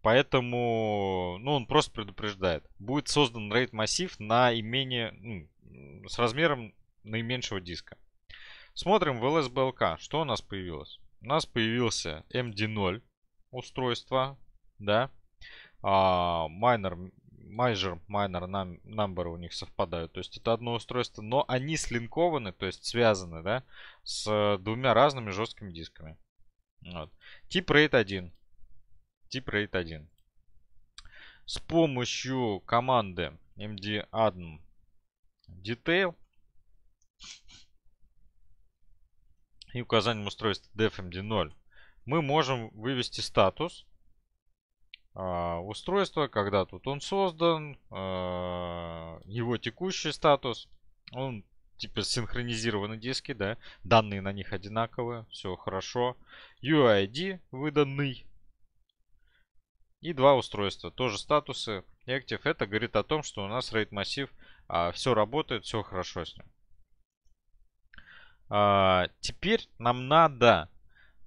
Поэтому, ну, он просто предупреждает. Будет создан RAID массив на имение, ну, с размером наименьшего диска. Смотрим в LSBLK, что у нас появилось. У нас появился MD0 эм устройство, да. А, minor, major, minor num, number у них совпадают. То есть это одно устройство, но они слинкованы, то есть связаны, да, с двумя разными жесткими дисками. Вот. Тип RAID 1. Тип RAID 1. С помощью команды md-adm эм detail и указанием устройства defmd0 мы можем вывести статус а, устройства, когда тут он создан, а, его текущий статус, он типа синхронизированы диски, да, данные на них одинаковые, все хорошо. UID выданный и два устройства, тоже статусы. Active это говорит о том, что у нас RAID массив, а, все работает, все хорошо с ним. А, теперь нам надо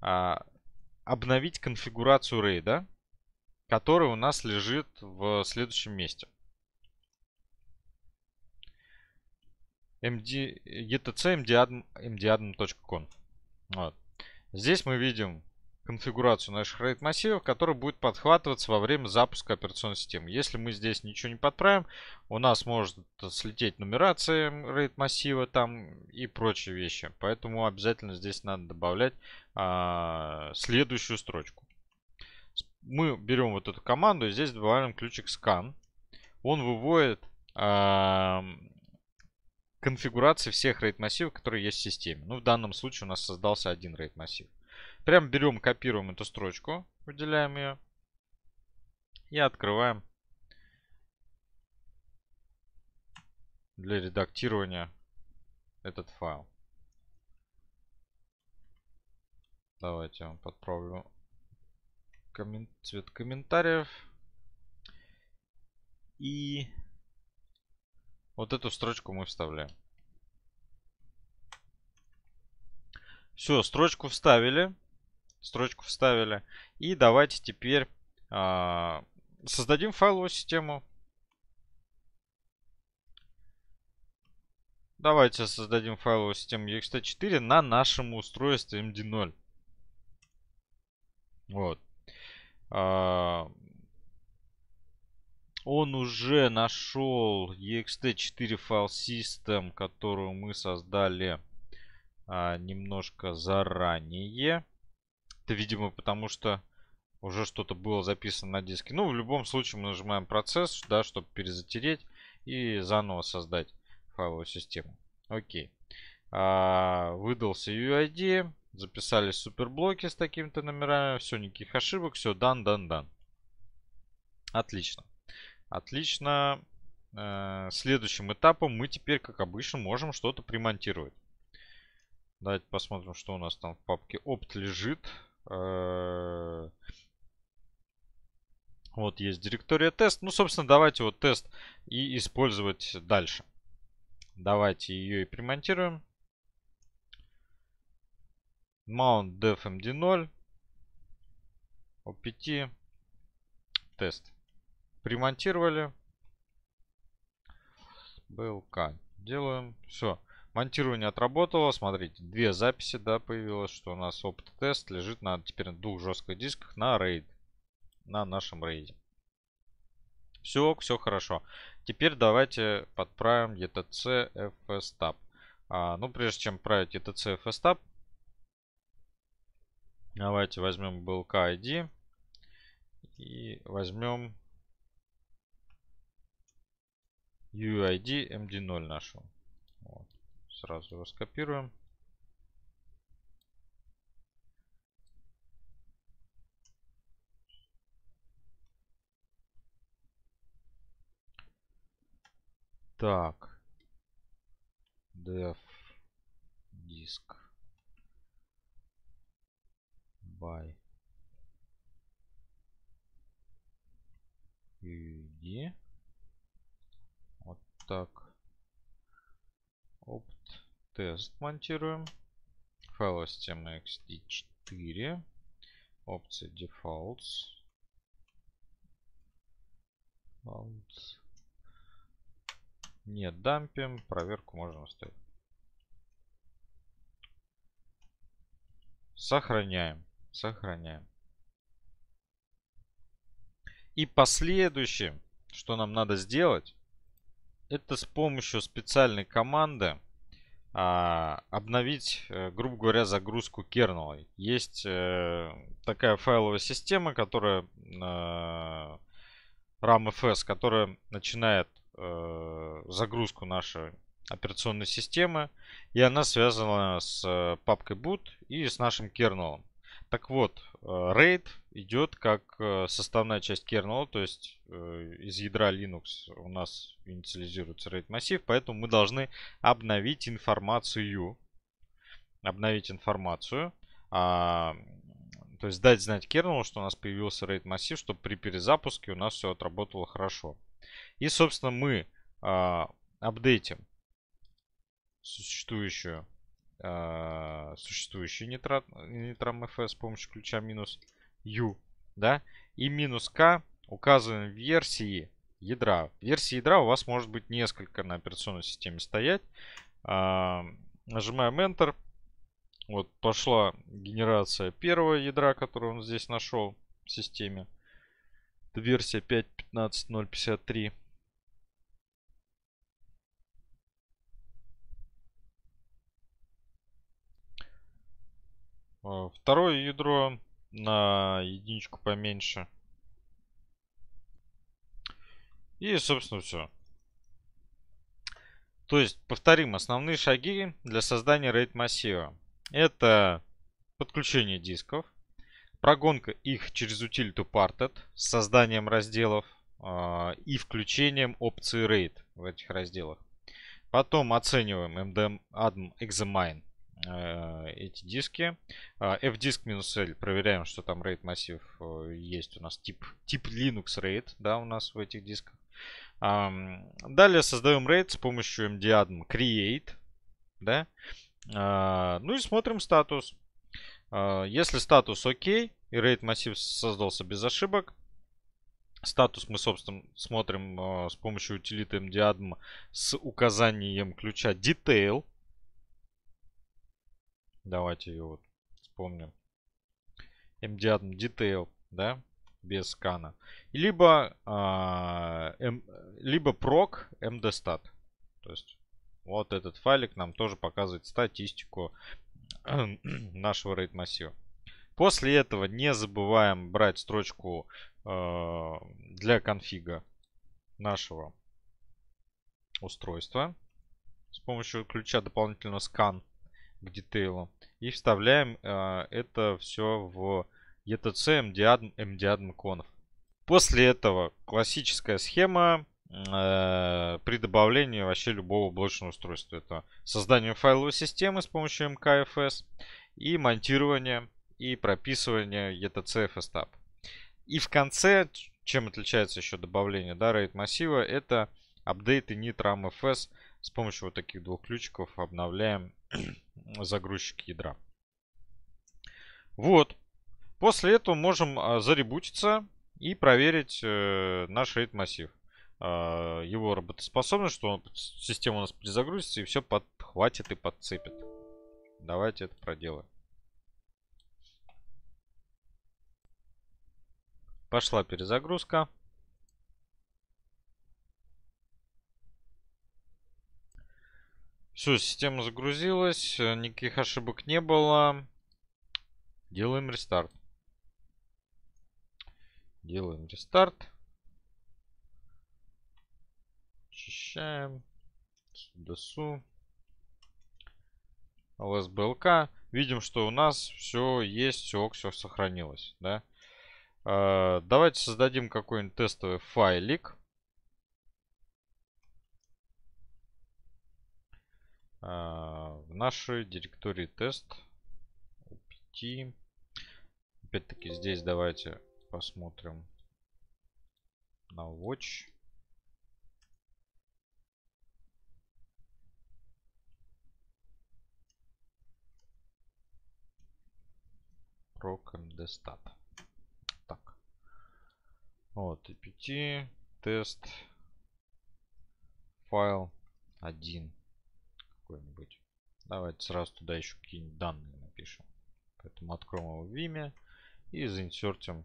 а, обновить конфигурацию рейда, который у нас лежит в следующем месте. md, e Вот. Здесь мы видим конфигурацию наших RAID массивов, который будет подхватываться во время запуска операционной системы. Если мы здесь ничего не подправим, у нас может слететь нумерация RAID массива там и прочие вещи. Поэтому обязательно здесь надо добавлять а, следующую строчку. Мы берем вот эту команду и здесь добавляем ключик scan. Он выводит а, конфигурации всех RAID массивов, которые есть в системе. Ну, в данном случае у нас создался один RAID массив. Прям берем, копируем эту строчку, выделяем ее и открываем для редактирования этот файл. Давайте я вам подправлю цвет комментариев. И вот эту строчку мы вставляем. Все, строчку вставили строчку вставили. И давайте теперь э, создадим файловую систему. Давайте создадим файловую систему ext4 на нашем устройстве md0. Вот. Э, он уже нашел ext4 файл system, которую мы создали э, немножко заранее. Это, видимо, потому что уже что-то было записано на диске. Ну, в любом случае мы нажимаем процесс, да, чтобы перезатереть и заново создать файловую систему. Окей. А, выдался UID, записались суперблоки с такими-то номерами, все, никаких ошибок, все, дан, дан, дан. Отлично. Отлично. Э, следующим этапом мы теперь, как обычно, можем что-то примонтировать. Давайте посмотрим, что у нас там в папке опт лежит. Э, вот есть директория тест. Ну, собственно, давайте вот тест и использовать дальше. Давайте ее и примонтируем. Mount defmd 0 OPT тест. Примонтировали. blk. Делаем. Все. Монтирование отработало. Смотрите, две записи, да, появилось, что у нас опт-тест лежит на теперь на двух жестких дисках на RAID. На нашем RAID. Все, все хорошо. Теперь давайте подправим ETC FSTab. А, ну, прежде чем править ETC FSTab, давайте возьмем BLK ID и возьмем UID MD0 нашего сразу его скопируем. Так. Dev диск. By UD. Вот так тест монтируем. Файл система XD4. Опция Defaults. Defaults. Не дампим. Проверку можно оставить. Сохраняем. Сохраняем. И последующее, что нам надо сделать, это с помощью специальной команды а, обновить, э, грубо говоря, загрузку кернела. Есть э, такая файловая система, которая а, RAMFS, которая начинает э, загрузку нашей операционной системы, и она связана с папкой boot и с нашим кернелом. Так вот, RAID идет как э, составная часть kernel, то есть э, из ядра Linux у нас инициализируется RAID массив, поэтому мы должны обновить информацию. Обновить информацию. А, то есть дать знать kernel, что у нас появился RAID массив, чтобы при перезапуске у нас все отработало хорошо. И, собственно, мы а, апдейтим существующую, а, существующий нитрат, нитрам FS с помощью ключа минус. U, да, и минус K указываем версии ядра. Версии ядра у вас может быть несколько на операционной системе стоять. А, нажимаем Enter. Вот пошла генерация первого ядра, который он здесь нашел в системе. Это версия 5.15.053. А, второе ядро на единичку поменьше. И, собственно, все. То есть, повторим основные шаги для создания RAID массива. Это подключение дисков, прогонка их через утилиту Parted с созданием разделов э, и включением опции RAID в этих разделах. Потом оцениваем MDM Adm Examine Э, эти диски. А, F-диск минус L. Проверяем, что там RAID массив э, есть у нас. Тип, тип Linux RAID, да, у нас в этих дисках. Далее создаем RAID с помощью mdadm create, да. А, ну и смотрим статус. А, если статус окей и RAID массив создался без ошибок, Статус мы, собственно, смотрим э, с помощью утилиты mdadm с указанием ключа detail. Давайте ее вот вспомним. MD Detail, да, без скана. Либо, а, э, эм, m, либо proc mdstat. То есть вот этот файлик нам тоже показывает статистику нашего RAID массива. После этого не забываем брать строчку э, для конфига нашего устройства с помощью ключа дополнительного scan к детейлу и вставляем э, это все в ETC MD, MD conf. После этого классическая схема э, при добавлении вообще любого блочного устройства. Это создание файловой системы с помощью MKFS и монтирование и прописывание ETC FSTAB. И в конце, чем отличается еще добавление да, RAID массива, это апдейт и init RAM FS. С помощью вот таких двух ключиков обновляем загрузчик ядра. Вот. После этого можем а, заребутиться и проверить э, наш рейд массив. А, его работоспособность, что он, система у нас перезагрузится и все подхватит и подцепит. Давайте это проделаем. Пошла перезагрузка. Все, система загрузилась, э, никаких ошибок не было. Делаем рестарт. Делаем рестарт. Очищаем. Досу. ЛСБЛК. Видим, что у нас все есть, все, все сохранилось. Да? Э, давайте создадим какой-нибудь тестовый файлик. А, в нашей директории тест OPT. Опять-таки здесь давайте посмотрим на watch. Procmdstat. Так. Вот, пяти тест файл 1 какой-нибудь. Давайте сразу туда еще какие-нибудь данные напишем. Поэтому откроем его в Vime и заинсертим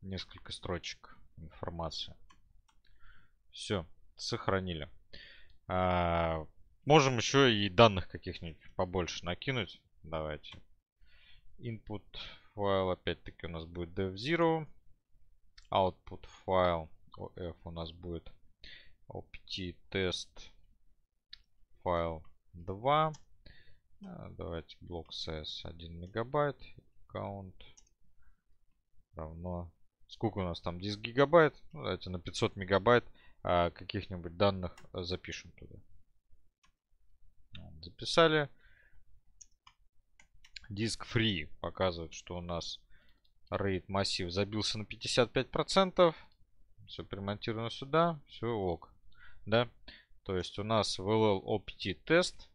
несколько строчек информации. Все, сохранили. А, можем еще и данных каких-нибудь побольше накинуть. Давайте. Input файл опять-таки у нас будет dev0. Output файл OF у нас будет opt тест файл 2. А, давайте блок size 1 мегабайт. Count равно... Сколько у нас там? диск гигабайт? Ну, давайте на 500 мегабайт А каких-нибудь данных запишем туда. Записали. Диск free показывает, что у нас RAID массив забился на 55% все примонтировано сюда, все ок. Да? То есть у нас в LLOPT тест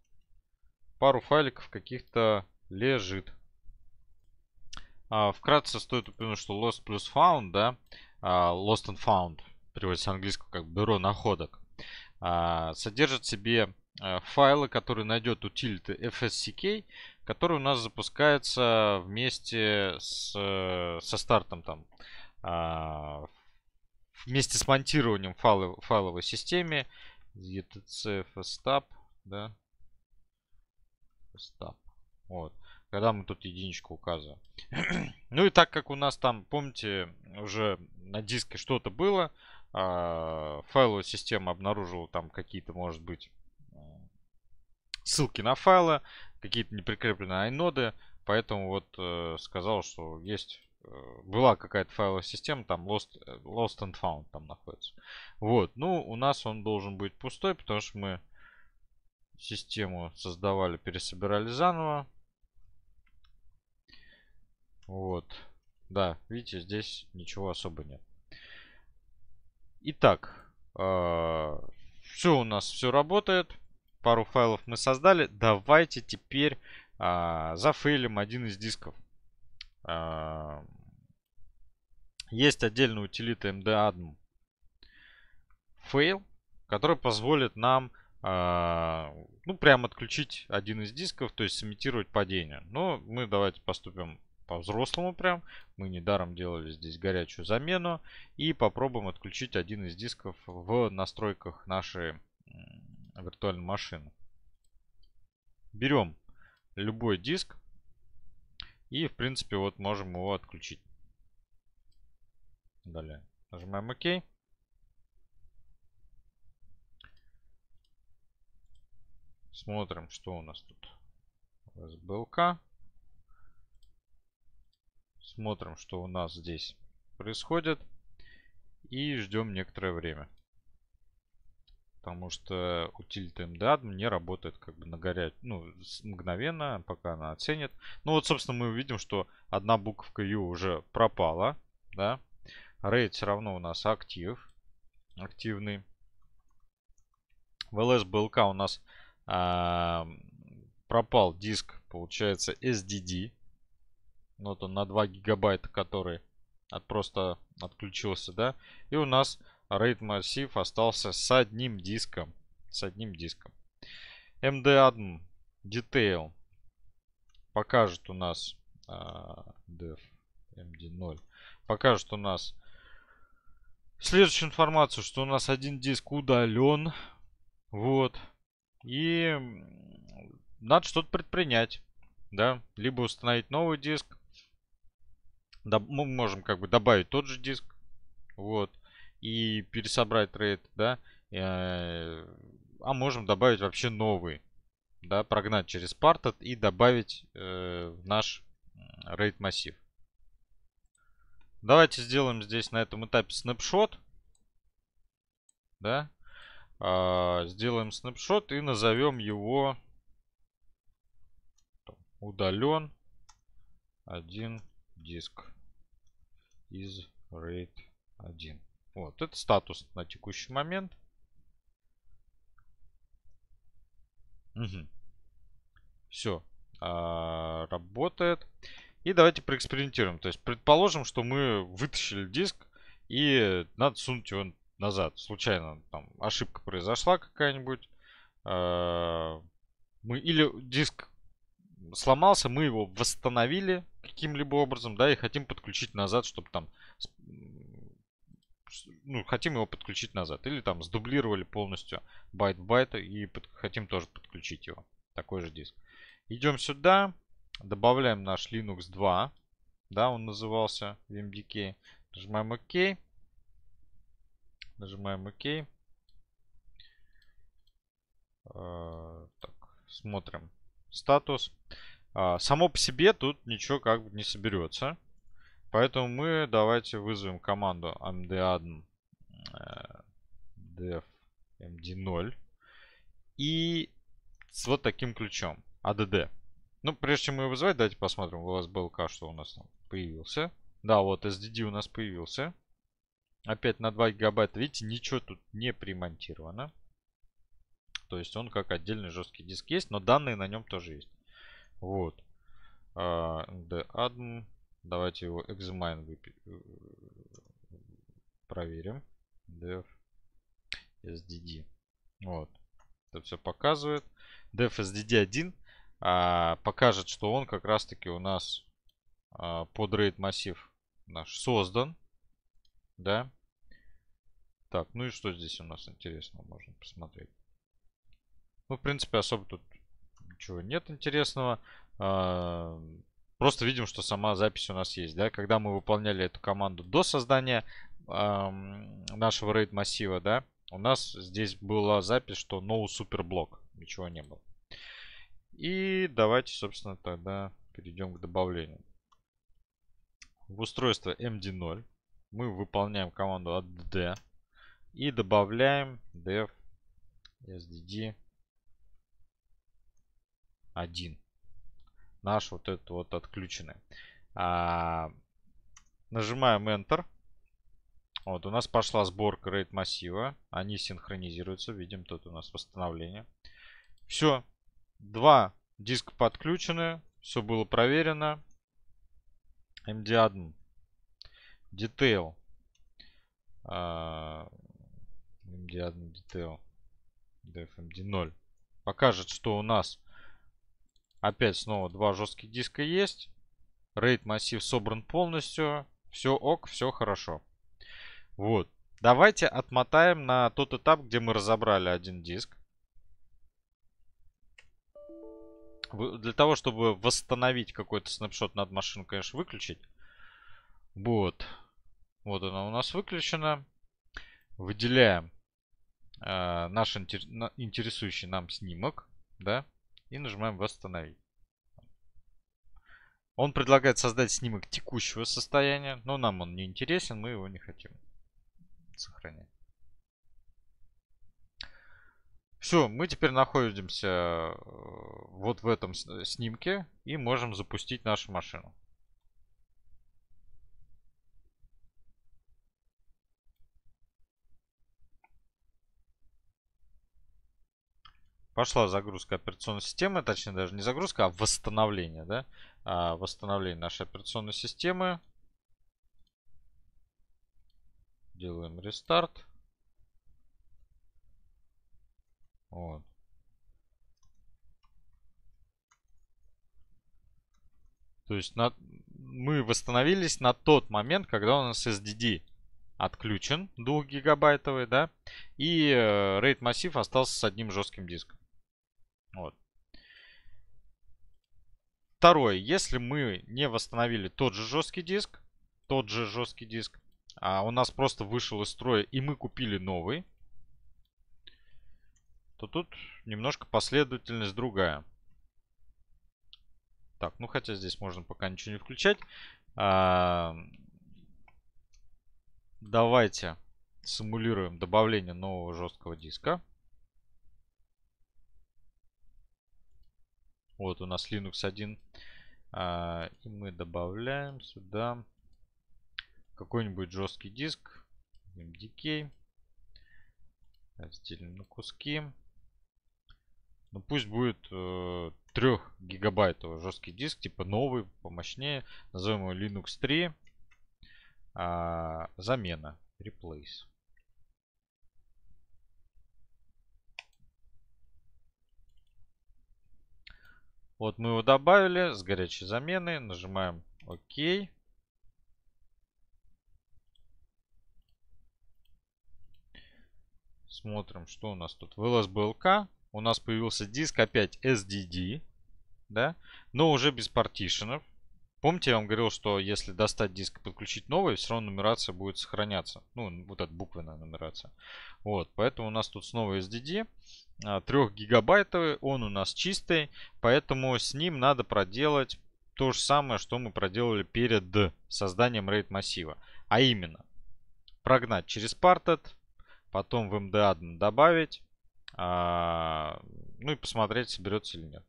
пару файликов каких-то лежит. А, вкратце стоит упомянуть, что lost плюс found, да, а, lost and found, переводится с английского как бюро находок, а, содержит в себе а, файлы, которые найдет утилиты FSCK, который у нас запускается вместе с, со стартом там а, вместе с монтированием файлов, файловой системе etc fstab, да, fstab, вот, когда мы тут единичку указываем. ну и так как у нас там, помните, уже на диске что-то было, э, файловая система обнаружила там какие-то, может быть, э, ссылки на файлы, какие-то неприкрепленные айноды, поэтому вот э, сказал, что есть Э, была какая-то файловая система, там lost, э, lost and found там находится. Вот, ну у нас он должен быть пустой, потому что мы систему создавали, пересобирали заново. Вот, да, видите, здесь ничего особо нет. Итак, э все у нас все работает. Пару файлов мы создали. Давайте теперь э зафейлим один из дисков. А, есть отдельная утилита mdadm fail, которая позволит нам а, ну, прям отключить один из дисков, то есть сымитировать падение. Но мы давайте поступим по-взрослому прям. Мы недаром делали здесь горячую замену. И попробуем отключить один из дисков в настройках нашей виртуальной машины. Берем любой диск. И, в принципе, вот можем его отключить. Далее. Нажимаем ОК. Смотрим, что у нас тут. СБЛК. Смотрим, что у нас здесь происходит. И ждем некоторое время потому что утилита MDAD не работает как бы на горяч, ну, мгновенно, пока она оценит. Ну вот, собственно, мы увидим, что одна буковка U уже пропала, да. Rate все равно у нас актив, активный. В LSBLK у нас а, пропал диск, получается, SDD. Вот он на 2 гигабайта, который от, просто отключился, да. И у нас RAID массив остался с одним диском. С одним диском. MD1 Detail покажет у нас uh, а, def MD0 покажет у нас следующую информацию, что у нас один диск удален. Вот. И надо что-то предпринять. Да? Либо установить новый диск. Да, мы можем как бы добавить тот же диск. Вот и пересобрать трейд, да, э, а можем добавить вообще новый, да, прогнать через партед и добавить э, наш рейд массив. Давайте сделаем здесь на этом этапе снапшот, да, а, сделаем снапшот и назовем его удален один диск из RAID 1. Вот, это статус на текущий момент. Угу. Все, а, работает. И давайте проэкспериментируем. То есть, предположим, что мы вытащили диск и надо сунуть его назад. Случайно там ошибка произошла какая-нибудь. А, мы или диск сломался, мы его восстановили каким-либо образом, да, и хотим подключить назад, чтобы там ну, хотим его подключить назад. Или там сдублировали полностью байт байта и под, хотим тоже подключить его. Такой же диск. Идем сюда, добавляем наш Linux 2. Да, он назывался в Нажимаем ОК. Нажимаем ОК. Э, так, смотрим статус. А, само по себе тут ничего как бы не соберется. Поэтому мы давайте вызовем команду mdadm def md0 и с вот таким ключом add. А ну, прежде чем ее вызывать, давайте посмотрим у вас LSBLK, что у нас там появился. Да, вот SDD у нас появился. Опять на 2 гигабайта. Видите, ничего тут не примонтировано. То есть он как отдельный жесткий диск есть, но данные на нем тоже есть. Вот. Uh, the admin Давайте его examine выпи... Э, проверим. Dev SDD. Вот. Это все показывает. Dev SDD1 а, покажет, что он как раз таки у нас а, под RAID массив наш создан. Да. Так, ну и что здесь у нас интересного можно посмотреть. Ну, в принципе, особо тут ничего нет интересного. А, Просто видим, что сама запись у нас есть. Да? Когда мы выполняли эту команду до создания эм, нашего рейд массива, да, у нас здесь была запись, что no super block. Ничего не было. И давайте, собственно, тогда перейдем к добавлению. В устройство MD0 мы выполняем команду ADD и добавляем dev sdd 1 наш вот этот вот отключенный. А, нажимаем Enter. Вот, у нас пошла сборка RAID массива. Они синхронизируются. Видим, тут у нас восстановление. Все. Два диска подключены. Все было проверено. MD1. Detail. А, MD1 Detail. DFMD0. Эм Покажет, что у нас Опять снова два жестких диска есть. Рейд массив собран полностью. Все ок, все хорошо. Вот. Давайте отмотаем на тот этап, где мы разобрали один диск. Для того, чтобы восстановить какой-то снапшот, над машину, конечно, выключить. Вот. Вот она у нас выключена. Выделяем э, наш интер интересующий нам снимок. Да? и нажимаем «Восстановить». Он предлагает создать снимок текущего состояния, но нам он не интересен, мы его не хотим сохранять. Все, мы теперь находимся э, вот в этом э, снимке и можем запустить нашу машину. пошла загрузка операционной системы, точнее даже не загрузка, а восстановление, да, а, восстановление нашей операционной системы. Делаем рестарт. Вот. То есть на... мы восстановились на тот момент, когда у нас SDD отключен 2 гигабайтовый, да, и э, RAID массив остался с одним жестким диском. Вот. Второе. Если мы не восстановили тот же жесткий диск, тот же жесткий диск, а у нас просто вышел из строя и мы купили новый, то тут немножко последовательность другая. Так, ну хотя здесь можно пока ничего не включать. А, давайте симулируем добавление нового жесткого диска. Вот у нас Linux 1. А, и мы добавляем сюда какой-нибудь жесткий диск. MDK. Разделим на куски. Ну пусть будет э, 3 гигабайтовый жесткий диск, типа новый, помощнее. Назовем его Linux 3. А, замена. Replace. Вот мы его добавили с горячей замены. Нажимаем ОК. Смотрим, что у нас тут. Вылаз БЛК. У нас появился диск опять SDD. Да? Но уже без партишенов. Помните, я вам говорил, что если достать диск и подключить новый, все равно нумерация будет сохраняться. Ну, вот эта буквенная нумерация. Вот, поэтому у нас тут снова SDD. 3 а, гигабайтовый, он у нас чистый, поэтому с ним надо проделать то же самое, что мы проделали перед созданием RAID массива. А именно, прогнать через Parted, потом в эм md добавить, а, ну и посмотреть, соберется или нет.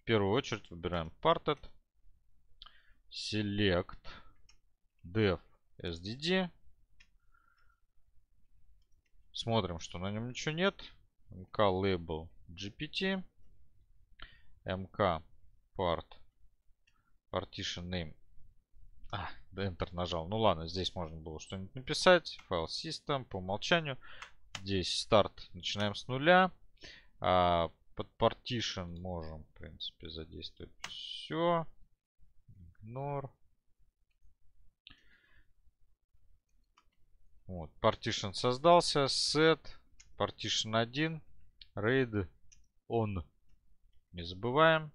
В первую очередь выбираем Parted select dev sdd. Смотрим, что на нем ничего нет. mk label gpt. mk part partition name. А, Enter нажал. Ну ладно, здесь можно было что-нибудь написать. Файл system по умолчанию. Здесь старт. Начинаем с нуля. А, под partition можем, в принципе, задействовать все. Ignore. Вот, partition создался. Set, partition 1, raid on. Не забываем.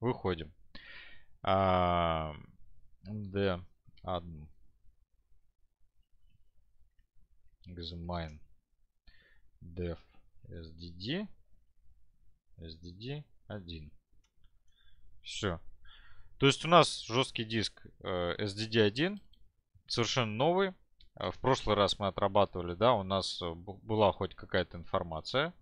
Выходим. А, md admin. examine dev sdd sdd 1. Все. То есть у нас жесткий диск э, SDD1, совершенно новый. Э, в прошлый раз мы отрабатывали, да, у нас э, была хоть какая-то информация.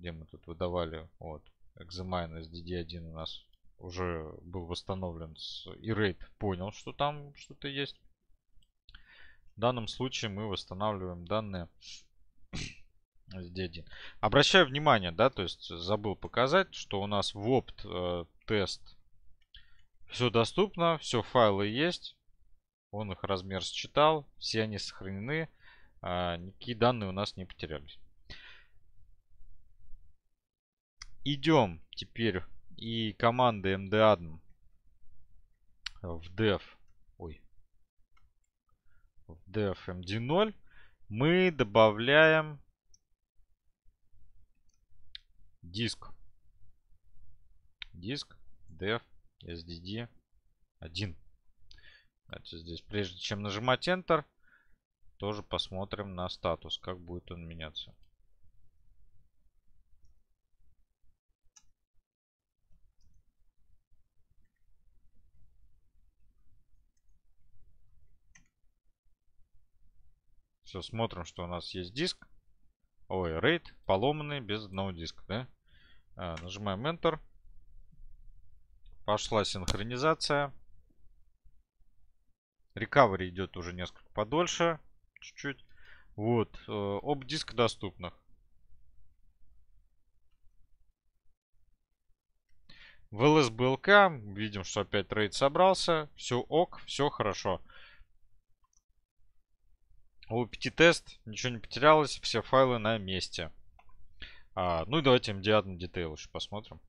Где мы тут выдавали, вот, Examine SDD1 у нас уже был восстановлен с E-Rate, понял, что там что-то есть. В данном случае мы восстанавливаем данные SDD1. Обращаю внимание, да, то есть забыл показать, что у нас в опт э, тест все доступно, все файлы есть. Он их размер считал, все они сохранены. А, никакие данные у нас не потерялись. Идем теперь и команды mdadm в dev. Ой. В dev md0 мы добавляем диск. Диск dev SDD 1. Давайте здесь, прежде чем нажимать Enter, тоже посмотрим на статус, как будет он меняться. Все, смотрим, что у нас есть диск. Ой, RAID поломанный без одного диска, да? А, нажимаем Enter. Пошла синхронизация. Рекавери идет уже несколько подольше. Чуть-чуть. Вот. Э, Об диск доступных. В ЛСБЛК видим, что опять трейд собрался. Все ок, все хорошо. OPT-тест, ничего не потерялось, все файлы на месте. А, ну и давайте MD-1 детейл еще посмотрим.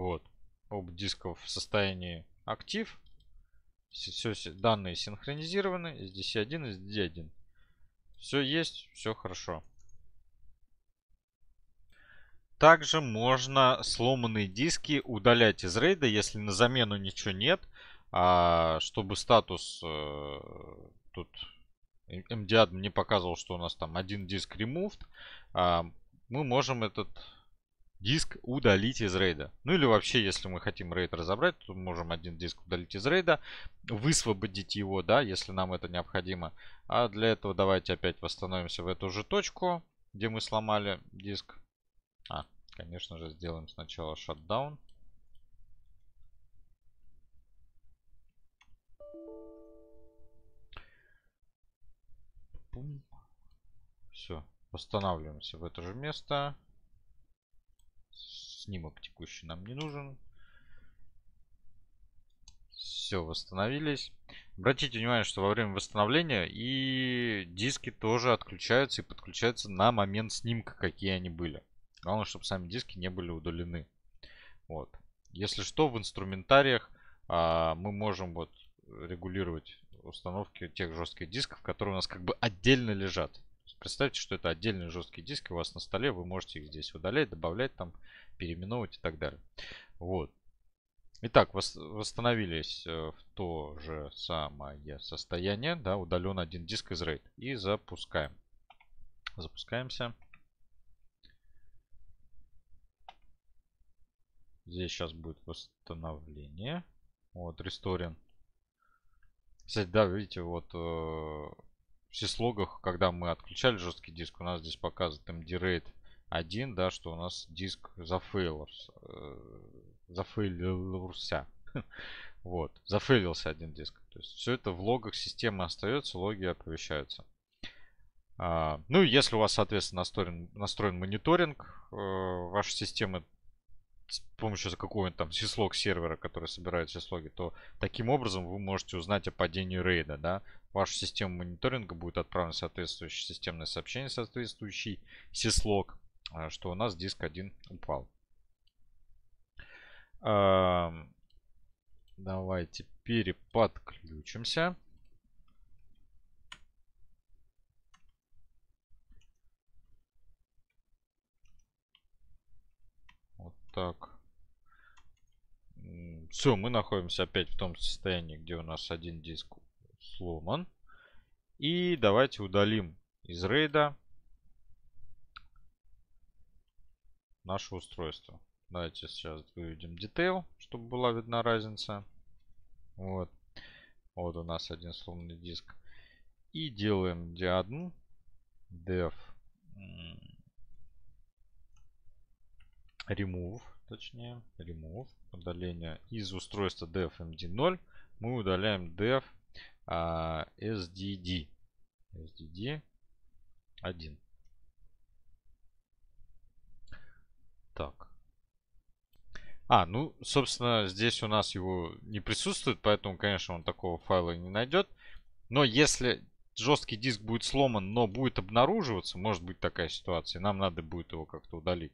Вот. Об дисков в состоянии актив. Все, все данные синхронизированы. SDC1, SDD1. Все есть, все хорошо. Также можно сломанные диски удалять из рейда, если на замену ничего нет. А чтобы статус э, тут MDAD мне показывал, что у нас там один диск removed, а мы можем этот диск удалить из рейда. Ну или вообще, если мы хотим рейд разобрать, то можем один диск удалить из рейда, высвободить его, да, если нам это необходимо. А для этого давайте опять восстановимся в эту же точку, где мы сломали диск. А, конечно же, сделаем сначала шатдаун. Все, восстанавливаемся в это же место. Снимок текущий нам не нужен. Все, восстановились. Обратите внимание, что во время восстановления и диски тоже отключаются и подключаются на момент снимка, какие они были. Главное, чтобы сами диски не были удалены. Вот. Если что, в инструментариях а, мы можем вот регулировать установки тех жестких дисков, которые у нас как бы отдельно лежат. Представьте, что это отдельные жесткие диски у вас на столе, вы можете их здесь удалять, добавлять там переименовывать и так далее. Вот. Итак, восстановились э, в то же самое состояние. Да, удален один диск из RAID. И запускаем. Запускаемся. Здесь сейчас будет восстановление. Вот, ресторин. Кстати, да, видите, вот э, в сислогах, когда мы отключали жесткий диск, у нас здесь показывает MD-RAID один, да, что у нас диск зафейлился. Э, зафейлился. Вот, зафейлился один диск. То есть все это в логах системы остается, логи оповещаются. А, ну и если у вас, соответственно, настроен, настроен мониторинг э, вашей системы с помощью какого-нибудь там syslog сервера, который собирает сислоги, то таким образом вы можете узнать о падении рейда, да. В вашу систему мониторинга будет отправлено соответствующее системное сообщение, соответствующий syslog. А, что у нас диск 1 упал. Давайте переподключимся. Вот так. Все, мы находимся опять в том состоянии, где у нас один диск сломан. И давайте удалим из рейда наше устройство. Давайте сейчас выведем detail, чтобы была видна разница. Вот. Вот у нас один сломанный диск. И делаем d dev remove, точнее, remove, удаление из устройства devmd 0 эм мы удаляем dev а, sdd, sdd 1. так. А, ну, собственно, здесь у нас его не присутствует, поэтому, конечно, он такого файла не найдет. Но если жесткий диск будет сломан, но будет обнаруживаться, может быть такая ситуация, нам надо будет его как-то удалить,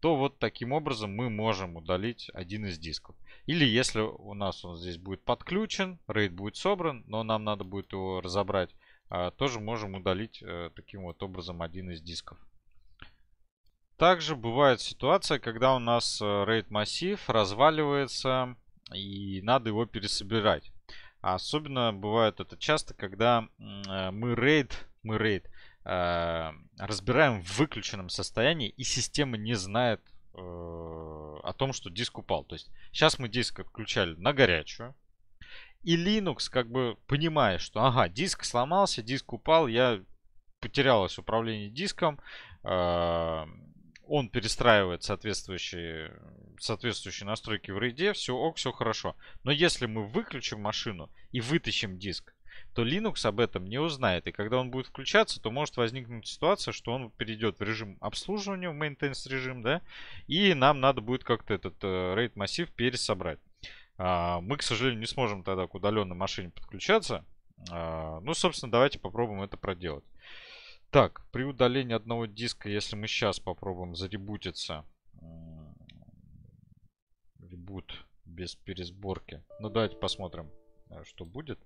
то вот таким образом мы можем удалить один из дисков. Или если у нас он здесь будет подключен, рейд будет собран, но нам надо будет его разобрать, а, тоже можем удалить э, таким вот образом один из дисков. Также бывает ситуация, когда у нас э, рейд массив разваливается и надо его пересобирать. А особенно бывает это часто, когда э, мы рейд, мы рейд э, разбираем в выключенном состоянии и система не знает э, о том, что диск упал. То есть сейчас мы диск отключали на горячую. И Linux как бы понимает, что ага, диск сломался, диск упал, я потерялось управление диском, э, он перестраивает соответствующие, соответствующие настройки в рейде, все ок, все хорошо. Но если мы выключим машину и вытащим диск, то Linux об этом не узнает. И когда он будет включаться, то может возникнуть ситуация, что он перейдет в режим обслуживания, в maintenance режим, да, и нам надо будет как-то этот RAID э, массив пересобрать. А, мы, к сожалению, не сможем тогда к удаленной машине подключаться. А, ну, собственно, давайте попробуем это проделать. Так, при удалении одного диска, если мы сейчас попробуем заребутиться, ребут без пересборки. Ну, давайте посмотрим, э, что будет.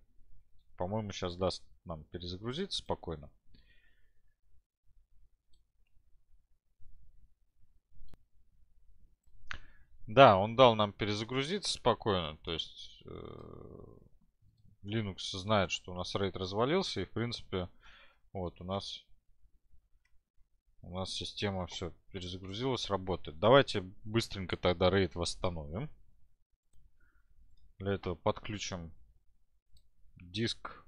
По-моему, сейчас даст нам перезагрузиться спокойно. Да, он дал нам перезагрузиться спокойно. То есть э, Linux знает, что у нас рейд развалился. И, в принципе, вот у нас у нас система все перезагрузилась, работает. Давайте быстренько тогда рейд восстановим. Для этого подключим диск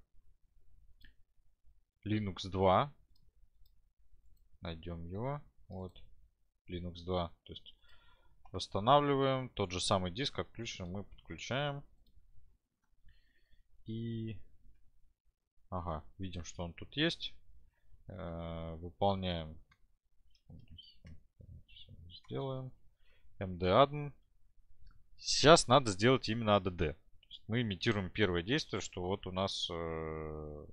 Linux 2. Найдем его. Вот. Linux 2. То есть восстанавливаем. Тот же самый диск отключен. Мы подключаем. И... Ага, видим, что он тут есть. Э -э выполняем Сделаем. MD1. Сейчас надо сделать именно ADD. Мы имитируем первое действие, что вот у нас э,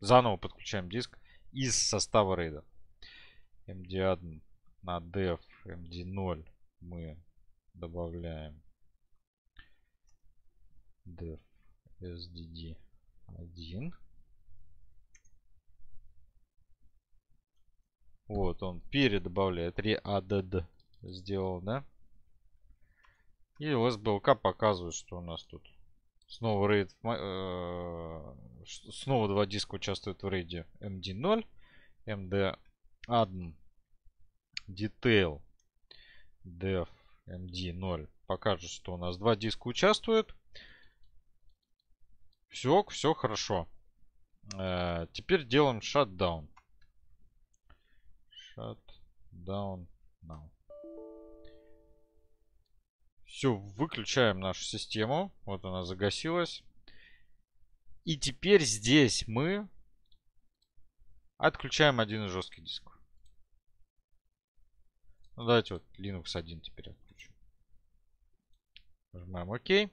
заново подключаем диск из состава рейда. MD1 на def MD0 мы добавляем def SDD1. Вот он передобавляет. Readded сделал, да? И LSBLK показывает, что у нас тут. Снова raid, Э, снова два диска участвуют в рейде MD0. Эм MD1. Эм Detail. Dev. MD0. Эм Покажет, что у нас два диска участвуют. Все, все хорошо. Э, теперь делаем шатдаун. Shut down now. Все, выключаем нашу систему. Вот она загасилась. И теперь здесь мы отключаем один жесткий диск. Ну, давайте вот Linux 1 теперь отключим. Нажимаем ОК.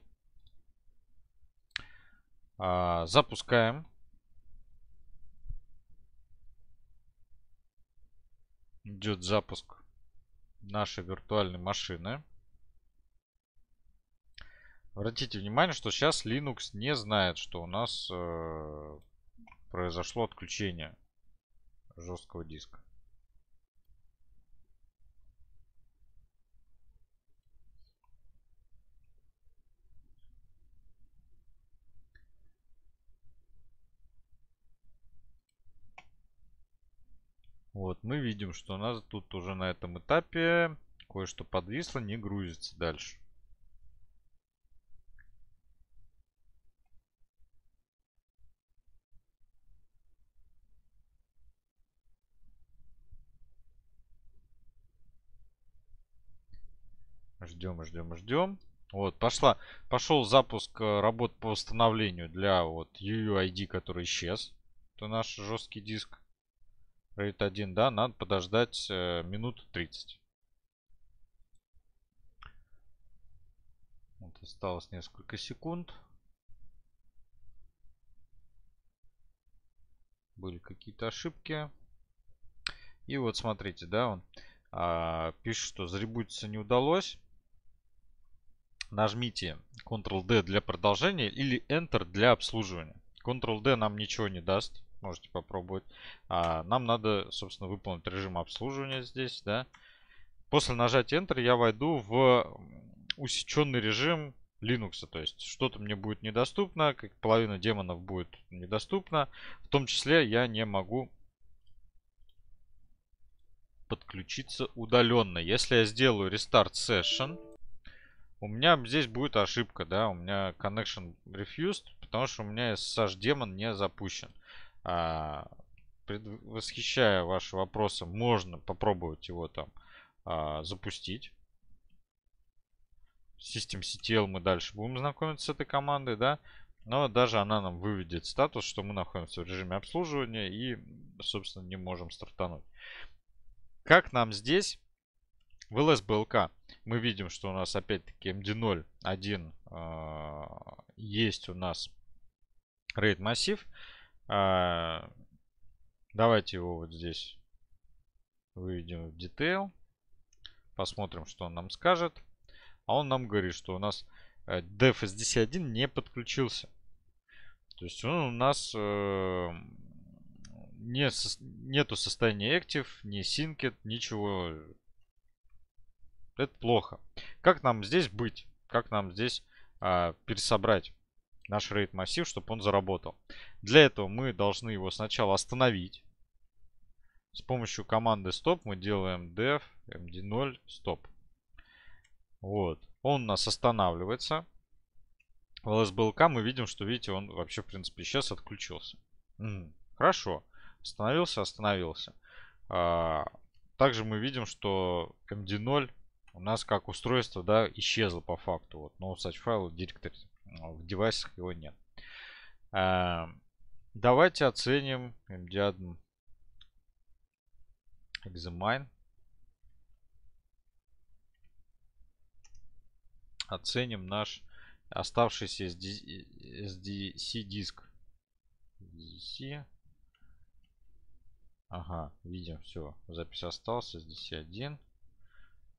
А, запускаем. идет запуск нашей виртуальной машины. Обратите внимание, что сейчас Linux не знает, что у нас э, произошло отключение жесткого диска. Вот, мы видим, что у нас тут уже на этом этапе кое-что подвисло, не грузится дальше. Ждем, ждем, ждем. Вот, пошла, пошел запуск э, работ по восстановлению для вот UUID, который исчез. Это наш жесткий диск. Рейд 1, да, надо подождать э, минут 30. Вот осталось несколько секунд. Были какие-то ошибки. И вот смотрите, да, он а, пишет, что заребутиться не удалось. Нажмите Ctrl-D для продолжения или Enter для обслуживания. Ctrl-D нам ничего не даст можете попробовать. А, нам надо, собственно, выполнить режим обслуживания здесь, да. После нажатия Enter я войду в усеченный режим Linux. То есть что-то мне будет недоступно, как половина демонов будет недоступна. В том числе я не могу подключиться удаленно. Если я сделаю restart session, у меня здесь будет ошибка, да, у меня connection refused, потому что у меня SSH демон не запущен. А, Восхищая ваши вопросы, можно попробовать его там а, запустить. System CTL мы дальше будем знакомиться с этой командой, да. Но даже она нам выведет статус, что мы находимся в режиме обслуживания и, собственно, не можем стартануть. Как нам здесь в LSBLK мы видим, что у нас опять-таки MD0.1 эм э, а, есть у нас RAID массив. А, давайте его вот здесь выведем в detail. Посмотрим, что он нам скажет. А он нам говорит, что у нас э, Dev 1 не подключился. То есть он у нас э, не, нету состояния active, не synced, ничего. Это плохо. Как нам здесь быть? Как нам здесь э, пересобрать? наш рейд массив, чтобы он заработал. Для этого мы должны его сначала остановить. С помощью команды stop мы делаем def md0 stop. Вот. Он у нас останавливается. В LSBLK мы видим, что, видите, он вообще, в принципе, сейчас отключился. М хорошо. Остановился, остановился. А также мы видим, что MD0 эм у нас как устройство, да, исчезло по факту. Вот, no such file directory в девайсах его нет. Эм, давайте оценим md Examine. Оценим наш оставшийся SD, SDC диск. SDC. Ага, видим, все, запись осталась, SDC 1.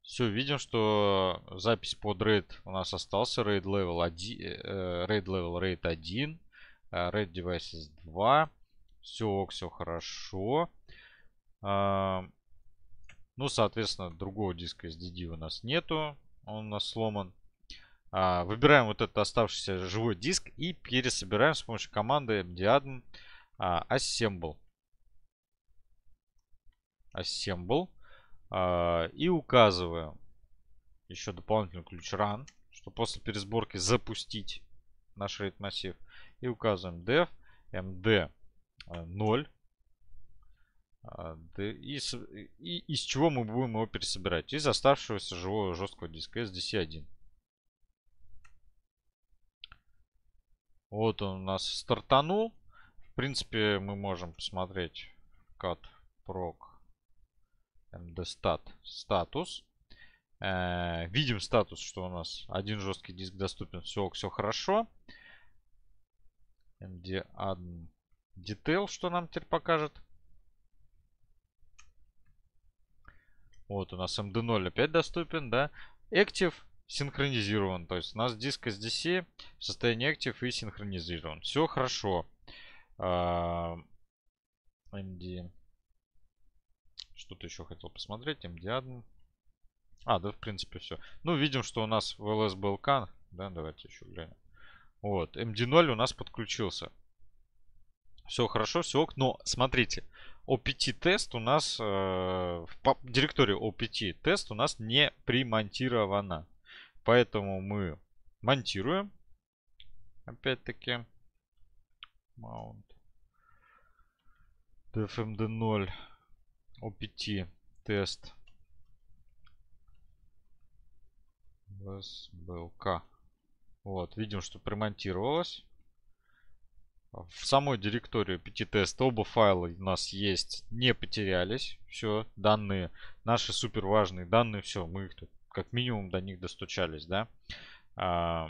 Все, видим, что запись под рейд у нас остался. Рейд level 1, рейд э, level рейд 1, рейд devices 2. Все, все хорошо. Ну, соответственно, другого диска SDD у нас нету. Он у нас сломан. А, выбираем вот этот оставшийся живой диск и пересобираем с помощью команды mdadm а, assemble. Assemble. А, и указываем еще дополнительный ключ run, что после пересборки запустить наш рейд массив. И указываем def md 0. Э, а, и, и из чего мы будем его пересобирать? Из оставшегося живого жесткого диска SDC1. Вот он у нас стартанул. В принципе, мы можем посмотреть cut proc mdstat статус. Э, видим статус, что у нас один жесткий диск доступен. Все, все хорошо. md1 detail, что нам теперь покажет. Вот у нас MD0 эм опять доступен, да. Active синхронизирован. То есть у нас диск SDC в состоянии Active и синхронизирован. Все хорошо. MD э, эм, эм что-то еще хотел посмотреть. md а, а, да, в принципе, все. Ну, видим, что у нас в LS был CAN. Да, давайте еще глянем. Вот, MD0 у нас подключился. Все хорошо, все ок. Но, смотрите, OPT тест у нас э, в директории OPT тест у нас не примонтирована. Поэтому мы монтируем. Опять-таки. Mount. DFMD0. OPT тест SBLK. Вот, видим, что примонтировалось. В самой директории PT-тест оба файла у нас есть, не потерялись. Все, данные, наши супер важные данные, все, мы их тут как минимум до них достучались, да. А,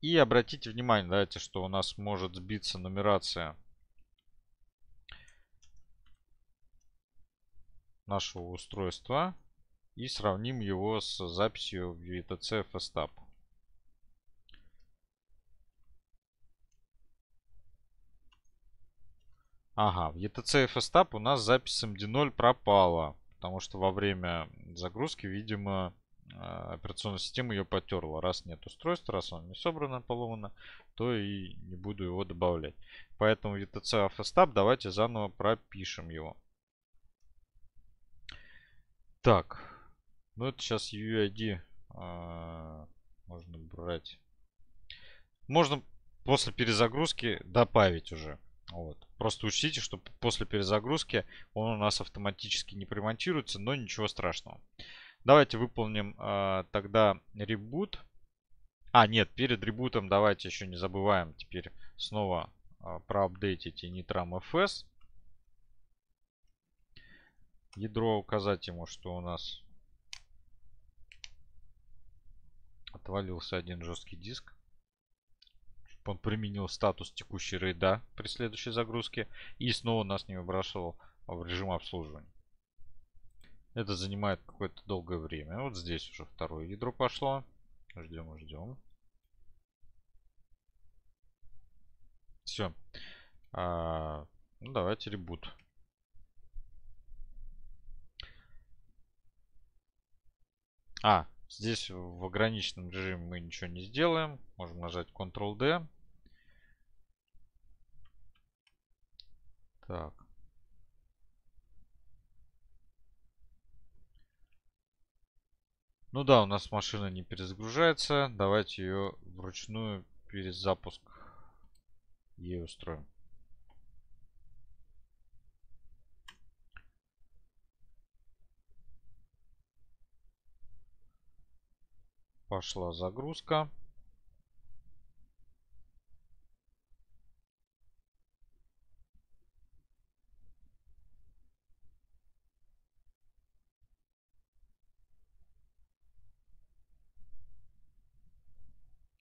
и обратите внимание, давайте, что у нас может сбиться нумерация нашего устройства и сравним его с записью в VTC Festab. Ага, в ETC FSTAP у нас запись MD0 пропала, потому что во время загрузки, видимо, э, операционная система ее потерла. Раз нет устройства, раз оно не собрано, поломано, то и не буду его добавлять. Поэтому ETC FSTAP давайте заново пропишем его. Так. Ну это сейчас UID а, можно брать. Можно после перезагрузки добавить уже. Вот. Просто учтите, что после перезагрузки он у нас автоматически не примонтируется, но ничего страшного. Давайте выполним а, тогда ребут. А, нет, перед ребутом давайте еще не забываем теперь снова а, проапдейтить и Nitram FS ядро, указать ему, что у нас отвалился один жесткий диск. Чтобы он применил статус текущей рейда при следующей загрузке и снова нас не выбрасывал в режим обслуживания. Это занимает какое-то долгое время. Вот здесь уже второе ядро пошло. Ждем, ждем. Все. А, ну, давайте ребут. А, здесь в ограниченном режиме мы ничего не сделаем. Можем нажать Ctrl-D. Так. Ну да, у нас машина не перезагружается. Давайте ее вручную перезапуск ей устроим. Пошла загрузка.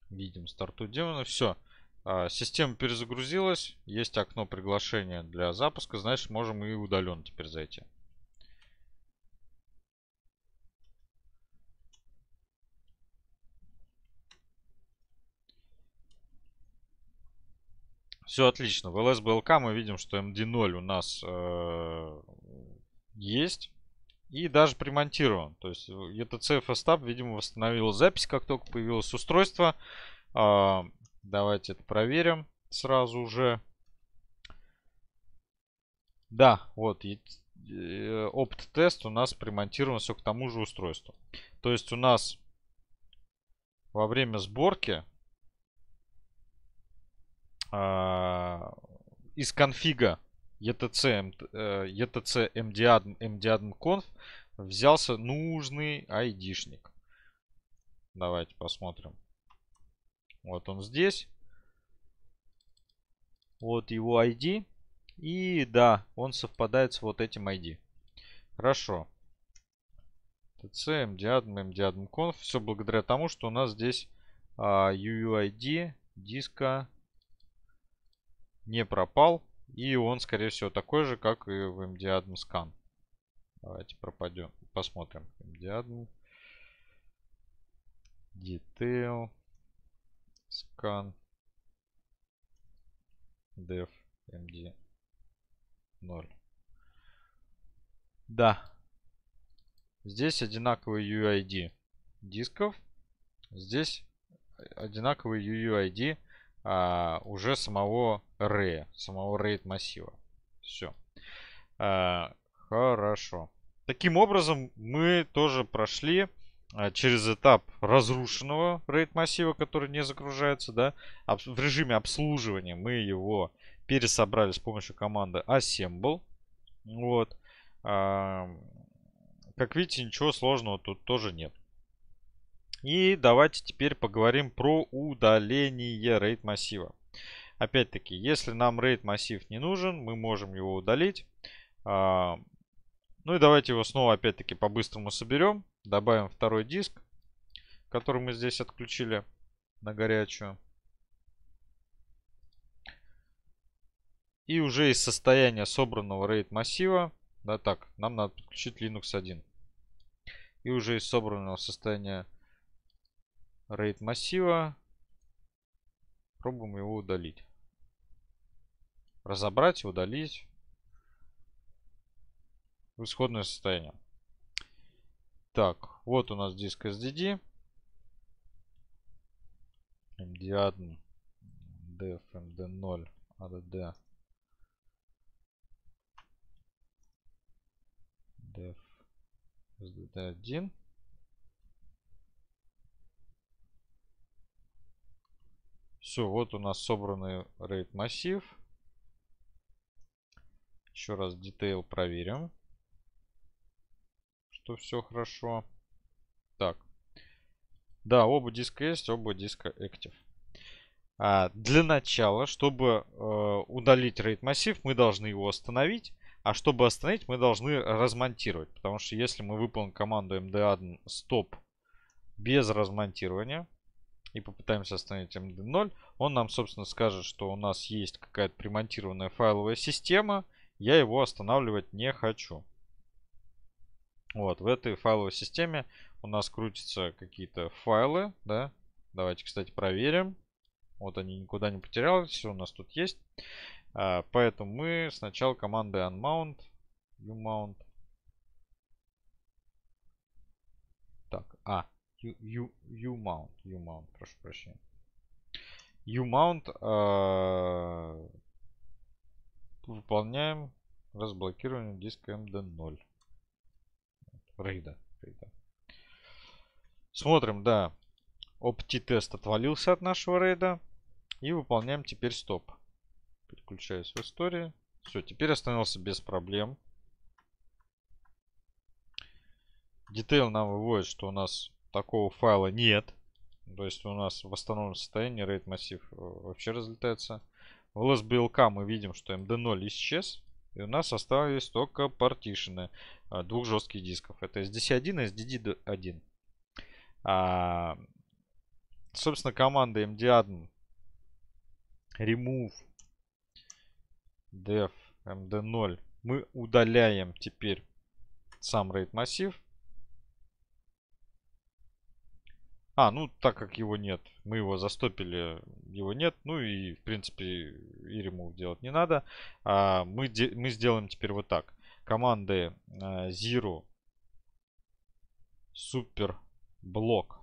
Видим старту демона. Все. А, система перезагрузилась. Есть окно приглашения для запуска. Значит, можем и удаленно теперь зайти. Все отлично. В LSBLK мы видим, что MD0 эм у нас э, есть. И даже примонтирован. То есть э, это Fastap, видимо, восстановил запись, как только появилось устройство. Э, давайте это проверим сразу же. Да, вот э, опт-тест у нас примонтирован все к тому же устройству. То есть у нас во время сборки а, из конфига etc, etc md1, conf взялся нужный айдишник. Давайте посмотрим. Вот он здесь. Вот его ID. И да, он совпадает с вот этим ID. Хорошо. tc md1 Все благодаря тому, что у нас здесь uh, а, uuid диска не пропал. И он, скорее всего, такой же, как и в MD1 Давайте пропадем. Посмотрим. MD1. Detail. Scan. Dev. MD. 0. Да. Здесь одинаковый UID дисков. Здесь одинаковый UUID а, уже самого Рэя, самого рейд массива. Все. А, хорошо. Таким образом, мы тоже прошли а, через этап разрушенного рейд массива, который не загружается, да, в режиме обслуживания мы его пересобрали с помощью команды assemble, вот. Как видите, ничего сложного тут тоже нет. И давайте теперь поговорим про удаление рейд массива. Опять-таки, если нам рейд массив не нужен, мы можем его удалить. А, ну и давайте его снова опять-таки по-быстрому соберем. Добавим второй диск, который мы здесь отключили на горячую. И уже из состояния собранного рейд массива, да так, нам надо подключить Linux 1. И уже из собранного состояния RAID массива. Пробуем его удалить. Разобрать удалить в исходное состояние. Так, вот у нас диск SDD. MD1, DF, MD0, ADD. DF, SDD1. Все, вот у нас собранный RAID массив. Еще раз detail проверим, что все хорошо. Так. Да, оба диска есть, оба диска active. А, для начала, чтобы э, удалить RAID массив, мы должны его остановить. А чтобы остановить, мы должны размонтировать. Потому что если мы выполним команду md1 stop без размонтирования, и попытаемся остановить MD0, он нам, собственно, скажет, что у нас есть какая-то примонтированная файловая система, я его останавливать не хочу. Вот, в этой файловой системе у нас крутятся какие-то файлы, да. Давайте, кстати, проверим. Вот они никуда не потерялись, все у нас тут есть. А, поэтому мы сначала командой unmount, umount. Так, а, U-mount, U-mount, прошу прощения. U-mount э, выполняем разблокирование диска MD0. Рейда. рейда. Смотрим, да. OptiTest отвалился от нашего рейда. И выполняем теперь стоп. Переключаюсь в историю. Все, теперь остановился без проблем. Detail нам выводит, что у нас такого файла нет. То есть у нас в восстановленном состоянии RAID массив э, вообще разлетается. В LSBLK мы видим, что MD0 исчез. И у нас остались только партишины а, двух жестких дисков. Это SDC1 и SDD1. А, собственно, команда MD1 эм remove dev md0 мы удаляем теперь сам RAID массив А, ну так как его нет, мы его застопили, его нет, ну и в принципе и ремув делать не надо. А, мы, де мы сделаем теперь вот так. Команды а, zero супер блок.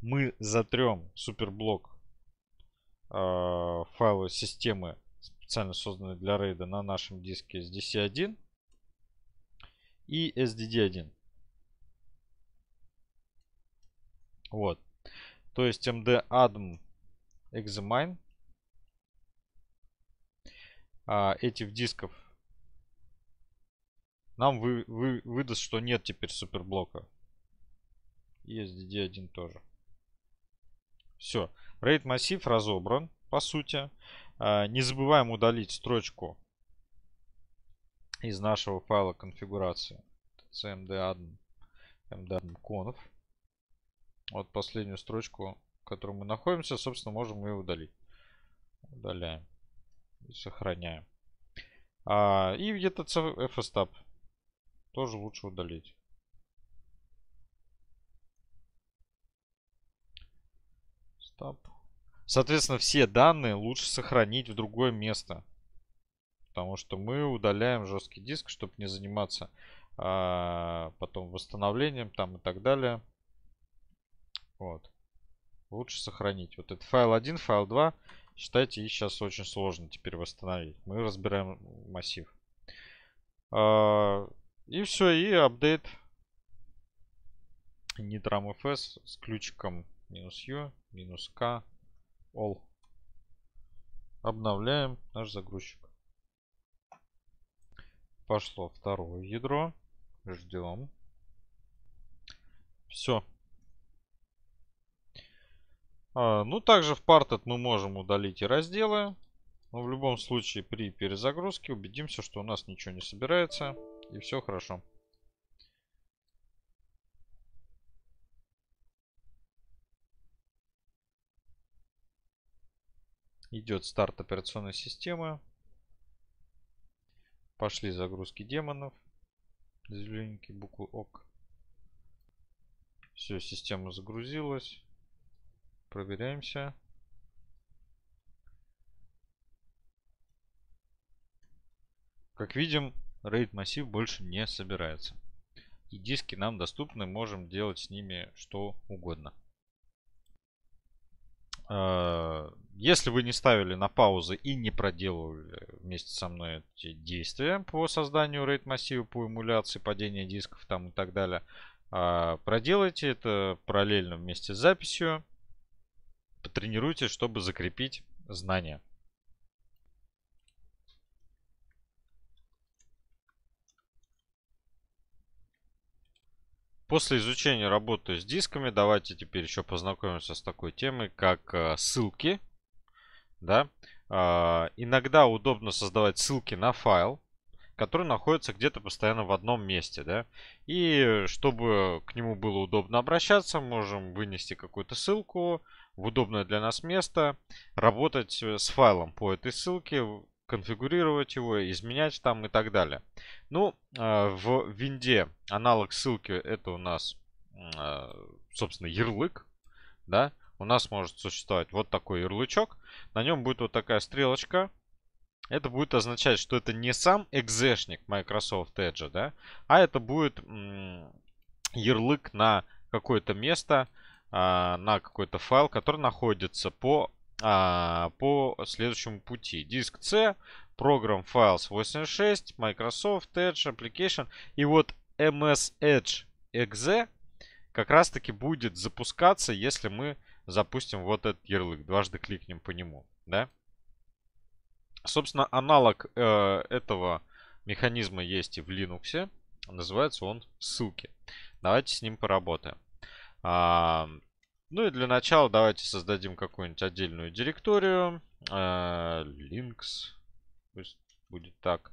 Мы затрем супер блок а, файлы системы специально созданные для рейда на нашем диске с 1 и SDD1. Вот. То есть md adm examine. А, этих дисков нам вы, вы, выдаст, что нет теперь суперблока. Есть DD1 тоже. Все. Рейд массив разобран, по сути. А, не забываем удалить строчку из нашего файла конфигурации. cmd admin, md admin вот последнюю строчку, в которой мы находимся, собственно, можем ее удалить. Удаляем. И сохраняем. А, и где-то fstab. Тоже лучше удалить. Стаб. Соответственно, все данные лучше сохранить в другое место. Потому что мы удаляем жесткий диск, чтобы не заниматься а, потом восстановлением там и так далее. Вот. Лучше сохранить. Вот этот файл 1, файл 2. Считайте, их сейчас очень сложно теперь восстановить. Мы разбираем массив. А, и все, и апдейт nitramfs с ключиком минус u, минус k, all. Обновляем наш загрузчик. Пошло второе ядро. Ждем. Все. А, ну, также в Parted мы можем удалить и разделы. Но в любом случае при перезагрузке убедимся, что у нас ничего не собирается. И все хорошо. Идет старт операционной системы. Пошли загрузки демонов. Зелененькие буквы ОК. Все, система загрузилась. Проверяемся. Как видим, RAID массив больше не собирается. И диски нам доступны, можем делать с ними что угодно. А, если вы не ставили на паузы и не проделывали вместе со мной эти действия по созданию RAID массива, по эмуляции, падения дисков там и так далее, а, проделайте это параллельно вместе с записью. Потренируйтесь, чтобы закрепить знания. После изучения работы с дисками, давайте теперь еще познакомимся с такой темой, как э, ссылки. Да? А, иногда удобно создавать ссылки на файл, который находится где-то постоянно в одном месте. Да? И чтобы к нему было удобно обращаться, можем вынести какую-то ссылку, в удобное для нас место, работать э, с файлом по этой ссылке, конфигурировать его, изменять там и так далее. Ну, а, в винде аналог ссылки это у нас, а, собственно, ярлык, да, у нас может существовать вот такой ярлычок, на нем будет вот такая стрелочка, это будет означать, что это не сам экзешник Microsoft Edge, да, а это будет ярлык на какое-то место, а, на какой-то файл, который находится по, а, по следующему пути. Диск C, Program Files 86, Microsoft Edge, Application. И вот MS Edge Exe как раз таки будет запускаться, если мы запустим вот этот ярлык. Дважды кликнем по нему, да? Собственно, аналог э, этого механизма есть и в Linux. Называется он ссылки. Давайте с ним поработаем. А, ну и для начала давайте создадим какую-нибудь отдельную директорию. А, links. Пусть будет так.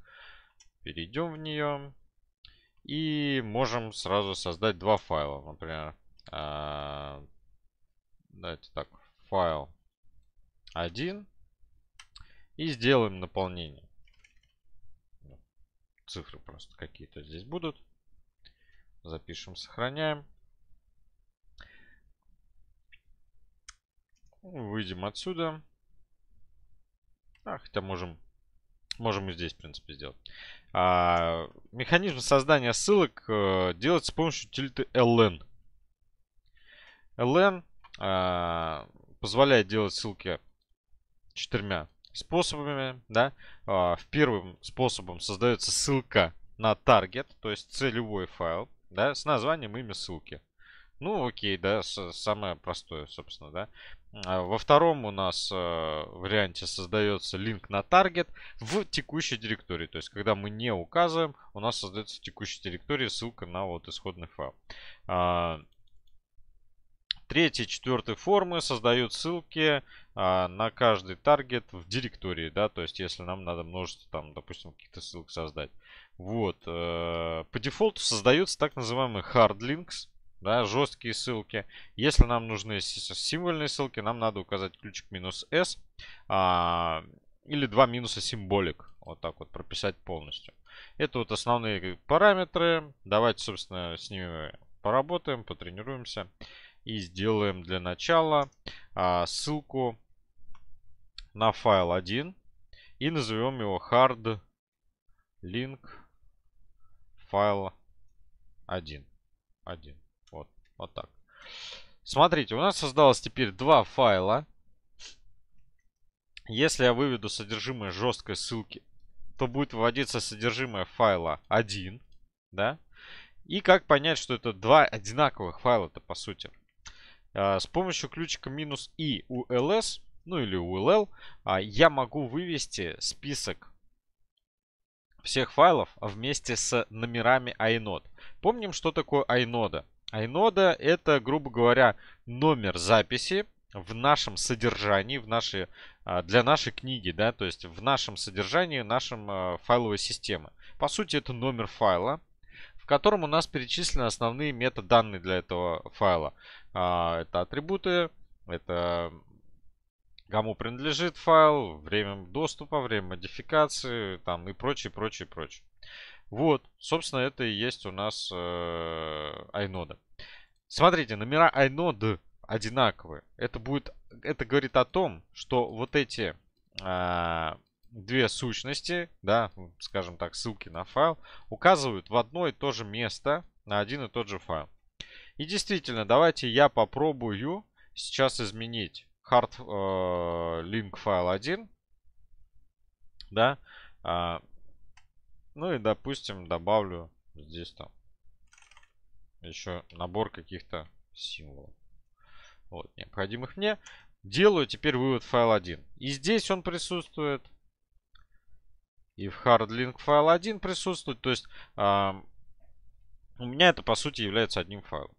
Перейдем в нее. И можем сразу создать два файла. Например, а, давайте так, файл 1. И сделаем наполнение цифры просто какие-то здесь будут. Запишем, сохраняем. Выйдем отсюда. А, хотя можем, можем и здесь, в принципе, сделать. А, механизм создания ссылок э, делается с помощью утилиты ln. ln а, позволяет делать ссылки четырьмя способами. Да? А, в первым способом создается ссылка на таргет, то есть целевой файл, да, с названием имя ссылки. Ну, окей, да, самое простое, собственно, да. А во втором у нас э, варианте создается линк на таргет в текущей директории. То есть, когда мы не указываем, у нас создается в текущей директории ссылка на вот исходный файл. А, Третьей, четвертой формы создают ссылки а, на каждый таргет в директории, да, то есть если нам надо множество там, допустим, каких-то ссылок создать. Вот, э, по дефолту создаются так называемые hard links, да, жесткие ссылки. Если нам нужны символьные ссылки, нам надо указать ключик минус S а, или два минуса символик. Вот так вот прописать полностью. Это вот основные параметры. Давайте, собственно, с ними поработаем, потренируемся. И сделаем для начала а, ссылку на файл 1. И назовем его hard link файл 1. 1. Вот так. Смотрите, у нас создалось теперь два файла. Если я выведу содержимое жесткой ссылки, то будет выводиться содержимое файла 1. Да? И как понять, что это два одинаковых файла-то по сути? А, с помощью ключика минус «и» у ls, ну или у ll, а, я могу вывести список всех файлов вместе с номерами inode. Помним, что такое inode? Айнода это, грубо говоря, номер записи в нашем содержании, в нашей, а, для нашей книги, да, то есть в нашем содержании нашем а, файловой системы. По сути, это номер файла, в котором у нас перечислены основные метаданные для этого файла. А, это атрибуты, это кому принадлежит файл, время доступа, время модификации там, и прочее, прочее, прочее. Вот, собственно, это и есть у нас э, Смотрите, номера айноды одинаковые. Это будет, это говорит о том, что вот эти э, две сущности, да, скажем так, ссылки на файл, указывают в одно и то же место на один и тот же файл. И действительно, давайте я попробую сейчас изменить hard э, link файл 1, да, э, ну и, допустим, добавлю здесь там еще набор каких-то символов. Вот, необходимых мне. Делаю теперь вывод файл 1. И здесь он присутствует. И в hardlink файл 1 присутствует. То есть э, у меня это по сути является одним файлом.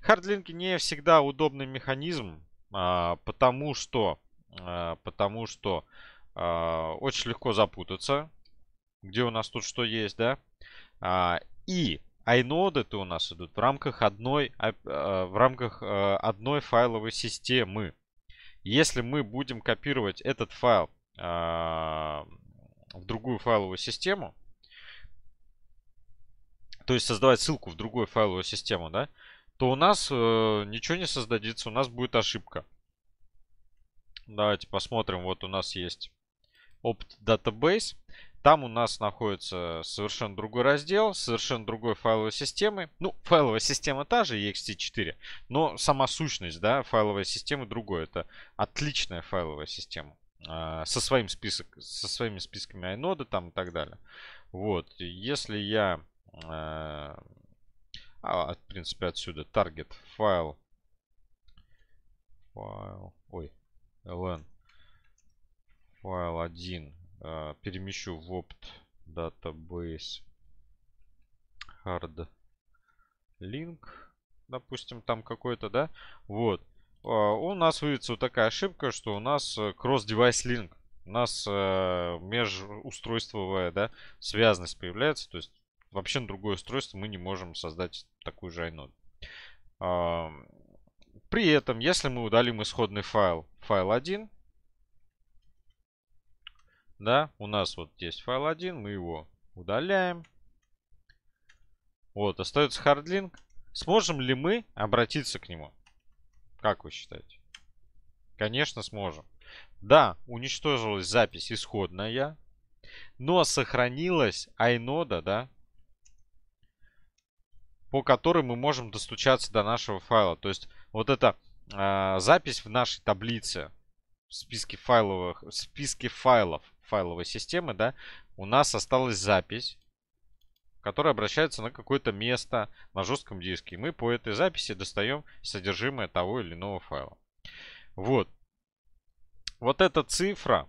Хардлинки не всегда удобный механизм, э, потому что, э, потому что э, очень легко запутаться где у нас тут что есть, да? А, и айноды-то у нас идут в рамках одной, а, в рамках а, одной файловой системы. Если мы будем копировать этот файл а, в другую файловую систему, то есть создавать ссылку в другую файловую систему, да, то у нас э, ничего не создадится, у нас будет ошибка. Давайте посмотрим, вот у нас есть opt database. Там у нас находится совершенно другой раздел, совершенно другой файловой системы. Ну, файловая система та же, ext4, но сама сущность, да, файловой системы другой. Это отличная файловая система а, со своим список, со своими списками inode, там и так далее. Вот, если я, а, а в принципе, отсюда target файл, файл, ой, ln файл 1 а, перемещу в opt database hard link допустим там какой-то да вот а, у нас выявится вот такая ошибка что у нас э, cross device link у нас э, межустройствовая да, связность появляется. То есть вообще на другое устройство мы не можем создать такую же iNode. при этом, если мы удалим исходный файл, файл 1, да, у нас вот есть файл 1, мы его удаляем. Вот, остается хардлинг. Сможем ли мы обратиться к нему? Как вы считаете? Конечно, сможем. Да, уничтожилась запись исходная, но сохранилась айнода, да, по которой мы можем достучаться до нашего файла. То есть вот эта э, запись в нашей таблице в списке файловых, в списке файлов, файловой системы, да, у нас осталась запись, которая обращается на какое-то место на жестком диске. И мы по этой записи достаем содержимое того или иного файла. Вот. Вот эта цифра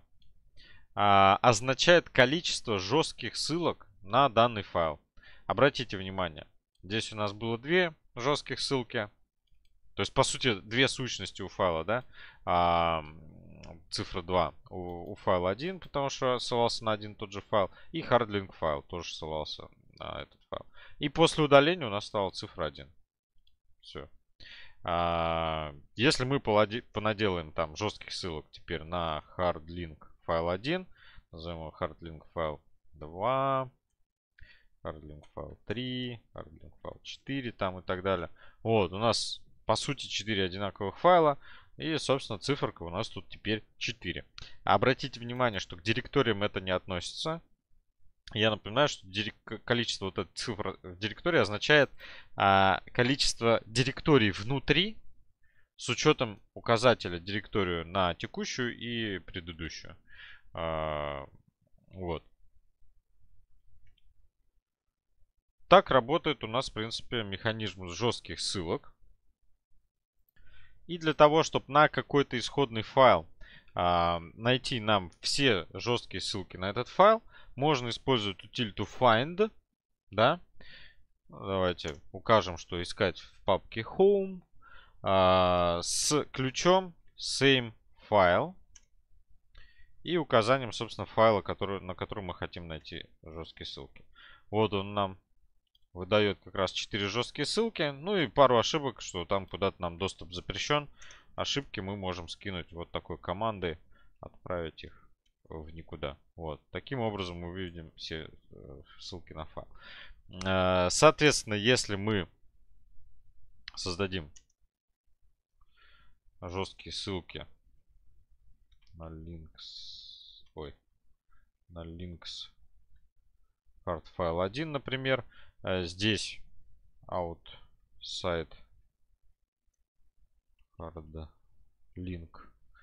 а, означает количество жестких ссылок на данный файл. Обратите внимание, здесь у нас было две жестких ссылки. То есть, по сути, две сущности у файла, да? А, цифра 2 у, у файла 1, потому что ссылался на один и тот же файл. И hardlink файл тоже ссылался на этот файл. И после удаления у нас стала цифра 1. Все. А, если мы понаделаем там жестких ссылок теперь на hardlink файл 1, назовем его hardlink файл 2, hardlink файл 3, hardlink файл 4 там и так далее. Вот, у нас по сути 4 одинаковых файла. И, собственно, циферка у нас тут теперь 4. Обратите внимание, что к директориям это не относится. Я напоминаю, что количество вот этой цифры в директории означает а, количество директорий внутри с учетом указателя директорию на текущую и предыдущую. А, вот. Так работает у нас, в принципе, механизм жестких ссылок и для того, чтобы на какой-то исходный файл а, найти нам все жесткие ссылки на этот файл, можно использовать утилиту find, да, давайте укажем, что искать в папке home а, с ключом same file и указанием, собственно, файла, который, на который мы хотим найти жесткие ссылки. Вот он нам выдает как раз 4 жесткие ссылки. Ну и пару ошибок, что там куда-то нам доступ запрещен. Ошибки мы можем скинуть вот такой командой, отправить их в никуда. Вот. Таким образом мы увидим все э, ссылки на файл. Э, соответственно, если мы создадим жесткие ссылки на links, ой, на links hard файл 1, например, Э, здесь outside а hard link.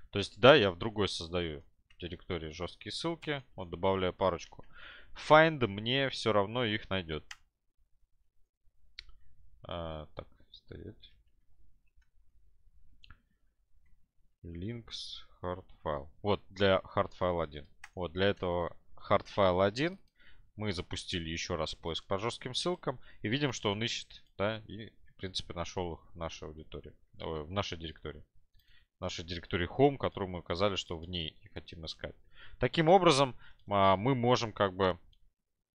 То есть, да, я в другой создаю директории жесткие ссылки. Вот добавляю парочку. Find мне все равно их найдет. А, так, стоять. Links hard file. Вот для hard file 1. Вот для этого hard file 1 мы запустили еще раз поиск по жестким ссылкам и видим, что он ищет, да, и в принципе нашел их в нашей аудитории, в нашей директории. В нашей директории Home, которую мы указали, что в ней и хотим искать. Таким образом, а, мы можем как бы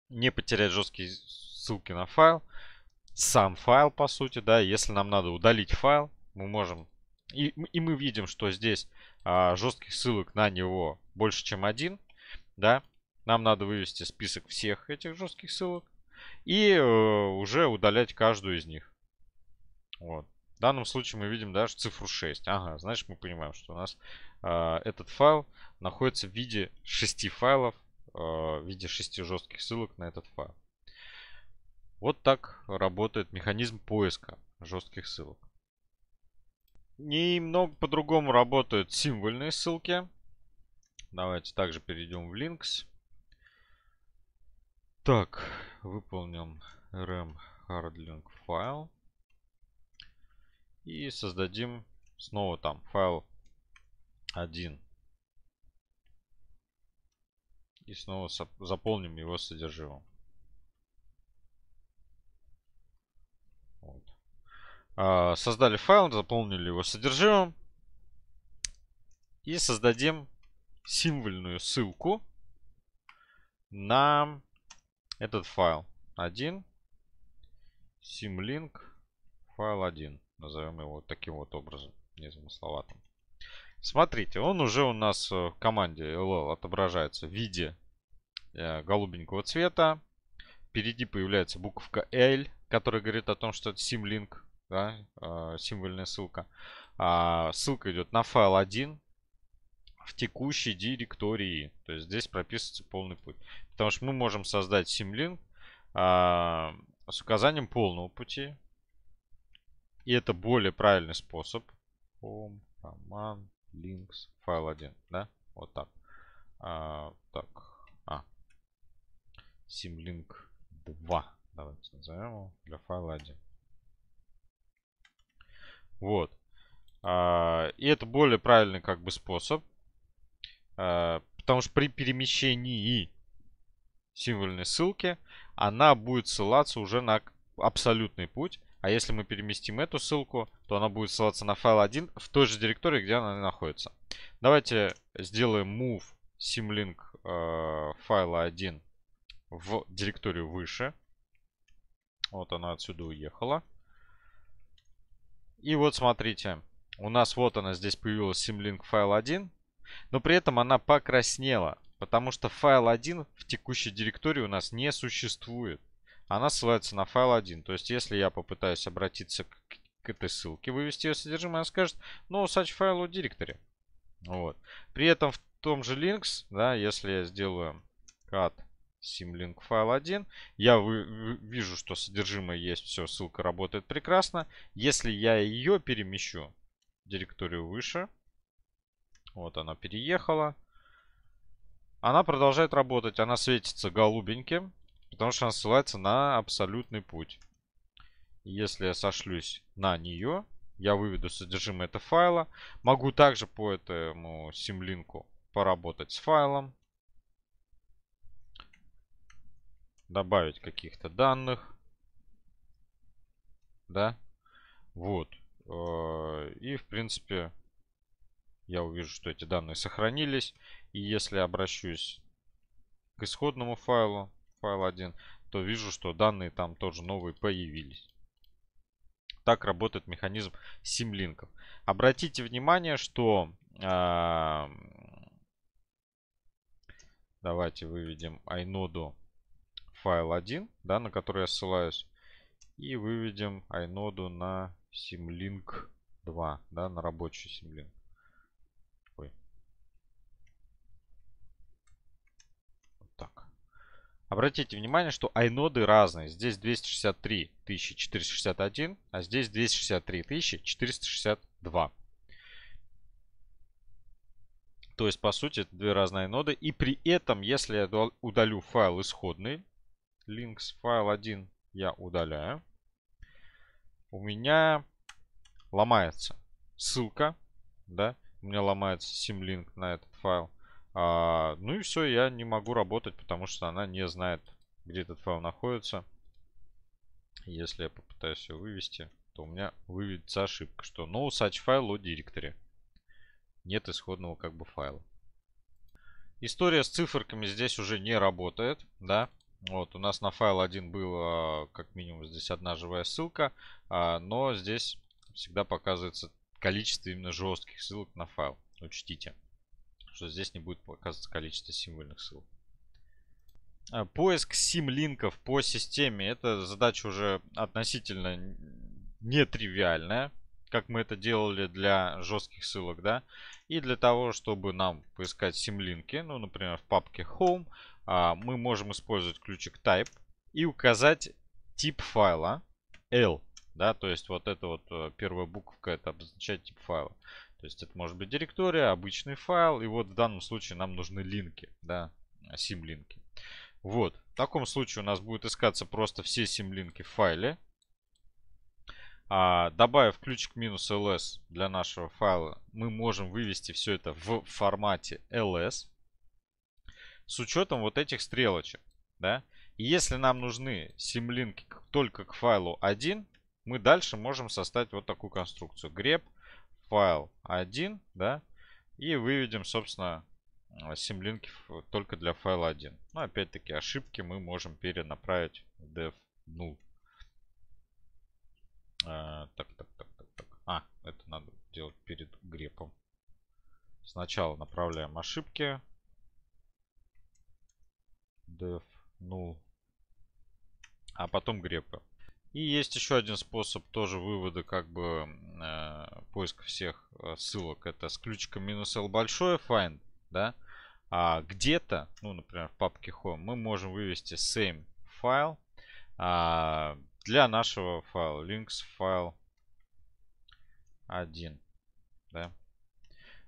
не потерять жесткие ссылки на файл, сам файл, по сути, да, если нам надо удалить файл, мы можем, и, и мы видим, что здесь а, жестких ссылок на него больше, чем один, да, нам надо вывести список всех этих жестких ссылок и э, уже удалять каждую из них. Вот. В данном случае мы видим даже цифру 6. Ага, значит мы понимаем, что у нас э, этот файл находится в виде 6 файлов, э, в виде 6 жестких ссылок на этот файл. Вот так работает механизм поиска жестких ссылок. Немного по-другому работают символьные ссылки. Давайте также перейдем в Links. Так, выполним rm hardlink файл. И создадим снова там файл 1. И снова заполним его содержимым. Вот. А, создали файл, заполнили его содержимым. И создадим символьную ссылку на этот файл 1, simlink файл 1. Назовем его таким вот образом, незамысловатым. Смотрите, он уже у нас э, в команде LL отображается в виде э, голубенького цвета. Впереди появляется буковка L, которая говорит о том, что это simlink, да, э, символьная ссылка. А ссылка идет на файл 1 в текущей директории. То есть здесь прописывается полный путь. Потому что мы можем создать симлинк а, с указанием полного пути. И это более правильный способ. Home, command, links, файл 1. Да? Вот так. А, так. А. Simlink 2. Давайте назовем его для файла 1. Вот. А, и это более правильный как бы способ. А, потому что при перемещении символьной ссылки, она будет ссылаться уже на абсолютный путь. А если мы переместим эту ссылку, то она будет ссылаться на файл 1 в той же директории, где она находится. Давайте сделаем move simlink э, файла 1 в директорию выше. Вот она отсюда уехала. И вот смотрите, у нас вот она здесь появилась simlink файл 1, но при этом она покраснела. Потому что файл 1 в текущей директории у нас не существует. Она ссылается на файл 1. То есть, если я попытаюсь обратиться к, к этой ссылке, вывести ее содержимое, она скажет no such file directory. Вот. При этом в том же links, да, если я сделаю cat simlink файл 1. Я вы, вижу, что содержимое есть, все, ссылка работает прекрасно. Если я ее перемещу в директорию выше, вот она переехала. Она продолжает работать. Она светится голубеньким, потому что она ссылается на абсолютный путь. Если я сошлюсь на нее, я выведу содержимое этого файла. Могу также по этому симлинку поработать с файлом. Добавить каких-то данных. Да? Вот. Э, и, в принципе, я увижу, что эти данные сохранились. И если обращусь к исходному файлу, файл 1, то вижу, что данные там тоже новые появились. Так работает механизм симлинков. Обратите внимание, что... Э, давайте выведем iNode файл 1, да, на который я ссылаюсь. И выведем iNode на simlink 2, да, на рабочий simlink. Обратите внимание, что айноды разные. Здесь 263 461, а здесь 263 462. То есть, по сути, это две разные ноды. И при этом, если я удалю файл исходный, links файл 1 я удаляю, у меня ломается ссылка, да, у меня ломается симлинк на этот файл. А, ну и все, я не могу работать, потому что она не знает, где этот файл находится. Если я попытаюсь ее вывести, то у меня выведется ошибка, что no such file o directory. Нет исходного как бы файла. История с циферками здесь уже не работает, да. Вот, у нас на файл 1 был как минимум здесь одна живая ссылка, а, но здесь всегда показывается количество именно жестких ссылок на файл. Учтите что здесь не будет показываться количество символьных ссылок. А, поиск сим-линков по системе. Это задача уже относительно нетривиальная, как мы это делали для жестких ссылок, да. И для того, чтобы нам поискать сим-линки, ну, например, в папке Home, а, мы можем использовать ключик Type и указать тип файла L, да, то есть вот эта вот э, первая буковка, это обозначает тип файла. То есть это может быть директория, обычный файл. И вот в данном случае нам нужны линки, да, сим-линки. Вот. В таком случае у нас будет искаться просто все сим-линки в файле. А, добавив ключик минус ls для нашего файла, мы можем вывести все это в формате ls с учетом вот этих стрелочек. Да? И если нам нужны симлинки только к файлу 1, мы дальше можем составить вот такую конструкцию. grep файл 1, да, и выведем, собственно, симлинки только для файла 1. Но ну, опять-таки ошибки мы можем перенаправить в dev null. А, так, так, так, так, так. А, это надо делать перед грепом. Сначала направляем ошибки. Dev null. А потом грепы. И есть еще один способ тоже вывода как бы э, поиск всех э, ссылок. Это с ключиком минус L большое find, да. А где-то, ну, например, в папке home мы можем вывести same файл а, для нашего файла links файл 1, да.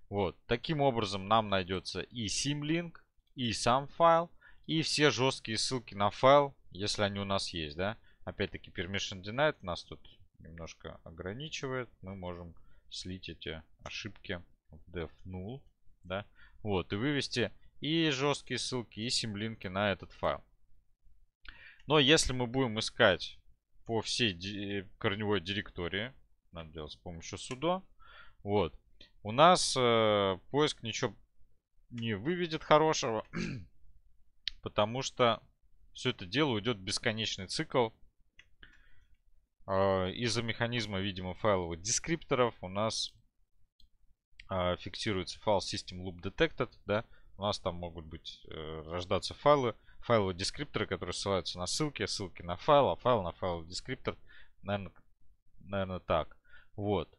Вот. Таким образом нам найдется и symlink, и сам файл, и все жесткие ссылки на файл, если они у нас есть, да. Опять-таки permission denied нас тут немножко ограничивает. Мы можем слить эти ошибки в def null. Да? Вот, и вывести и жесткие ссылки, и симлинки на этот файл. Но если мы будем искать по всей корневой директории, надо делать с помощью sudo, вот, у нас э, поиск ничего не выведет хорошего, потому что все это дело уйдет в бесконечный цикл а, из-за механизма, видимо, файловых дескрипторов у нас а, фиксируется файл system loop detected, да, у нас там могут быть э, рождаться файлы, файловые дескрипторы, которые ссылаются на ссылки, ссылки на файл, а файл на файловый дескриптор, наверное, наверное так. Вот.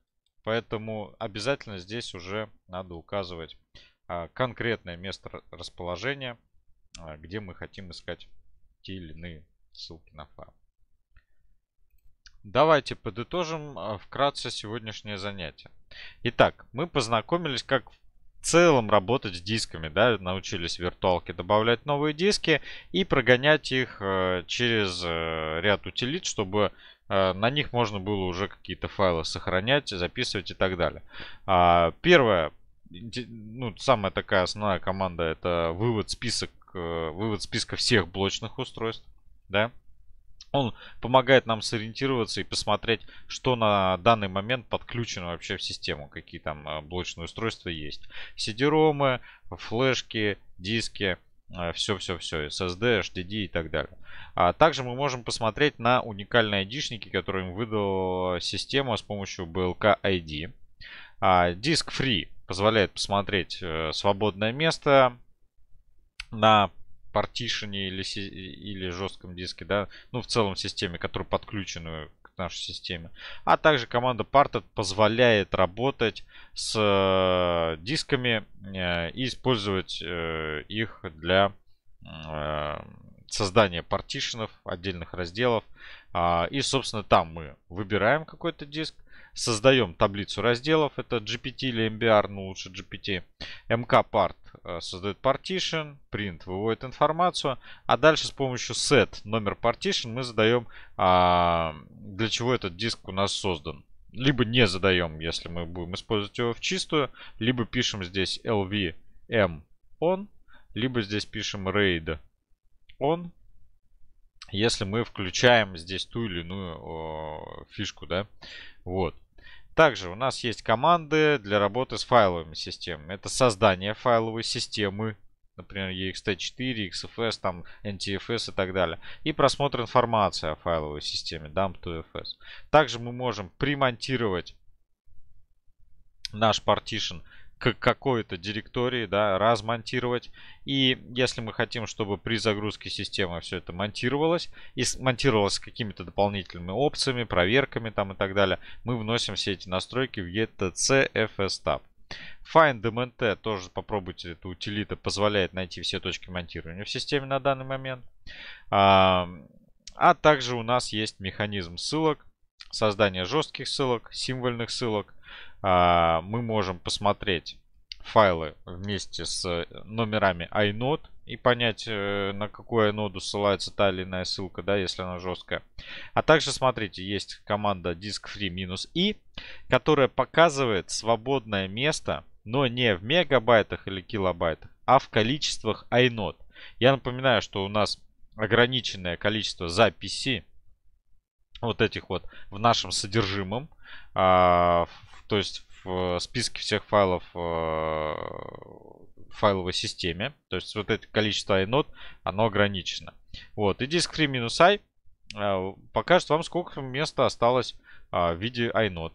Поэтому обязательно здесь уже надо указывать а, конкретное место расположения, где мы хотим искать те или иные ссылки на файл. Давайте подытожим а, вкратце сегодняшнее занятие. Итак, мы познакомились, как в целом работать с дисками, да, научились в виртуалке добавлять новые диски и прогонять их э, через э, ряд утилит, чтобы э, на них можно было уже какие-то файлы сохранять, записывать и так далее. А, первое, ну, самая такая основная команда это вывод список, вывод списка всех блочных устройств, да, он помогает нам сориентироваться и посмотреть, что на данный момент подключено вообще в систему, какие там э, блочные устройства есть. cd флешки, диски, все-все-все, SSD, HDD и так далее. А также мы можем посмотреть на уникальные айдишники, которые им выдала система с помощью BLK ID. А, диск Free позволяет посмотреть э, свободное место на партишене или, или жестком диске, да, ну в целом системе, которую подключены к нашей системе. А также команда Parted позволяет работать с э, дисками э, и использовать э, их для создания партишенов, отдельных разделов. А, и, собственно, там мы выбираем какой-то диск, Создаем таблицу разделов. Это GPT или MBR, но лучше GPT. MK-part э, создает partition, print выводит информацию, а дальше с помощью set номер partition мы задаем, а, для чего этот диск у нас создан. Либо не задаем, если мы будем использовать его в чистую, либо пишем здесь lvm on, либо здесь пишем raid on, если мы включаем здесь ту или иную фишку, да, вот. Также у нас есть команды для работы с файловыми системами. Это создание файловой системы, например, ext4, xfs, там, ntfs и так далее. И просмотр информации о файловой системе, dump to fs. Также мы можем примонтировать наш partition к какой-то директории, да, размонтировать. И если мы хотим, чтобы при загрузке системы все это монтировалось, и монтировалось с какими-то дополнительными опциями, проверками там и так далее, мы вносим все эти настройки в ETC Tab. FindMNT тоже попробуйте, эта утилита позволяет найти все точки монтирования в системе на данный момент. А, а также у нас есть механизм ссылок, создание жестких ссылок, символьных ссылок, а, мы можем посмотреть файлы вместе с э, номерами inode и понять, э, на какую ноду ссылается та или иная ссылка, да, если она жесткая. А также, смотрите, есть команда disk free-i, которая показывает свободное место, но не в мегабайтах или килобайтах, а в количествах inode. Я напоминаю, что у нас ограниченное количество записей вот этих вот в нашем содержимом, а, то есть в списке всех файлов э, в файловой системе. То есть вот это количество inode, оно ограничено. Вот, и диск free-i э, покажет вам, сколько места осталось а, в виде inode.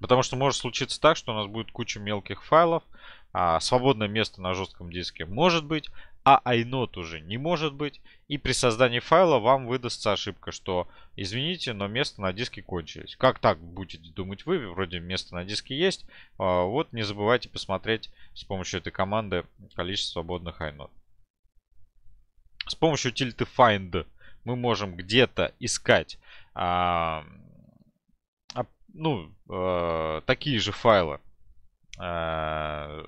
Потому что может случиться так, что у нас будет куча мелких файлов, а свободное место на жестком диске может быть, а inode уже не может быть. И при создании файла вам выдастся ошибка, что извините, но место на диске кончилось. Как так будете думать вы? Вроде место на диске есть. А вот не забывайте посмотреть с помощью этой команды количество свободных inode. С помощью тильты find мы можем где-то искать а, а, ну, а, такие же файлы а,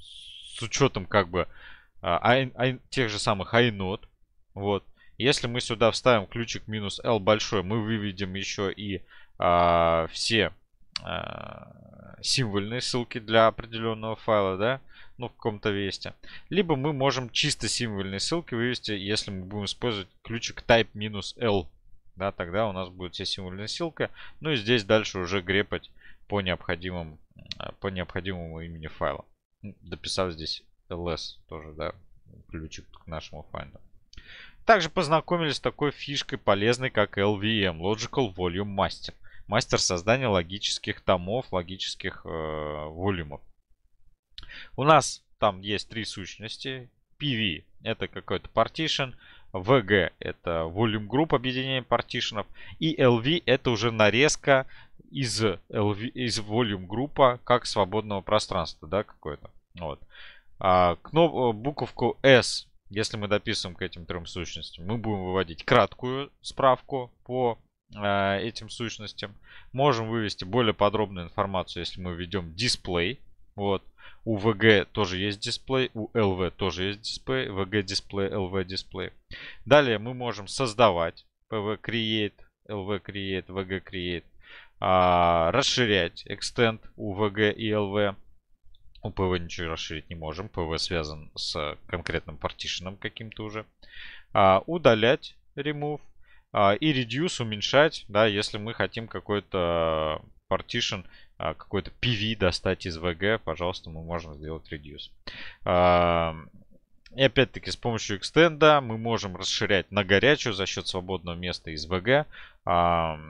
с учетом как бы I, а, I, тех же самых inode. Вот. Если мы сюда вставим ключик минус L большой, мы выведем еще и а, все а, символьные ссылки для определенного файла, да, ну, в каком-то весте. Либо мы можем чисто символьные ссылки вывести, если мы будем использовать ключик type минус L. Да, тогда у нас будет все символьные ссылки. Ну и здесь дальше уже грепать по необходимому, а, по необходимому имени файла, дописав здесь ls тоже, да, ключик к нашему файлу. Также познакомились с такой фишкой полезной, как LVM, Logical Volume Master. Мастер создания логических томов, логических э, волюмов. У нас там есть три сущности. PV это какой-то partition, VG это volume group объединение партишенов и LV это уже нарезка из, LV, из volume группа как свободного пространства, да, какое-то. Вот. А, Буковку S, если мы дописываем к этим трем сущностям, мы будем выводить краткую справку по а, этим сущностям. Можем вывести более подробную информацию, если мы введем дисплей. Вот. У VG тоже есть дисплей, у LV тоже есть дисплей, VG дисплей, LV дисплей. Далее мы можем создавать PV create, LV create, VG create, а, расширять extend у VG и LV. Ну, PV ничего расширить не можем. PV связан с конкретным партишеном каким-то уже. А, удалять remove. А, и reduce уменьшать, да, если мы хотим какой-то partition, а, какой-то PV достать из VG, пожалуйста, мы можем сделать reduce. А, и опять-таки с помощью экстенда мы можем расширять на горячую за счет свободного места из VG. А,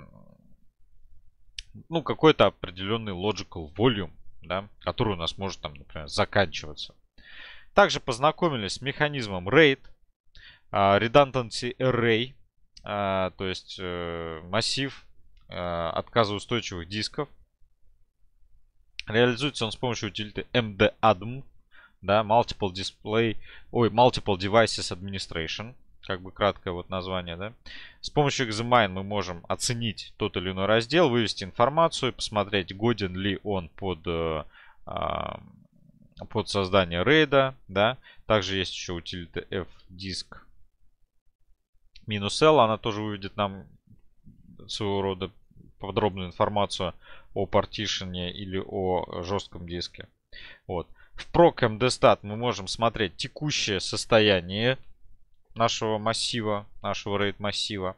ну, какой-то определенный logical volume да, который у нас может там, например, заканчиваться. Также познакомились с механизмом RAID, а, Redundancy Array, а, то есть э, массив а, отказоустойчивых дисков. Реализуется он с помощью утилиты MDADM, да, Multiple Display, ой, Multiple Devices Administration – как бы краткое вот название, да. С помощью экзамен мы можем оценить тот или иной раздел, вывести информацию, посмотреть, годен ли он под, э, под создание рейда, да. Также есть еще утилита fdisk disk L, она тоже выведет нам своего рода подробную информацию о партишене или о жестком диске. Вот. В ProCam Destat мы можем смотреть текущее состояние нашего массива, нашего RAID массива.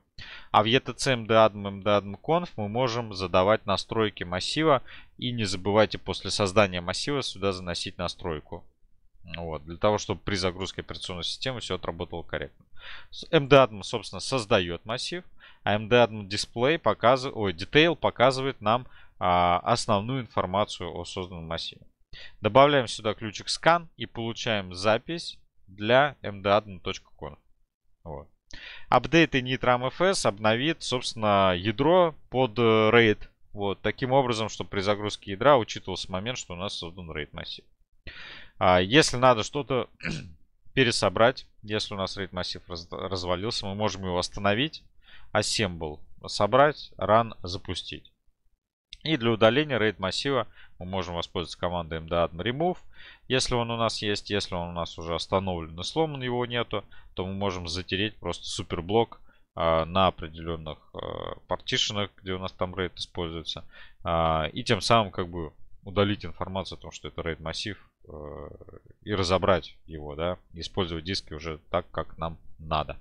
А в etc mdadm mdadmconf мы можем задавать настройки массива. И не забывайте после создания массива сюда заносить настройку. Вот, для того, чтобы при загрузке операционной системы все отработало корректно. mdadm, собственно, создает массив. А mdadm display показывает, ой, detail показывает нам а, основную информацию о созданном массиве. Добавляем сюда ключик scan и получаем запись для mdadm.conf. Вот. Апдейты Nitram обновит, собственно, ядро под э, RAID. Вот, таким образом, чтобы при загрузке ядра учитывался момент, что у нас создан RAID массив. А если надо что-то пересобрать, если у нас RAID массив раз, развалился, мы можем его остановить, ассембл собрать, run запустить. И для удаления RAID массива мы можем воспользоваться командой mdadm remove. Если он у нас есть, если он у нас уже остановлен и сломан, его нету, то мы можем затереть просто суперблок э, на определенных э, партишенах, где у нас там рейд используется. Э, и тем самым как бы удалить информацию о том, что это рейд массив э, и разобрать его, да, использовать диски уже так, как нам надо.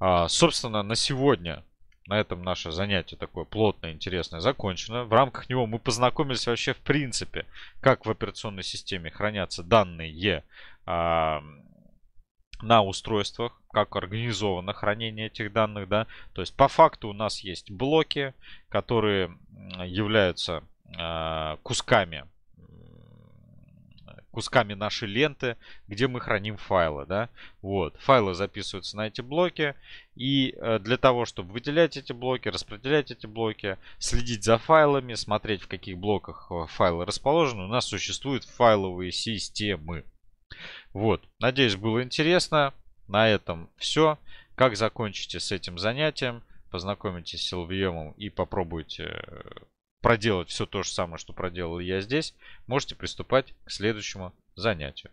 А, собственно, на сегодня на этом наше занятие такое плотное, интересное закончено. В рамках него мы познакомились вообще в принципе, как в операционной системе хранятся данные э, на устройствах, как организовано хранение этих данных, да. То есть по факту у нас есть блоки, которые являются э, кусками кусками нашей ленты, где мы храним файлы, да. Вот, файлы записываются на эти блоки, и э, для того, чтобы выделять эти блоки, распределять эти блоки, следить за файлами, смотреть, в каких блоках э, файлы расположены, у нас существуют файловые системы. Вот, надеюсь, было интересно. На этом все. Как закончите с этим занятием, познакомитесь с LVM и попробуйте э, проделать все то же самое, что проделал я здесь, можете приступать к следующему занятию.